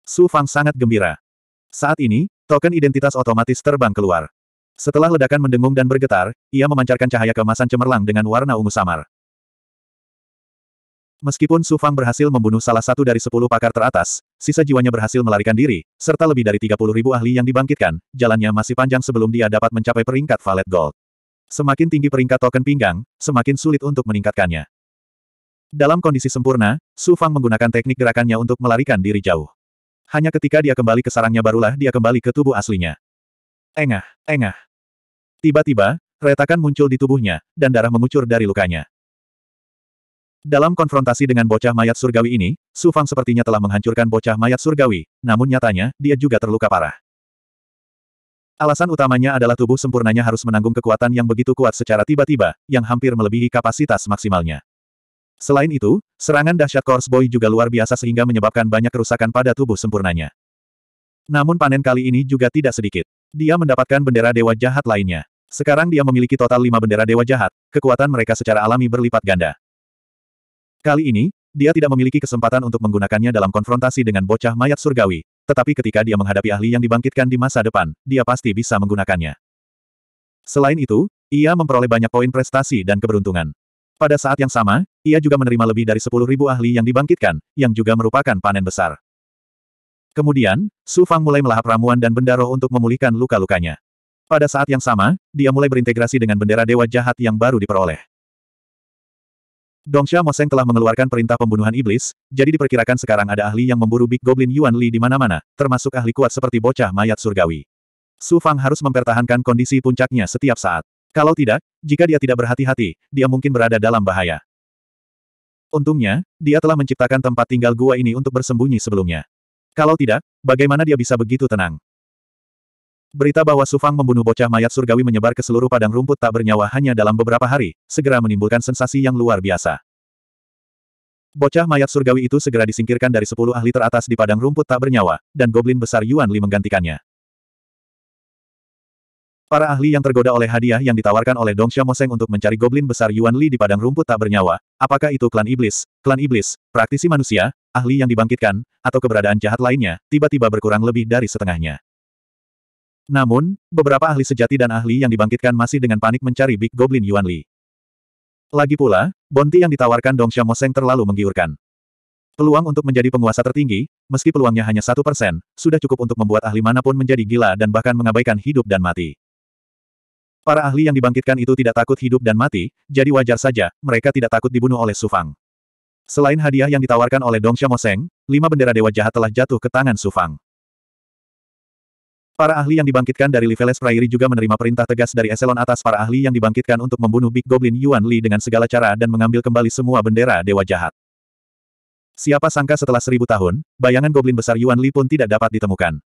Su Fang sangat gembira. Saat ini, token identitas otomatis terbang keluar. Setelah ledakan mendengung dan bergetar, ia memancarkan cahaya kemasan cemerlang dengan warna ungu samar. Meskipun Su Fang berhasil membunuh salah satu dari sepuluh pakar teratas, sisa jiwanya berhasil melarikan diri, serta lebih dari puluh ribu ahli yang dibangkitkan, jalannya masih panjang sebelum dia dapat mencapai peringkat Valet Gold. Semakin tinggi peringkat token pinggang, semakin sulit untuk meningkatkannya. Dalam kondisi sempurna, Su Fang menggunakan teknik gerakannya untuk melarikan diri jauh. Hanya ketika dia kembali ke sarangnya barulah dia kembali ke tubuh aslinya. Engah, engah. Tiba-tiba, retakan muncul di tubuhnya, dan darah mengucur dari lukanya. Dalam konfrontasi dengan bocah mayat surgawi ini, Su Fang sepertinya telah menghancurkan bocah mayat surgawi, namun nyatanya, dia juga terluka parah. Alasan utamanya adalah tubuh sempurnanya harus menanggung kekuatan yang begitu kuat secara tiba-tiba, yang hampir melebihi kapasitas maksimalnya. Selain itu, serangan dahsyat Kors Boy juga luar biasa sehingga menyebabkan banyak kerusakan pada tubuh sempurnanya. Namun panen kali ini juga tidak sedikit. Dia mendapatkan bendera dewa jahat lainnya. Sekarang dia memiliki total lima bendera dewa jahat, kekuatan mereka secara alami berlipat ganda. Kali ini, dia tidak memiliki kesempatan untuk menggunakannya dalam konfrontasi dengan bocah mayat surgawi, tetapi ketika dia menghadapi ahli yang dibangkitkan di masa depan, dia pasti bisa menggunakannya. Selain itu, ia memperoleh banyak poin prestasi dan keberuntungan. Pada saat yang sama, ia juga menerima lebih dari 10.000 ahli yang dibangkitkan, yang juga merupakan panen besar. Kemudian, Su Fang mulai melahap ramuan dan benda roh untuk memulihkan luka-lukanya. Pada saat yang sama, dia mulai berintegrasi dengan bendera dewa jahat yang baru diperoleh. Dongsha Moseng telah mengeluarkan perintah pembunuhan iblis, jadi diperkirakan sekarang ada ahli yang memburu Big Goblin Yuan Li di mana-mana, termasuk ahli kuat seperti bocah mayat surgawi. Su Fang harus mempertahankan kondisi puncaknya setiap saat. Kalau tidak, jika dia tidak berhati-hati, dia mungkin berada dalam bahaya. Untungnya, dia telah menciptakan tempat tinggal gua ini untuk bersembunyi sebelumnya. Kalau tidak, bagaimana dia bisa begitu tenang? Berita bahwa Sufang membunuh bocah mayat surgawi menyebar ke seluruh padang rumput tak bernyawa hanya dalam beberapa hari, segera menimbulkan sensasi yang luar biasa. Bocah mayat surgawi itu segera disingkirkan dari sepuluh ahli teratas di padang rumput tak bernyawa, dan goblin besar Yuan Li menggantikannya. Para ahli yang tergoda oleh hadiah yang ditawarkan oleh Dong Moseng untuk mencari goblin besar Yuan Li di padang rumput tak bernyawa, apakah itu klan iblis, klan iblis, praktisi manusia, ahli yang dibangkitkan, atau keberadaan jahat lainnya, tiba-tiba berkurang lebih dari setengahnya. Namun, beberapa ahli sejati dan ahli yang dibangkitkan masih dengan panik mencari Big Goblin Yuan Li. Lagi pula, bonti yang ditawarkan Dong Moseng terlalu menggiurkan. Peluang untuk menjadi penguasa tertinggi, meski peluangnya hanya satu persen, sudah cukup untuk membuat ahli manapun menjadi gila dan bahkan mengabaikan hidup dan mati. Para ahli yang dibangkitkan itu tidak takut hidup dan mati, jadi wajar saja, mereka tidak takut dibunuh oleh Sufang. Selain hadiah yang ditawarkan oleh Dong Xiaomoseng, lima bendera dewa jahat telah jatuh ke tangan Sufang. Para ahli yang dibangkitkan dari Liveless Priory juga menerima perintah tegas dari eselon atas para ahli yang dibangkitkan untuk membunuh Big Goblin Yuan Li dengan segala cara dan mengambil kembali semua bendera dewa jahat. Siapa sangka setelah seribu tahun, bayangan Goblin besar Yuan Li pun tidak dapat ditemukan.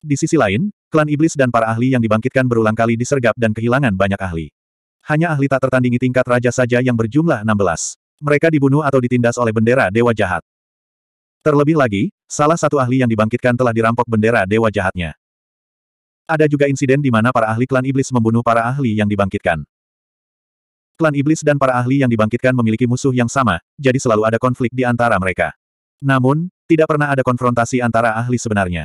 Di sisi lain, klan iblis dan para ahli yang dibangkitkan berulang kali disergap dan kehilangan banyak ahli. Hanya ahli tak tertandingi tingkat raja saja yang berjumlah 16. Mereka dibunuh atau ditindas oleh bendera dewa jahat. Terlebih lagi, salah satu ahli yang dibangkitkan telah dirampok bendera dewa jahatnya. Ada juga insiden di mana para ahli klan iblis membunuh para ahli yang dibangkitkan. Klan iblis dan para ahli yang dibangkitkan memiliki musuh yang sama, jadi selalu ada konflik di antara mereka. Namun, tidak pernah ada konfrontasi antara ahli sebenarnya.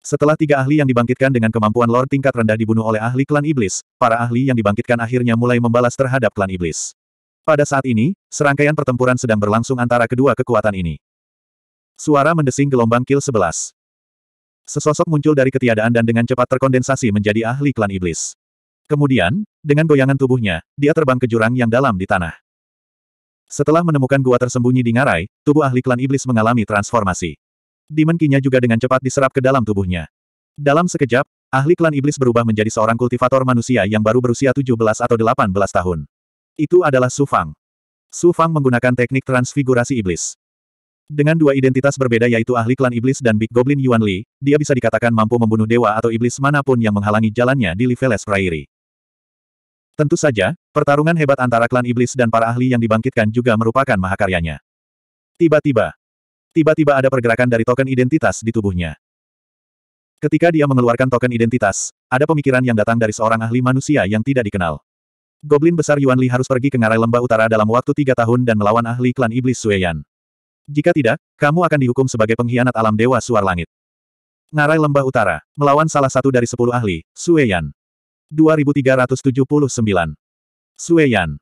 Setelah tiga ahli yang dibangkitkan dengan kemampuan lore tingkat rendah dibunuh oleh ahli klan iblis, para ahli yang dibangkitkan akhirnya mulai membalas terhadap klan iblis. Pada saat ini, serangkaian pertempuran sedang berlangsung antara kedua kekuatan ini. Suara mendesing gelombang kill sebelas. Sesosok muncul dari ketiadaan dan dengan cepat terkondensasi menjadi ahli klan iblis. Kemudian, dengan goyangan tubuhnya, dia terbang ke jurang yang dalam di tanah. Setelah menemukan gua tersembunyi di ngarai, tubuh ahli klan iblis mengalami transformasi. Demon juga dengan cepat diserap ke dalam tubuhnya. Dalam sekejap, ahli klan iblis berubah menjadi seorang kultivator manusia yang baru berusia 17 atau 18 tahun. Itu adalah Su Fang. Su Fang menggunakan teknik transfigurasi iblis. Dengan dua identitas berbeda yaitu ahli klan iblis dan Big Goblin Yuan Li, dia bisa dikatakan mampu membunuh dewa atau iblis manapun yang menghalangi jalannya di Liveles Prairie. Tentu saja, pertarungan hebat antara klan iblis dan para ahli yang dibangkitkan juga merupakan mahakaryanya. Tiba-tiba, tiba-tiba ada pergerakan dari token identitas di tubuhnya. Ketika dia mengeluarkan token identitas, ada pemikiran yang datang dari seorang ahli manusia yang tidak dikenal. Goblin besar Yuan Li harus pergi ke ngarai lembah utara dalam waktu tiga tahun dan melawan ahli klan iblis Sueyan. Jika tidak, kamu akan dihukum sebagai pengkhianat alam dewa suar langit. Ngarai lembah utara, melawan salah satu dari sepuluh ahli, Sueyan. 2379. Sueyan.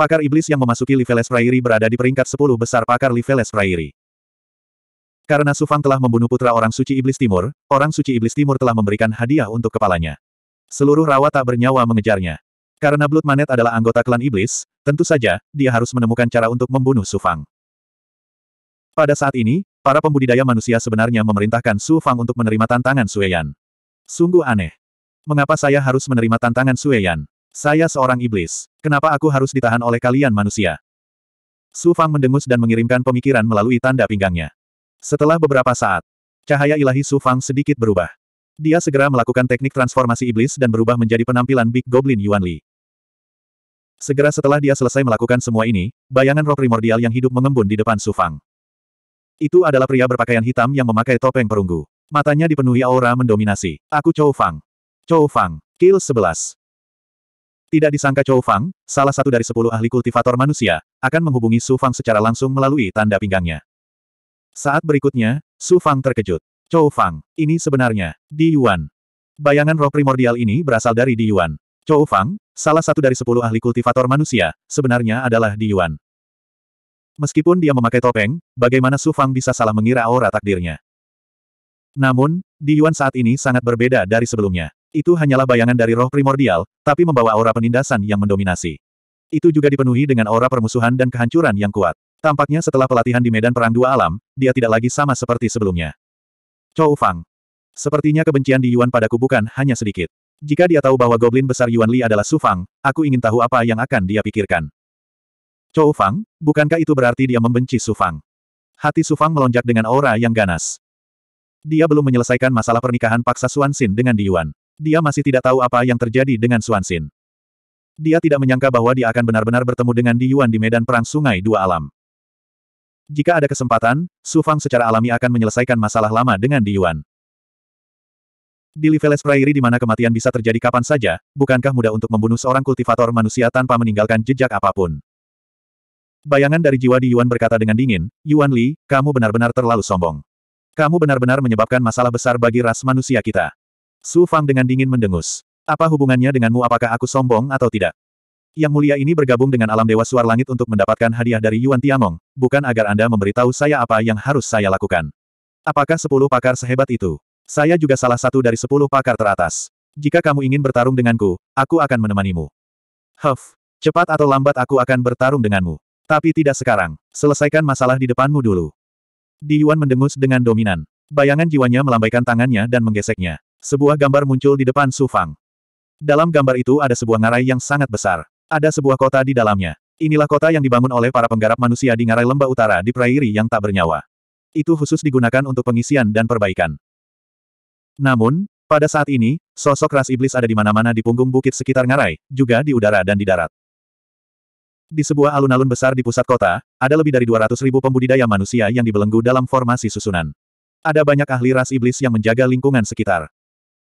Pakar iblis yang memasuki Liveles Prairi berada di peringkat sepuluh besar pakar Liveles Prairi. Karena Sufang telah membunuh putra orang suci iblis timur, orang suci iblis timur telah memberikan hadiah untuk kepalanya. Seluruh rawa tak bernyawa mengejarnya. Karena Blood Manet adalah anggota klan iblis, tentu saja, dia harus menemukan cara untuk membunuh Su Fang. Pada saat ini, para pembudidaya manusia sebenarnya memerintahkan Su Fang untuk menerima tantangan Sueyan. Sungguh aneh. Mengapa saya harus menerima tantangan Sueyan? Saya seorang iblis. Kenapa aku harus ditahan oleh kalian manusia? Su Fang mendengus dan mengirimkan pemikiran melalui tanda pinggangnya. Setelah beberapa saat, cahaya ilahi Su Fang sedikit berubah. Dia segera melakukan teknik transformasi iblis dan berubah menjadi penampilan Big Goblin Yuan Li. Segera setelah dia selesai melakukan semua ini, bayangan roh primordial yang hidup mengembun di depan Sufang. Itu adalah pria berpakaian hitam yang memakai topeng perunggu. Matanya dipenuhi aura mendominasi. Aku Chou Fang. Chou Fang. Kill 11. Tidak disangka Chou Fang, salah satu dari sepuluh ahli kultivator manusia, akan menghubungi Su Fang secara langsung melalui tanda pinggangnya. Saat berikutnya, Su Fang terkejut. Chou Fang, ini sebenarnya, Di Yuan. Bayangan roh primordial ini berasal dari Di Yuan, Chou Fang, salah satu dari sepuluh ahli kultivator manusia, sebenarnya adalah Di Yuan. Meskipun dia memakai topeng, bagaimana Su Fang bisa salah mengira aura takdirnya? Namun, Di Yuan saat ini sangat berbeda dari sebelumnya. Itu hanyalah bayangan dari roh primordial, tapi membawa aura penindasan yang mendominasi. Itu juga dipenuhi dengan aura permusuhan dan kehancuran yang kuat. Tampaknya setelah pelatihan di medan perang dua alam, dia tidak lagi sama seperti sebelumnya. Chou Fang. Sepertinya kebencian Di Yuan padaku bukan hanya sedikit. Jika dia tahu bahwa Goblin besar Yuan Li adalah Su Fang, aku ingin tahu apa yang akan dia pikirkan. Chou Fang, bukankah itu berarti dia membenci Su Fang? Hati Su Fang melonjak dengan aura yang ganas. Dia belum menyelesaikan masalah pernikahan paksa Xuan Xin dengan Di Yuan. Dia masih tidak tahu apa yang terjadi dengan Xuan Xin. Dia tidak menyangka bahwa dia akan benar-benar bertemu dengan Di Yuan di medan perang sungai dua alam. Jika ada kesempatan, Su Fang secara alami akan menyelesaikan masalah lama dengan Di Yuan. Di Liveles Prairie di mana kematian bisa terjadi kapan saja, bukankah mudah untuk membunuh seorang kultivator manusia tanpa meninggalkan jejak apapun? Bayangan dari jiwa di Yuan berkata dengan dingin, Yuan Li, kamu benar-benar terlalu sombong. Kamu benar-benar menyebabkan masalah besar bagi ras manusia kita. Su Fang dengan dingin mendengus. Apa hubungannya denganmu apakah aku sombong atau tidak? Yang mulia ini bergabung dengan alam dewa suar langit untuk mendapatkan hadiah dari Yuan Tiamong, bukan agar Anda memberitahu saya apa yang harus saya lakukan. Apakah sepuluh pakar sehebat itu? Saya juga salah satu dari sepuluh pakar teratas. Jika kamu ingin bertarung denganku, aku akan menemanimu. Huff, cepat atau lambat aku akan bertarung denganmu. Tapi tidak sekarang. Selesaikan masalah di depanmu dulu. Di Yuan mendengus dengan dominan. Bayangan jiwanya melambaikan tangannya dan menggeseknya. Sebuah gambar muncul di depan Su Fang. Dalam gambar itu ada sebuah ngarai yang sangat besar. Ada sebuah kota di dalamnya. Inilah kota yang dibangun oleh para penggarap manusia di ngarai lembah utara di Prairi yang tak bernyawa. Itu khusus digunakan untuk pengisian dan perbaikan. Namun, pada saat ini, sosok ras iblis ada di mana-mana di punggung bukit sekitar Ngarai, juga di udara dan di darat. Di sebuah alun-alun besar di pusat kota, ada lebih dari 200 ribu pembudidaya manusia yang dibelenggu dalam formasi susunan. Ada banyak ahli ras iblis yang menjaga lingkungan sekitar.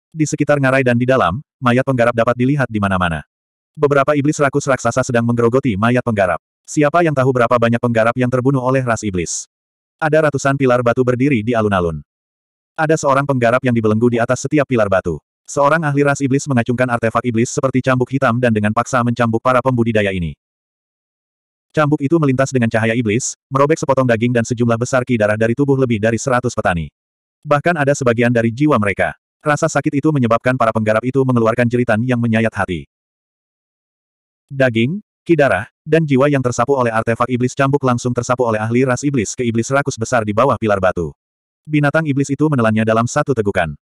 Di sekitar Ngarai dan di dalam, mayat penggarap dapat dilihat di mana-mana. Beberapa iblis rakus raksasa sedang menggerogoti mayat penggarap. Siapa yang tahu berapa banyak penggarap yang terbunuh oleh ras iblis? Ada ratusan pilar batu berdiri di alun-alun. Ada seorang penggarap yang dibelenggu di atas setiap pilar batu. Seorang ahli ras iblis mengacungkan artefak iblis seperti cambuk hitam dan dengan paksa mencambuk para pembudidaya ini. Cambuk itu melintas dengan cahaya iblis, merobek sepotong daging dan sejumlah besar ki darah dari tubuh lebih dari seratus petani. Bahkan ada sebagian dari jiwa mereka. Rasa sakit itu menyebabkan para penggarap itu mengeluarkan jeritan yang menyayat hati. Daging, ki darah, dan jiwa yang tersapu oleh artefak iblis cambuk langsung tersapu oleh ahli ras iblis ke iblis rakus besar di bawah pilar batu. Binatang iblis itu menelannya dalam satu tegukan.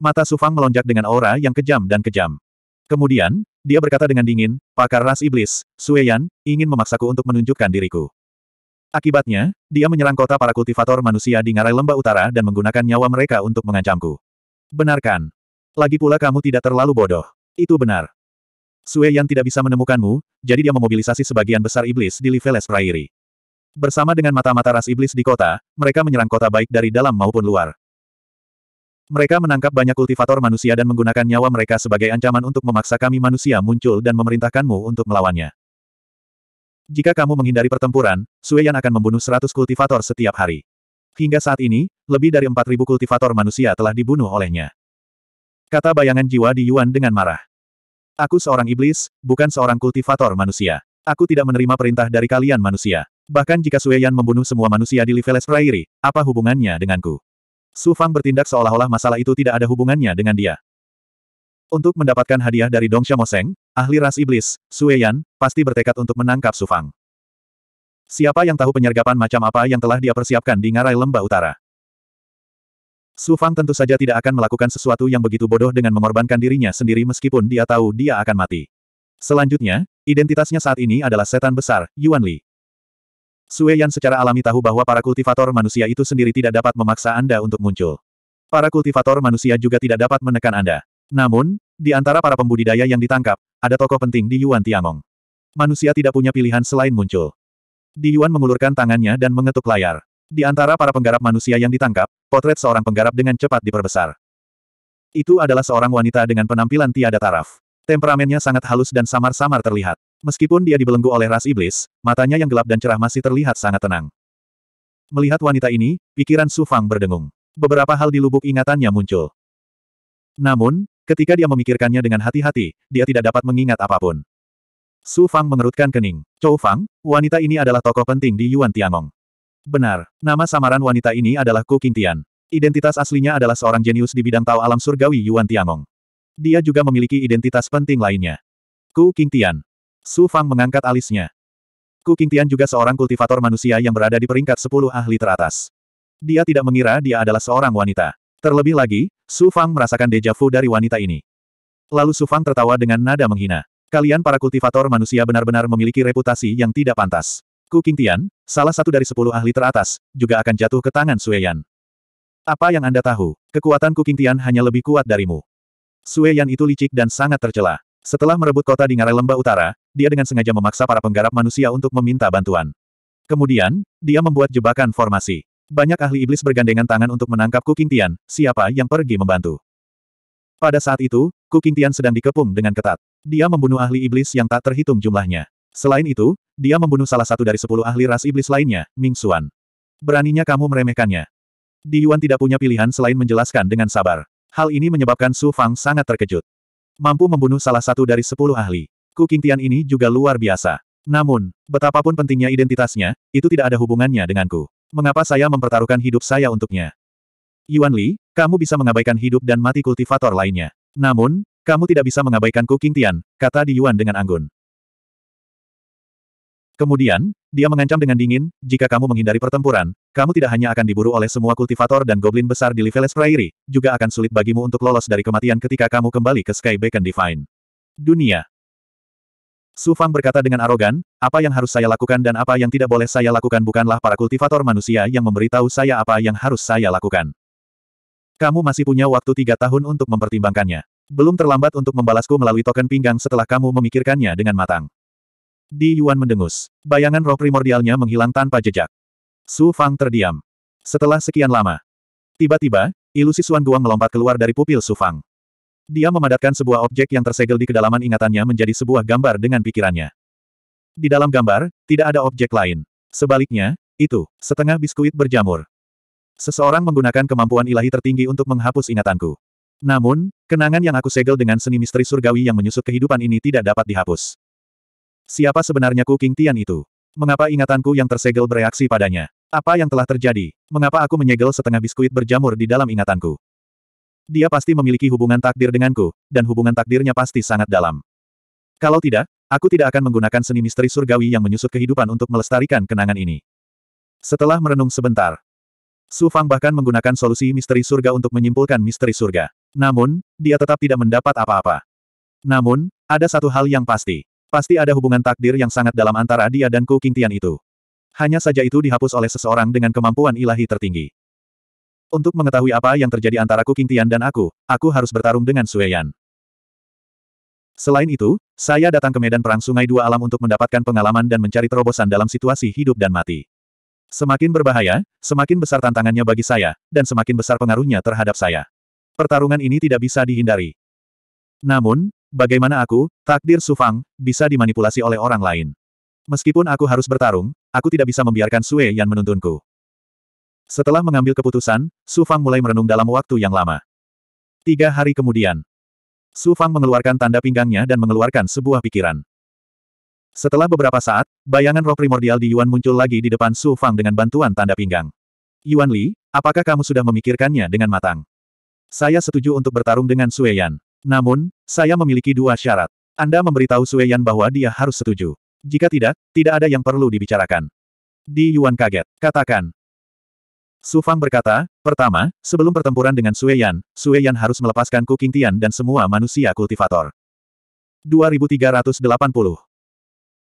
Mata Sufang melonjak dengan aura yang kejam dan kejam. Kemudian, dia berkata dengan dingin, pakar ras iblis, Sueyan, ingin memaksaku untuk menunjukkan diriku. Akibatnya, dia menyerang kota para kultivator manusia di ngarai lembah utara dan menggunakan nyawa mereka untuk mengancamku. Benarkan. Lagi pula kamu tidak terlalu bodoh. Itu benar. Sueyan tidak bisa menemukanmu, jadi dia memobilisasi sebagian besar iblis di Liveles Prairie. Bersama dengan mata-mata ras iblis di kota, mereka menyerang kota baik dari dalam maupun luar. Mereka menangkap banyak kultivator manusia dan menggunakan nyawa mereka sebagai ancaman untuk memaksa kami manusia muncul dan memerintahkanmu untuk melawannya. Jika kamu menghindari pertempuran, Sueyan akan membunuh 100 kultivator setiap hari. Hingga saat ini, lebih dari 4.000 kultivator manusia telah dibunuh olehnya. Kata bayangan jiwa di Yuan dengan marah. Aku seorang iblis, bukan seorang kultivator manusia. Aku tidak menerima perintah dari kalian manusia. Bahkan jika Sue membunuh semua manusia di Liveless Prairie, apa hubungannya denganku? Su Fang bertindak seolah-olah masalah itu tidak ada hubungannya dengan dia. Untuk mendapatkan hadiah dari Dong Moseng, ahli ras iblis, Sueyan, pasti bertekad untuk menangkap Su Fang. Siapa yang tahu penyergapan macam apa yang telah dia persiapkan di ngarai lembah utara? Su Fang tentu saja tidak akan melakukan sesuatu yang begitu bodoh dengan mengorbankan dirinya sendiri meskipun dia tahu dia akan mati. Selanjutnya, identitasnya saat ini adalah setan besar, Yuan Li. Sue Yan secara alami tahu bahwa para kultivator manusia itu sendiri tidak dapat memaksa Anda untuk muncul. Para kultivator manusia juga tidak dapat menekan Anda. Namun, di antara para pembudidaya yang ditangkap, ada tokoh penting di Yuan Tiangong. Manusia tidak punya pilihan selain muncul. Di Yuan mengulurkan tangannya dan mengetuk layar. Di antara para penggarap manusia yang ditangkap, potret seorang penggarap dengan cepat diperbesar. Itu adalah seorang wanita dengan penampilan tiada taraf. Temperamennya sangat halus dan samar-samar terlihat. Meskipun dia dibelenggu oleh ras iblis, matanya yang gelap dan cerah masih terlihat sangat tenang. Melihat wanita ini, pikiran Su Fang berdengung. Beberapa hal di lubuk ingatannya muncul. Namun, ketika dia memikirkannya dengan hati-hati, dia tidak dapat mengingat apapun. Su Fang mengerutkan kening. Chou Fang, wanita ini adalah tokoh penting di Yuan Tiangong. Benar, nama samaran wanita ini adalah Ku Qingtian. Identitas aslinya adalah seorang jenius di bidang tahu alam surgawi Yuan Tiangong. Dia juga memiliki identitas penting lainnya. Ku Qingtian, Su Fang mengangkat alisnya. Ku Qingtian juga seorang kultivator manusia yang berada di peringkat 10 ahli teratas. Dia tidak mengira dia adalah seorang wanita. Terlebih lagi, Su Fang merasakan deja dari wanita ini. Lalu Su Fang tertawa dengan nada menghina. Kalian para kultivator manusia benar-benar memiliki reputasi yang tidak pantas. Ku Qingtian, salah satu dari 10 ahli teratas, juga akan jatuh ke tangan Sueyan. Apa yang Anda tahu? Kekuatan Ku Qingtian hanya lebih kuat darimu. Sueyan itu licik dan sangat tercela. Setelah merebut kota di Ngarai Lembah Utara, dia dengan sengaja memaksa para penggarap manusia untuk meminta bantuan. Kemudian, dia membuat jebakan formasi. Banyak ahli iblis bergandengan tangan untuk menangkap Kuking Tian, siapa yang pergi membantu. Pada saat itu, Kuking Tian sedang dikepung dengan ketat. Dia membunuh ahli iblis yang tak terhitung jumlahnya. Selain itu, dia membunuh salah satu dari sepuluh ahli ras iblis lainnya, Ming Xuan. Beraninya kamu meremehkannya. Di Yuan tidak punya pilihan selain menjelaskan dengan sabar. Hal ini menyebabkan Su Fang sangat terkejut. Mampu membunuh salah satu dari sepuluh ahli. Ku Qingtian ini juga luar biasa. Namun, betapapun pentingnya identitasnya, itu tidak ada hubungannya denganku. Mengapa saya mempertaruhkan hidup saya untuknya? Yuan Li, kamu bisa mengabaikan hidup dan mati kultivator lainnya. Namun, kamu tidak bisa mengabaikan Ku Qingtian, kata Di Yuan dengan anggun. Kemudian, dia mengancam dengan dingin, jika kamu menghindari pertempuran, kamu tidak hanya akan diburu oleh semua kultivator dan goblin besar di Liveless Prairie, juga akan sulit bagimu untuk lolos dari kematian ketika kamu kembali ke Sky Beacon Divine. Dunia Su Fang berkata dengan arogan, apa yang harus saya lakukan dan apa yang tidak boleh saya lakukan bukanlah para kultivator manusia yang memberitahu saya apa yang harus saya lakukan. Kamu masih punya waktu tiga tahun untuk mempertimbangkannya. Belum terlambat untuk membalasku melalui token pinggang setelah kamu memikirkannya dengan matang. Di Yuan mendengus. Bayangan roh primordialnya menghilang tanpa jejak. Su Fang terdiam. Setelah sekian lama. Tiba-tiba, ilusi Suan Guang melompat keluar dari pupil Su Fang. Dia memadatkan sebuah objek yang tersegel di kedalaman ingatannya menjadi sebuah gambar dengan pikirannya. Di dalam gambar, tidak ada objek lain. Sebaliknya, itu, setengah biskuit berjamur. Seseorang menggunakan kemampuan ilahi tertinggi untuk menghapus ingatanku. Namun, kenangan yang aku segel dengan seni misteri surgawi yang menyusut kehidupan ini tidak dapat dihapus. Siapa sebenarnya Ku King Tian itu? Mengapa ingatanku yang tersegel bereaksi padanya? Apa yang telah terjadi? Mengapa aku menyegel setengah biskuit berjamur di dalam ingatanku? Dia pasti memiliki hubungan takdir denganku, dan hubungan takdirnya pasti sangat dalam. Kalau tidak, aku tidak akan menggunakan seni misteri surgawi yang menyusut kehidupan untuk melestarikan kenangan ini. Setelah merenung sebentar, Su Fang bahkan menggunakan solusi misteri surga untuk menyimpulkan misteri surga. Namun, dia tetap tidak mendapat apa-apa. Namun, ada satu hal yang pasti. Pasti ada hubungan takdir yang sangat dalam antara dia dan Ku Qingtian itu. Hanya saja itu dihapus oleh seseorang dengan kemampuan ilahi tertinggi. Untuk mengetahui apa yang terjadi antara Ku King dan aku, aku harus bertarung dengan Sueyan. Selain itu, saya datang ke medan perang Sungai Dua Alam untuk mendapatkan pengalaman dan mencari terobosan dalam situasi hidup dan mati. Semakin berbahaya, semakin besar tantangannya bagi saya, dan semakin besar pengaruhnya terhadap saya. Pertarungan ini tidak bisa dihindari. Namun, bagaimana aku, takdir Sufang, bisa dimanipulasi oleh orang lain? Meskipun aku harus bertarung, aku tidak bisa membiarkan Sue Yan menuntunku. Setelah mengambil keputusan, Su Fang mulai merenung dalam waktu yang lama. Tiga hari kemudian, Su Fang mengeluarkan tanda pinggangnya dan mengeluarkan sebuah pikiran. Setelah beberapa saat, bayangan roh primordial di Yuan muncul lagi di depan Su Fang dengan bantuan tanda pinggang. Yuan Li, apakah kamu sudah memikirkannya dengan matang? Saya setuju untuk bertarung dengan Su Yan. Namun, saya memiliki dua syarat. Anda memberitahu Su Yan bahwa dia harus setuju. Jika tidak, tidak ada yang perlu dibicarakan. Di Yuan kaget. Katakan, Su Fang berkata, pertama, sebelum pertempuran dengan Sue Yan, Sue Yan harus melepaskan Ku Tian dan semua manusia kultivator. 2380.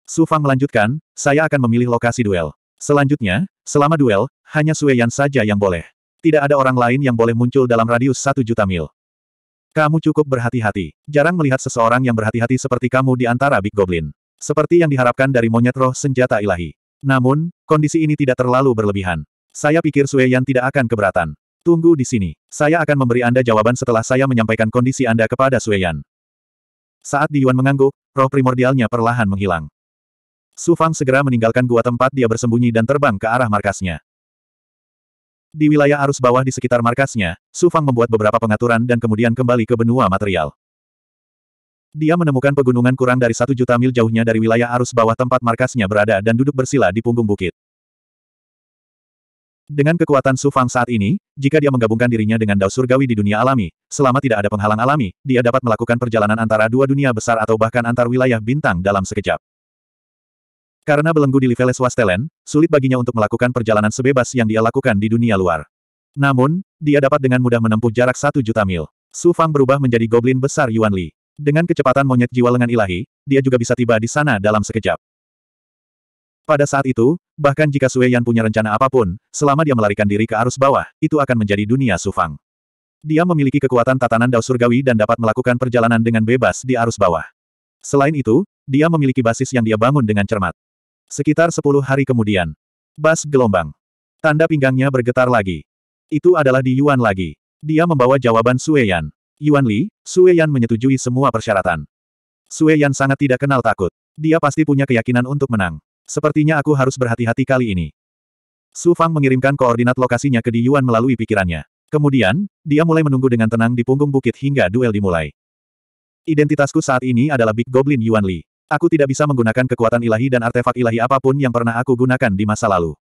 Su Fang melanjutkan, saya akan memilih lokasi duel. Selanjutnya, selama duel, hanya Sue Yan saja yang boleh. Tidak ada orang lain yang boleh muncul dalam radius satu juta mil. Kamu cukup berhati-hati. Jarang melihat seseorang yang berhati-hati seperti kamu di antara Big Goblin. Seperti yang diharapkan dari monyet roh senjata ilahi. Namun, kondisi ini tidak terlalu berlebihan. Saya pikir Sue Yan tidak akan keberatan. Tunggu di sini. Saya akan memberi Anda jawaban setelah saya menyampaikan kondisi Anda kepada Sue Yan. Saat Di Yuan mengangguk, roh primordialnya perlahan menghilang. Su Fang segera meninggalkan gua tempat dia bersembunyi dan terbang ke arah markasnya. Di wilayah arus bawah di sekitar markasnya, Su Fang membuat beberapa pengaturan dan kemudian kembali ke benua material. Dia menemukan pegunungan kurang dari satu juta mil jauhnya dari wilayah arus bawah tempat markasnya berada dan duduk bersila di punggung bukit. Dengan kekuatan Su Fang saat ini, jika dia menggabungkan dirinya dengan Dao Surgawi di dunia alami, selama tidak ada penghalang alami, dia dapat melakukan perjalanan antara dua dunia besar atau bahkan antar wilayah bintang dalam sekejap. Karena belenggu di Level Wastelen, sulit baginya untuk melakukan perjalanan sebebas yang dia lakukan di dunia luar. Namun, dia dapat dengan mudah menempuh jarak satu juta mil. Su Fang berubah menjadi goblin besar Yuan Li. Dengan kecepatan monyet jiwa lengan ilahi, dia juga bisa tiba di sana dalam sekejap. Pada saat itu, bahkan jika Sue Yan punya rencana apapun, selama dia melarikan diri ke arus bawah, itu akan menjadi dunia Sufang. Dia memiliki kekuatan tatanan dao surgawi dan dapat melakukan perjalanan dengan bebas di arus bawah. Selain itu, dia memiliki basis yang dia bangun dengan cermat. Sekitar 10 hari kemudian, bas gelombang. Tanda pinggangnya bergetar lagi. Itu adalah di Yuan lagi. Dia membawa jawaban Sue Yan. Yuan Li, Sue Yan menyetujui semua persyaratan. Sue Yan sangat tidak kenal takut. Dia pasti punya keyakinan untuk menang. Sepertinya aku harus berhati-hati kali ini. Su Fang mengirimkan koordinat lokasinya ke Di Yuan melalui pikirannya. Kemudian, dia mulai menunggu dengan tenang di punggung bukit hingga duel dimulai. Identitasku saat ini adalah Big Goblin Yuan Li. Aku tidak bisa menggunakan kekuatan ilahi dan artefak ilahi apapun yang pernah aku gunakan di masa lalu.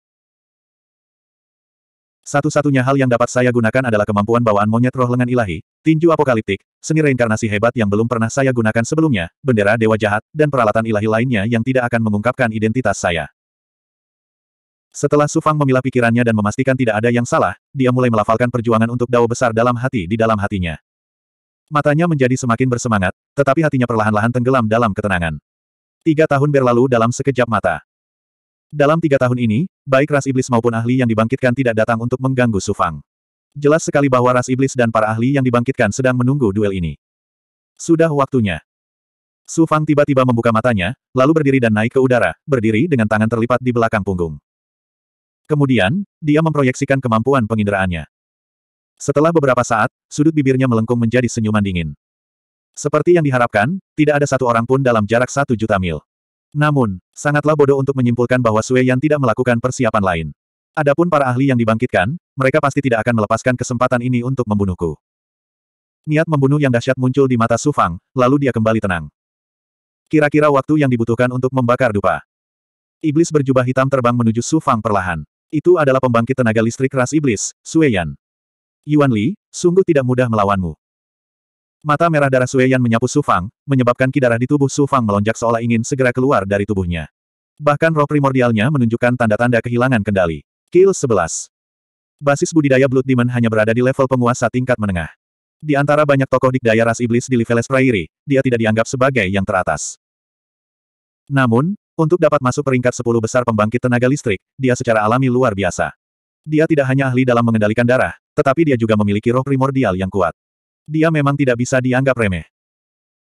Satu-satunya hal yang dapat saya gunakan adalah kemampuan bawaan monyet roh lengan ilahi, tinju apokaliptik, seni reinkarnasi hebat yang belum pernah saya gunakan sebelumnya, bendera dewa jahat, dan peralatan ilahi lainnya yang tidak akan mengungkapkan identitas saya. Setelah Sufang memilah pikirannya dan memastikan tidak ada yang salah, dia mulai melafalkan perjuangan untuk dao besar dalam hati di dalam hatinya. Matanya menjadi semakin bersemangat, tetapi hatinya perlahan-lahan tenggelam dalam ketenangan. Tiga tahun berlalu dalam sekejap mata. Dalam tiga tahun ini, baik ras iblis maupun ahli yang dibangkitkan tidak datang untuk mengganggu Sufang. Jelas sekali bahwa ras iblis dan para ahli yang dibangkitkan sedang menunggu duel ini. Sudah waktunya. Sufang tiba-tiba membuka matanya, lalu berdiri dan naik ke udara, berdiri dengan tangan terlipat di belakang punggung. Kemudian, dia memproyeksikan kemampuan penginderaannya. Setelah beberapa saat, sudut bibirnya melengkung menjadi senyuman dingin. Seperti yang diharapkan, tidak ada satu orang pun dalam jarak satu juta mil. Namun, sangatlah bodoh untuk menyimpulkan bahwa Sue Yan tidak melakukan persiapan lain. Adapun para ahli yang dibangkitkan, mereka pasti tidak akan melepaskan kesempatan ini untuk membunuhku. Niat membunuh yang dahsyat muncul di mata Sufang, lalu dia kembali tenang. Kira-kira waktu yang dibutuhkan untuk membakar dupa. Iblis berjubah hitam terbang menuju Sufang perlahan. Itu adalah pembangkit tenaga listrik ras iblis, Sue Yan. Yuan Li, sungguh tidak mudah melawanmu. Mata merah darah Sue Yan menyapu Su Fang, menyebabkan ki darah di tubuh Su Fang melonjak seolah ingin segera keluar dari tubuhnya. Bahkan roh primordialnya menunjukkan tanda-tanda kehilangan kendali. Kill 11. Basis budidaya Blood Demon hanya berada di level penguasa tingkat menengah. Di antara banyak tokoh dikdaya ras iblis di Liveles Prairie, dia tidak dianggap sebagai yang teratas. Namun, untuk dapat masuk peringkat 10 besar pembangkit tenaga listrik, dia secara alami luar biasa. Dia tidak hanya ahli dalam mengendalikan darah, tetapi dia juga memiliki roh primordial yang kuat. Dia memang tidak bisa dianggap remeh.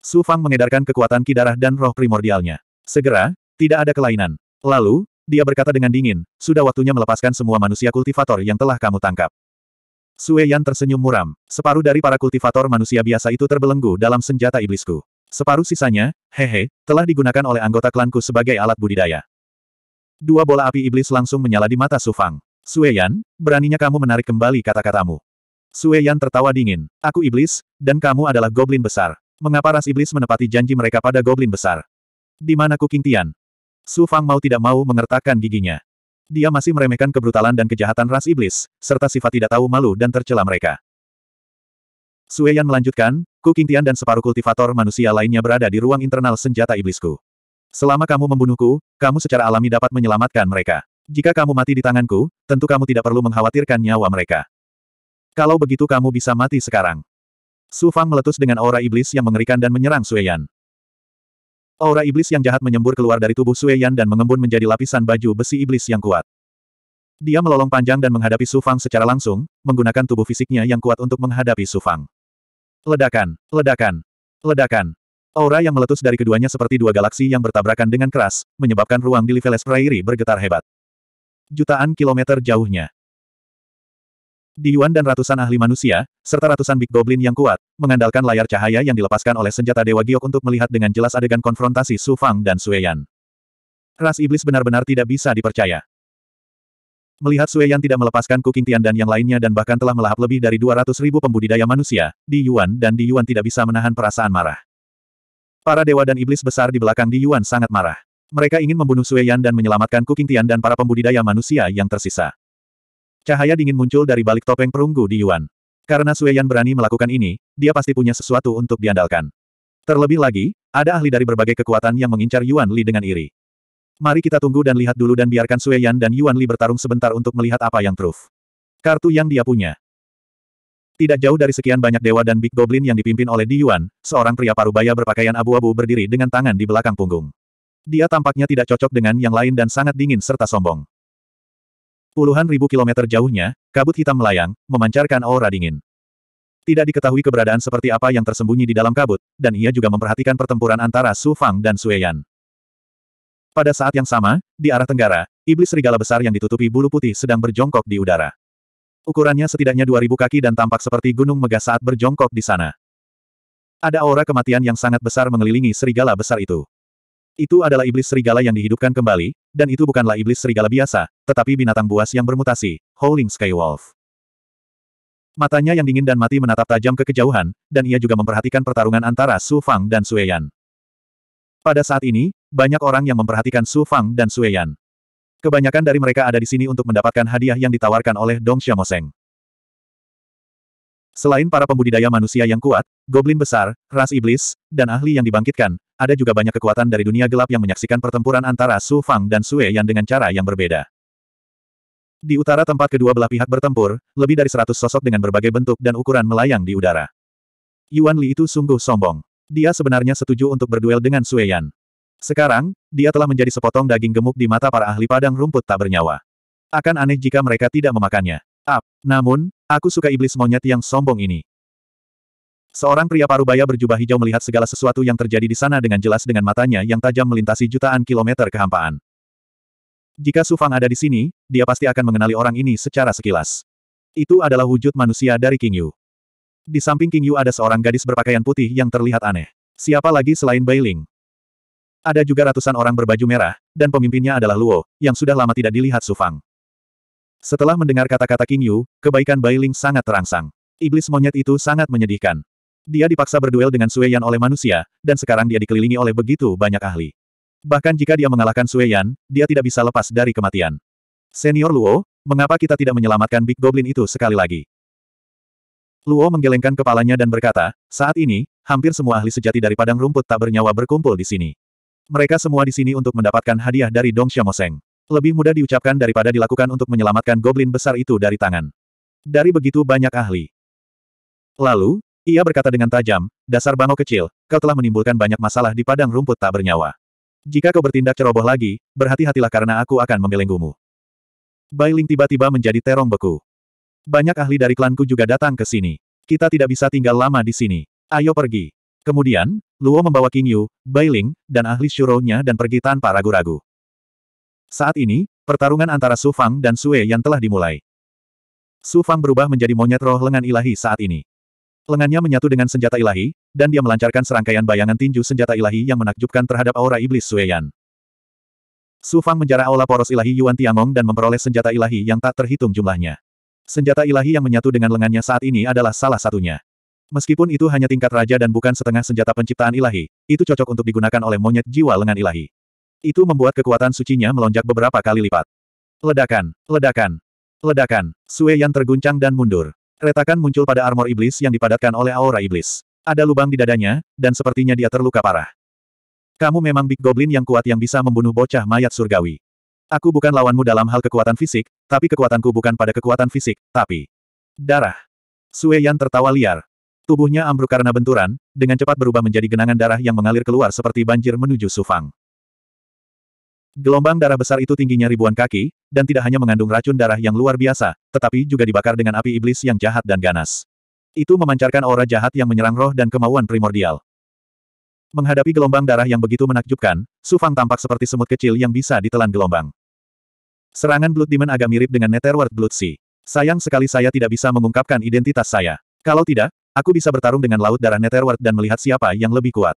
Su Fang mengedarkan kekuatan ki dan roh primordialnya. Segera, tidak ada kelainan. Lalu, dia berkata dengan dingin, sudah waktunya melepaskan semua manusia kultivator yang telah kamu tangkap. Sue Yan tersenyum muram. Separuh dari para kultivator manusia biasa itu terbelenggu dalam senjata iblisku. Separuh sisanya, hehe, telah digunakan oleh anggota klanku sebagai alat budidaya. Dua bola api iblis langsung menyala di mata Su Fang. Sue Yan, beraninya kamu menarik kembali kata-katamu. Sue Yan tertawa dingin. Aku iblis, dan kamu adalah goblin besar. Mengapa ras iblis menepati janji mereka pada goblin besar? Di mana Kuking Tian? Su Fang mau tidak mau mengertakkan giginya. Dia masih meremehkan kebrutalan dan kejahatan ras iblis, serta sifat tidak tahu malu dan tercela mereka. Sue Yan melanjutkan, Kuking Tian dan separuh kultivator manusia lainnya berada di ruang internal senjata iblisku. Selama kamu membunuhku, kamu secara alami dapat menyelamatkan mereka. Jika kamu mati di tanganku, tentu kamu tidak perlu mengkhawatirkan nyawa mereka. Kalau begitu kamu bisa mati sekarang. Su Fang meletus dengan aura iblis yang mengerikan dan menyerang Sue Yan. Aura iblis yang jahat menyembur keluar dari tubuh Sue Yan dan mengembun menjadi lapisan baju besi iblis yang kuat. Dia melolong panjang dan menghadapi Su Fang secara langsung, menggunakan tubuh fisiknya yang kuat untuk menghadapi Su Fang. Ledakan, ledakan, ledakan. Aura yang meletus dari keduanya seperti dua galaksi yang bertabrakan dengan keras, menyebabkan ruang di Liveles Prairie bergetar hebat. Jutaan kilometer jauhnya. Di Yuan dan ratusan ahli manusia, serta ratusan Big Goblin yang kuat, mengandalkan layar cahaya yang dilepaskan oleh senjata Dewa Giok untuk melihat dengan jelas adegan konfrontasi Su Fang dan Sue Yan. Ras iblis benar-benar tidak bisa dipercaya. Melihat Sue Yan tidak melepaskan Kuking Tian dan yang lainnya dan bahkan telah melahap lebih dari 200 ribu pembudidaya manusia, Di Yuan dan Di Yuan tidak bisa menahan perasaan marah. Para dewa dan iblis besar di belakang Di Yuan sangat marah. Mereka ingin membunuh Sue Yan dan menyelamatkan Kuking Tian dan para pembudidaya manusia yang tersisa. Cahaya dingin muncul dari balik topeng perunggu di Yuan. Karena Yan berani melakukan ini, dia pasti punya sesuatu untuk diandalkan. Terlebih lagi, ada ahli dari berbagai kekuatan yang mengincar Yuan Li dengan iri. Mari kita tunggu dan lihat dulu dan biarkan Yan dan Yuan Li bertarung sebentar untuk melihat apa yang truf. Kartu yang dia punya. Tidak jauh dari sekian banyak dewa dan Big Goblin yang dipimpin oleh Di Yuan, seorang pria parubaya berpakaian abu-abu berdiri dengan tangan di belakang punggung. Dia tampaknya tidak cocok dengan yang lain dan sangat dingin serta sombong. Puluhan ribu kilometer jauhnya, kabut hitam melayang, memancarkan aura dingin. Tidak diketahui keberadaan seperti apa yang tersembunyi di dalam kabut, dan ia juga memperhatikan pertempuran antara Su Fang dan Sue Yan. Pada saat yang sama, di arah tenggara, iblis serigala besar yang ditutupi bulu putih sedang berjongkok di udara. Ukurannya setidaknya 2000 kaki dan tampak seperti gunung megah saat berjongkok di sana. Ada aura kematian yang sangat besar mengelilingi serigala besar itu. Itu adalah iblis serigala yang dihidupkan kembali, dan itu bukanlah iblis serigala biasa, tetapi binatang buas yang bermutasi, Howling Skywolf. Matanya yang dingin dan mati menatap tajam ke kejauhan, dan ia juga memperhatikan pertarungan antara Su Fang dan Su Yan. Pada saat ini, banyak orang yang memperhatikan Su Fang dan Su Yan. Kebanyakan dari mereka ada di sini untuk mendapatkan hadiah yang ditawarkan oleh Dong Xiamoseng. Selain para pembudidaya manusia yang kuat, goblin besar, ras iblis, dan ahli yang dibangkitkan, ada juga banyak kekuatan dari dunia gelap yang menyaksikan pertempuran antara Su Fang dan Sue yang dengan cara yang berbeda. Di utara tempat kedua belah pihak bertempur, lebih dari seratus sosok dengan berbagai bentuk dan ukuran melayang di udara. Yuan Li itu sungguh sombong. Dia sebenarnya setuju untuk berduel dengan Sue Yan. Sekarang, dia telah menjadi sepotong daging gemuk di mata para ahli padang rumput tak bernyawa. Akan aneh jika mereka tidak memakannya. Up. Ah, namun, aku suka iblis monyet yang sombong ini. Seorang pria parubaya berjubah hijau melihat segala sesuatu yang terjadi di sana dengan jelas dengan matanya yang tajam melintasi jutaan kilometer kehampaan. Jika Sufang ada di sini, dia pasti akan mengenali orang ini secara sekilas. Itu adalah wujud manusia dari King Yu. Di samping King Yu ada seorang gadis berpakaian putih yang terlihat aneh. Siapa lagi selain Bai Ling? Ada juga ratusan orang berbaju merah, dan pemimpinnya adalah Luo, yang sudah lama tidak dilihat Sufang. Setelah mendengar kata-kata King Yu, kebaikan Bai Ling sangat terangsang. Iblis monyet itu sangat menyedihkan. Dia dipaksa berduel dengan Sue Yan oleh manusia, dan sekarang dia dikelilingi oleh begitu banyak ahli. Bahkan jika dia mengalahkan Sue Yan, dia tidak bisa lepas dari kematian. Senior Luo, mengapa kita tidak menyelamatkan Big Goblin itu sekali lagi? Luo menggelengkan kepalanya dan berkata, saat ini, hampir semua ahli sejati dari padang rumput tak bernyawa berkumpul di sini. Mereka semua di sini untuk mendapatkan hadiah dari Dong Xiamoseng. Lebih mudah diucapkan daripada dilakukan untuk menyelamatkan goblin besar itu dari tangan. Dari begitu banyak ahli. Lalu, ia berkata dengan tajam, dasar bango kecil, kau telah menimbulkan banyak masalah di padang rumput tak bernyawa. Jika kau bertindak ceroboh lagi, berhati-hatilah karena aku akan membelenggumu. Bailing tiba-tiba menjadi terong beku. Banyak ahli dari klanku juga datang ke sini. Kita tidak bisa tinggal lama di sini. Ayo pergi. Kemudian, Luo membawa King Yu, Bailing, dan ahli Shuro-nya dan pergi tanpa ragu-ragu. Saat ini, pertarungan antara Su Fang dan Sue yang telah dimulai. Su Fang berubah menjadi monyet roh lengan ilahi saat ini. Lengannya menyatu dengan senjata ilahi, dan dia melancarkan serangkaian bayangan tinju senjata ilahi yang menakjubkan terhadap aura iblis Sueyan. Su Fang menjara aula poros ilahi Yuan Tiangong dan memperoleh senjata ilahi yang tak terhitung jumlahnya. Senjata ilahi yang menyatu dengan lengannya saat ini adalah salah satunya. Meskipun itu hanya tingkat raja dan bukan setengah senjata penciptaan ilahi, itu cocok untuk digunakan oleh monyet jiwa lengan ilahi. Itu membuat kekuatan sucinya melonjak beberapa kali lipat. Ledakan, ledakan, ledakan. Sue yang terguncang dan mundur. Retakan muncul pada armor iblis yang dipadatkan oleh aura iblis. Ada lubang di dadanya, dan sepertinya dia terluka parah. Kamu memang Big Goblin yang kuat yang bisa membunuh bocah mayat surgawi. Aku bukan lawanmu dalam hal kekuatan fisik, tapi kekuatanku bukan pada kekuatan fisik, tapi... Darah. Sue Yan tertawa liar. Tubuhnya ambruk karena benturan, dengan cepat berubah menjadi genangan darah yang mengalir keluar seperti banjir menuju Sufang. Gelombang darah besar itu tingginya ribuan kaki, dan tidak hanya mengandung racun darah yang luar biasa, tetapi juga dibakar dengan api iblis yang jahat dan ganas. Itu memancarkan aura jahat yang menyerang roh dan kemauan primordial. Menghadapi gelombang darah yang begitu menakjubkan, Sufang tampak seperti semut kecil yang bisa ditelan gelombang. Serangan Blood Demon agak mirip dengan Netherworld Blood Sea. Sayang sekali saya tidak bisa mengungkapkan identitas saya. Kalau tidak, aku bisa bertarung dengan Laut Darah Netherworld dan melihat siapa yang lebih kuat.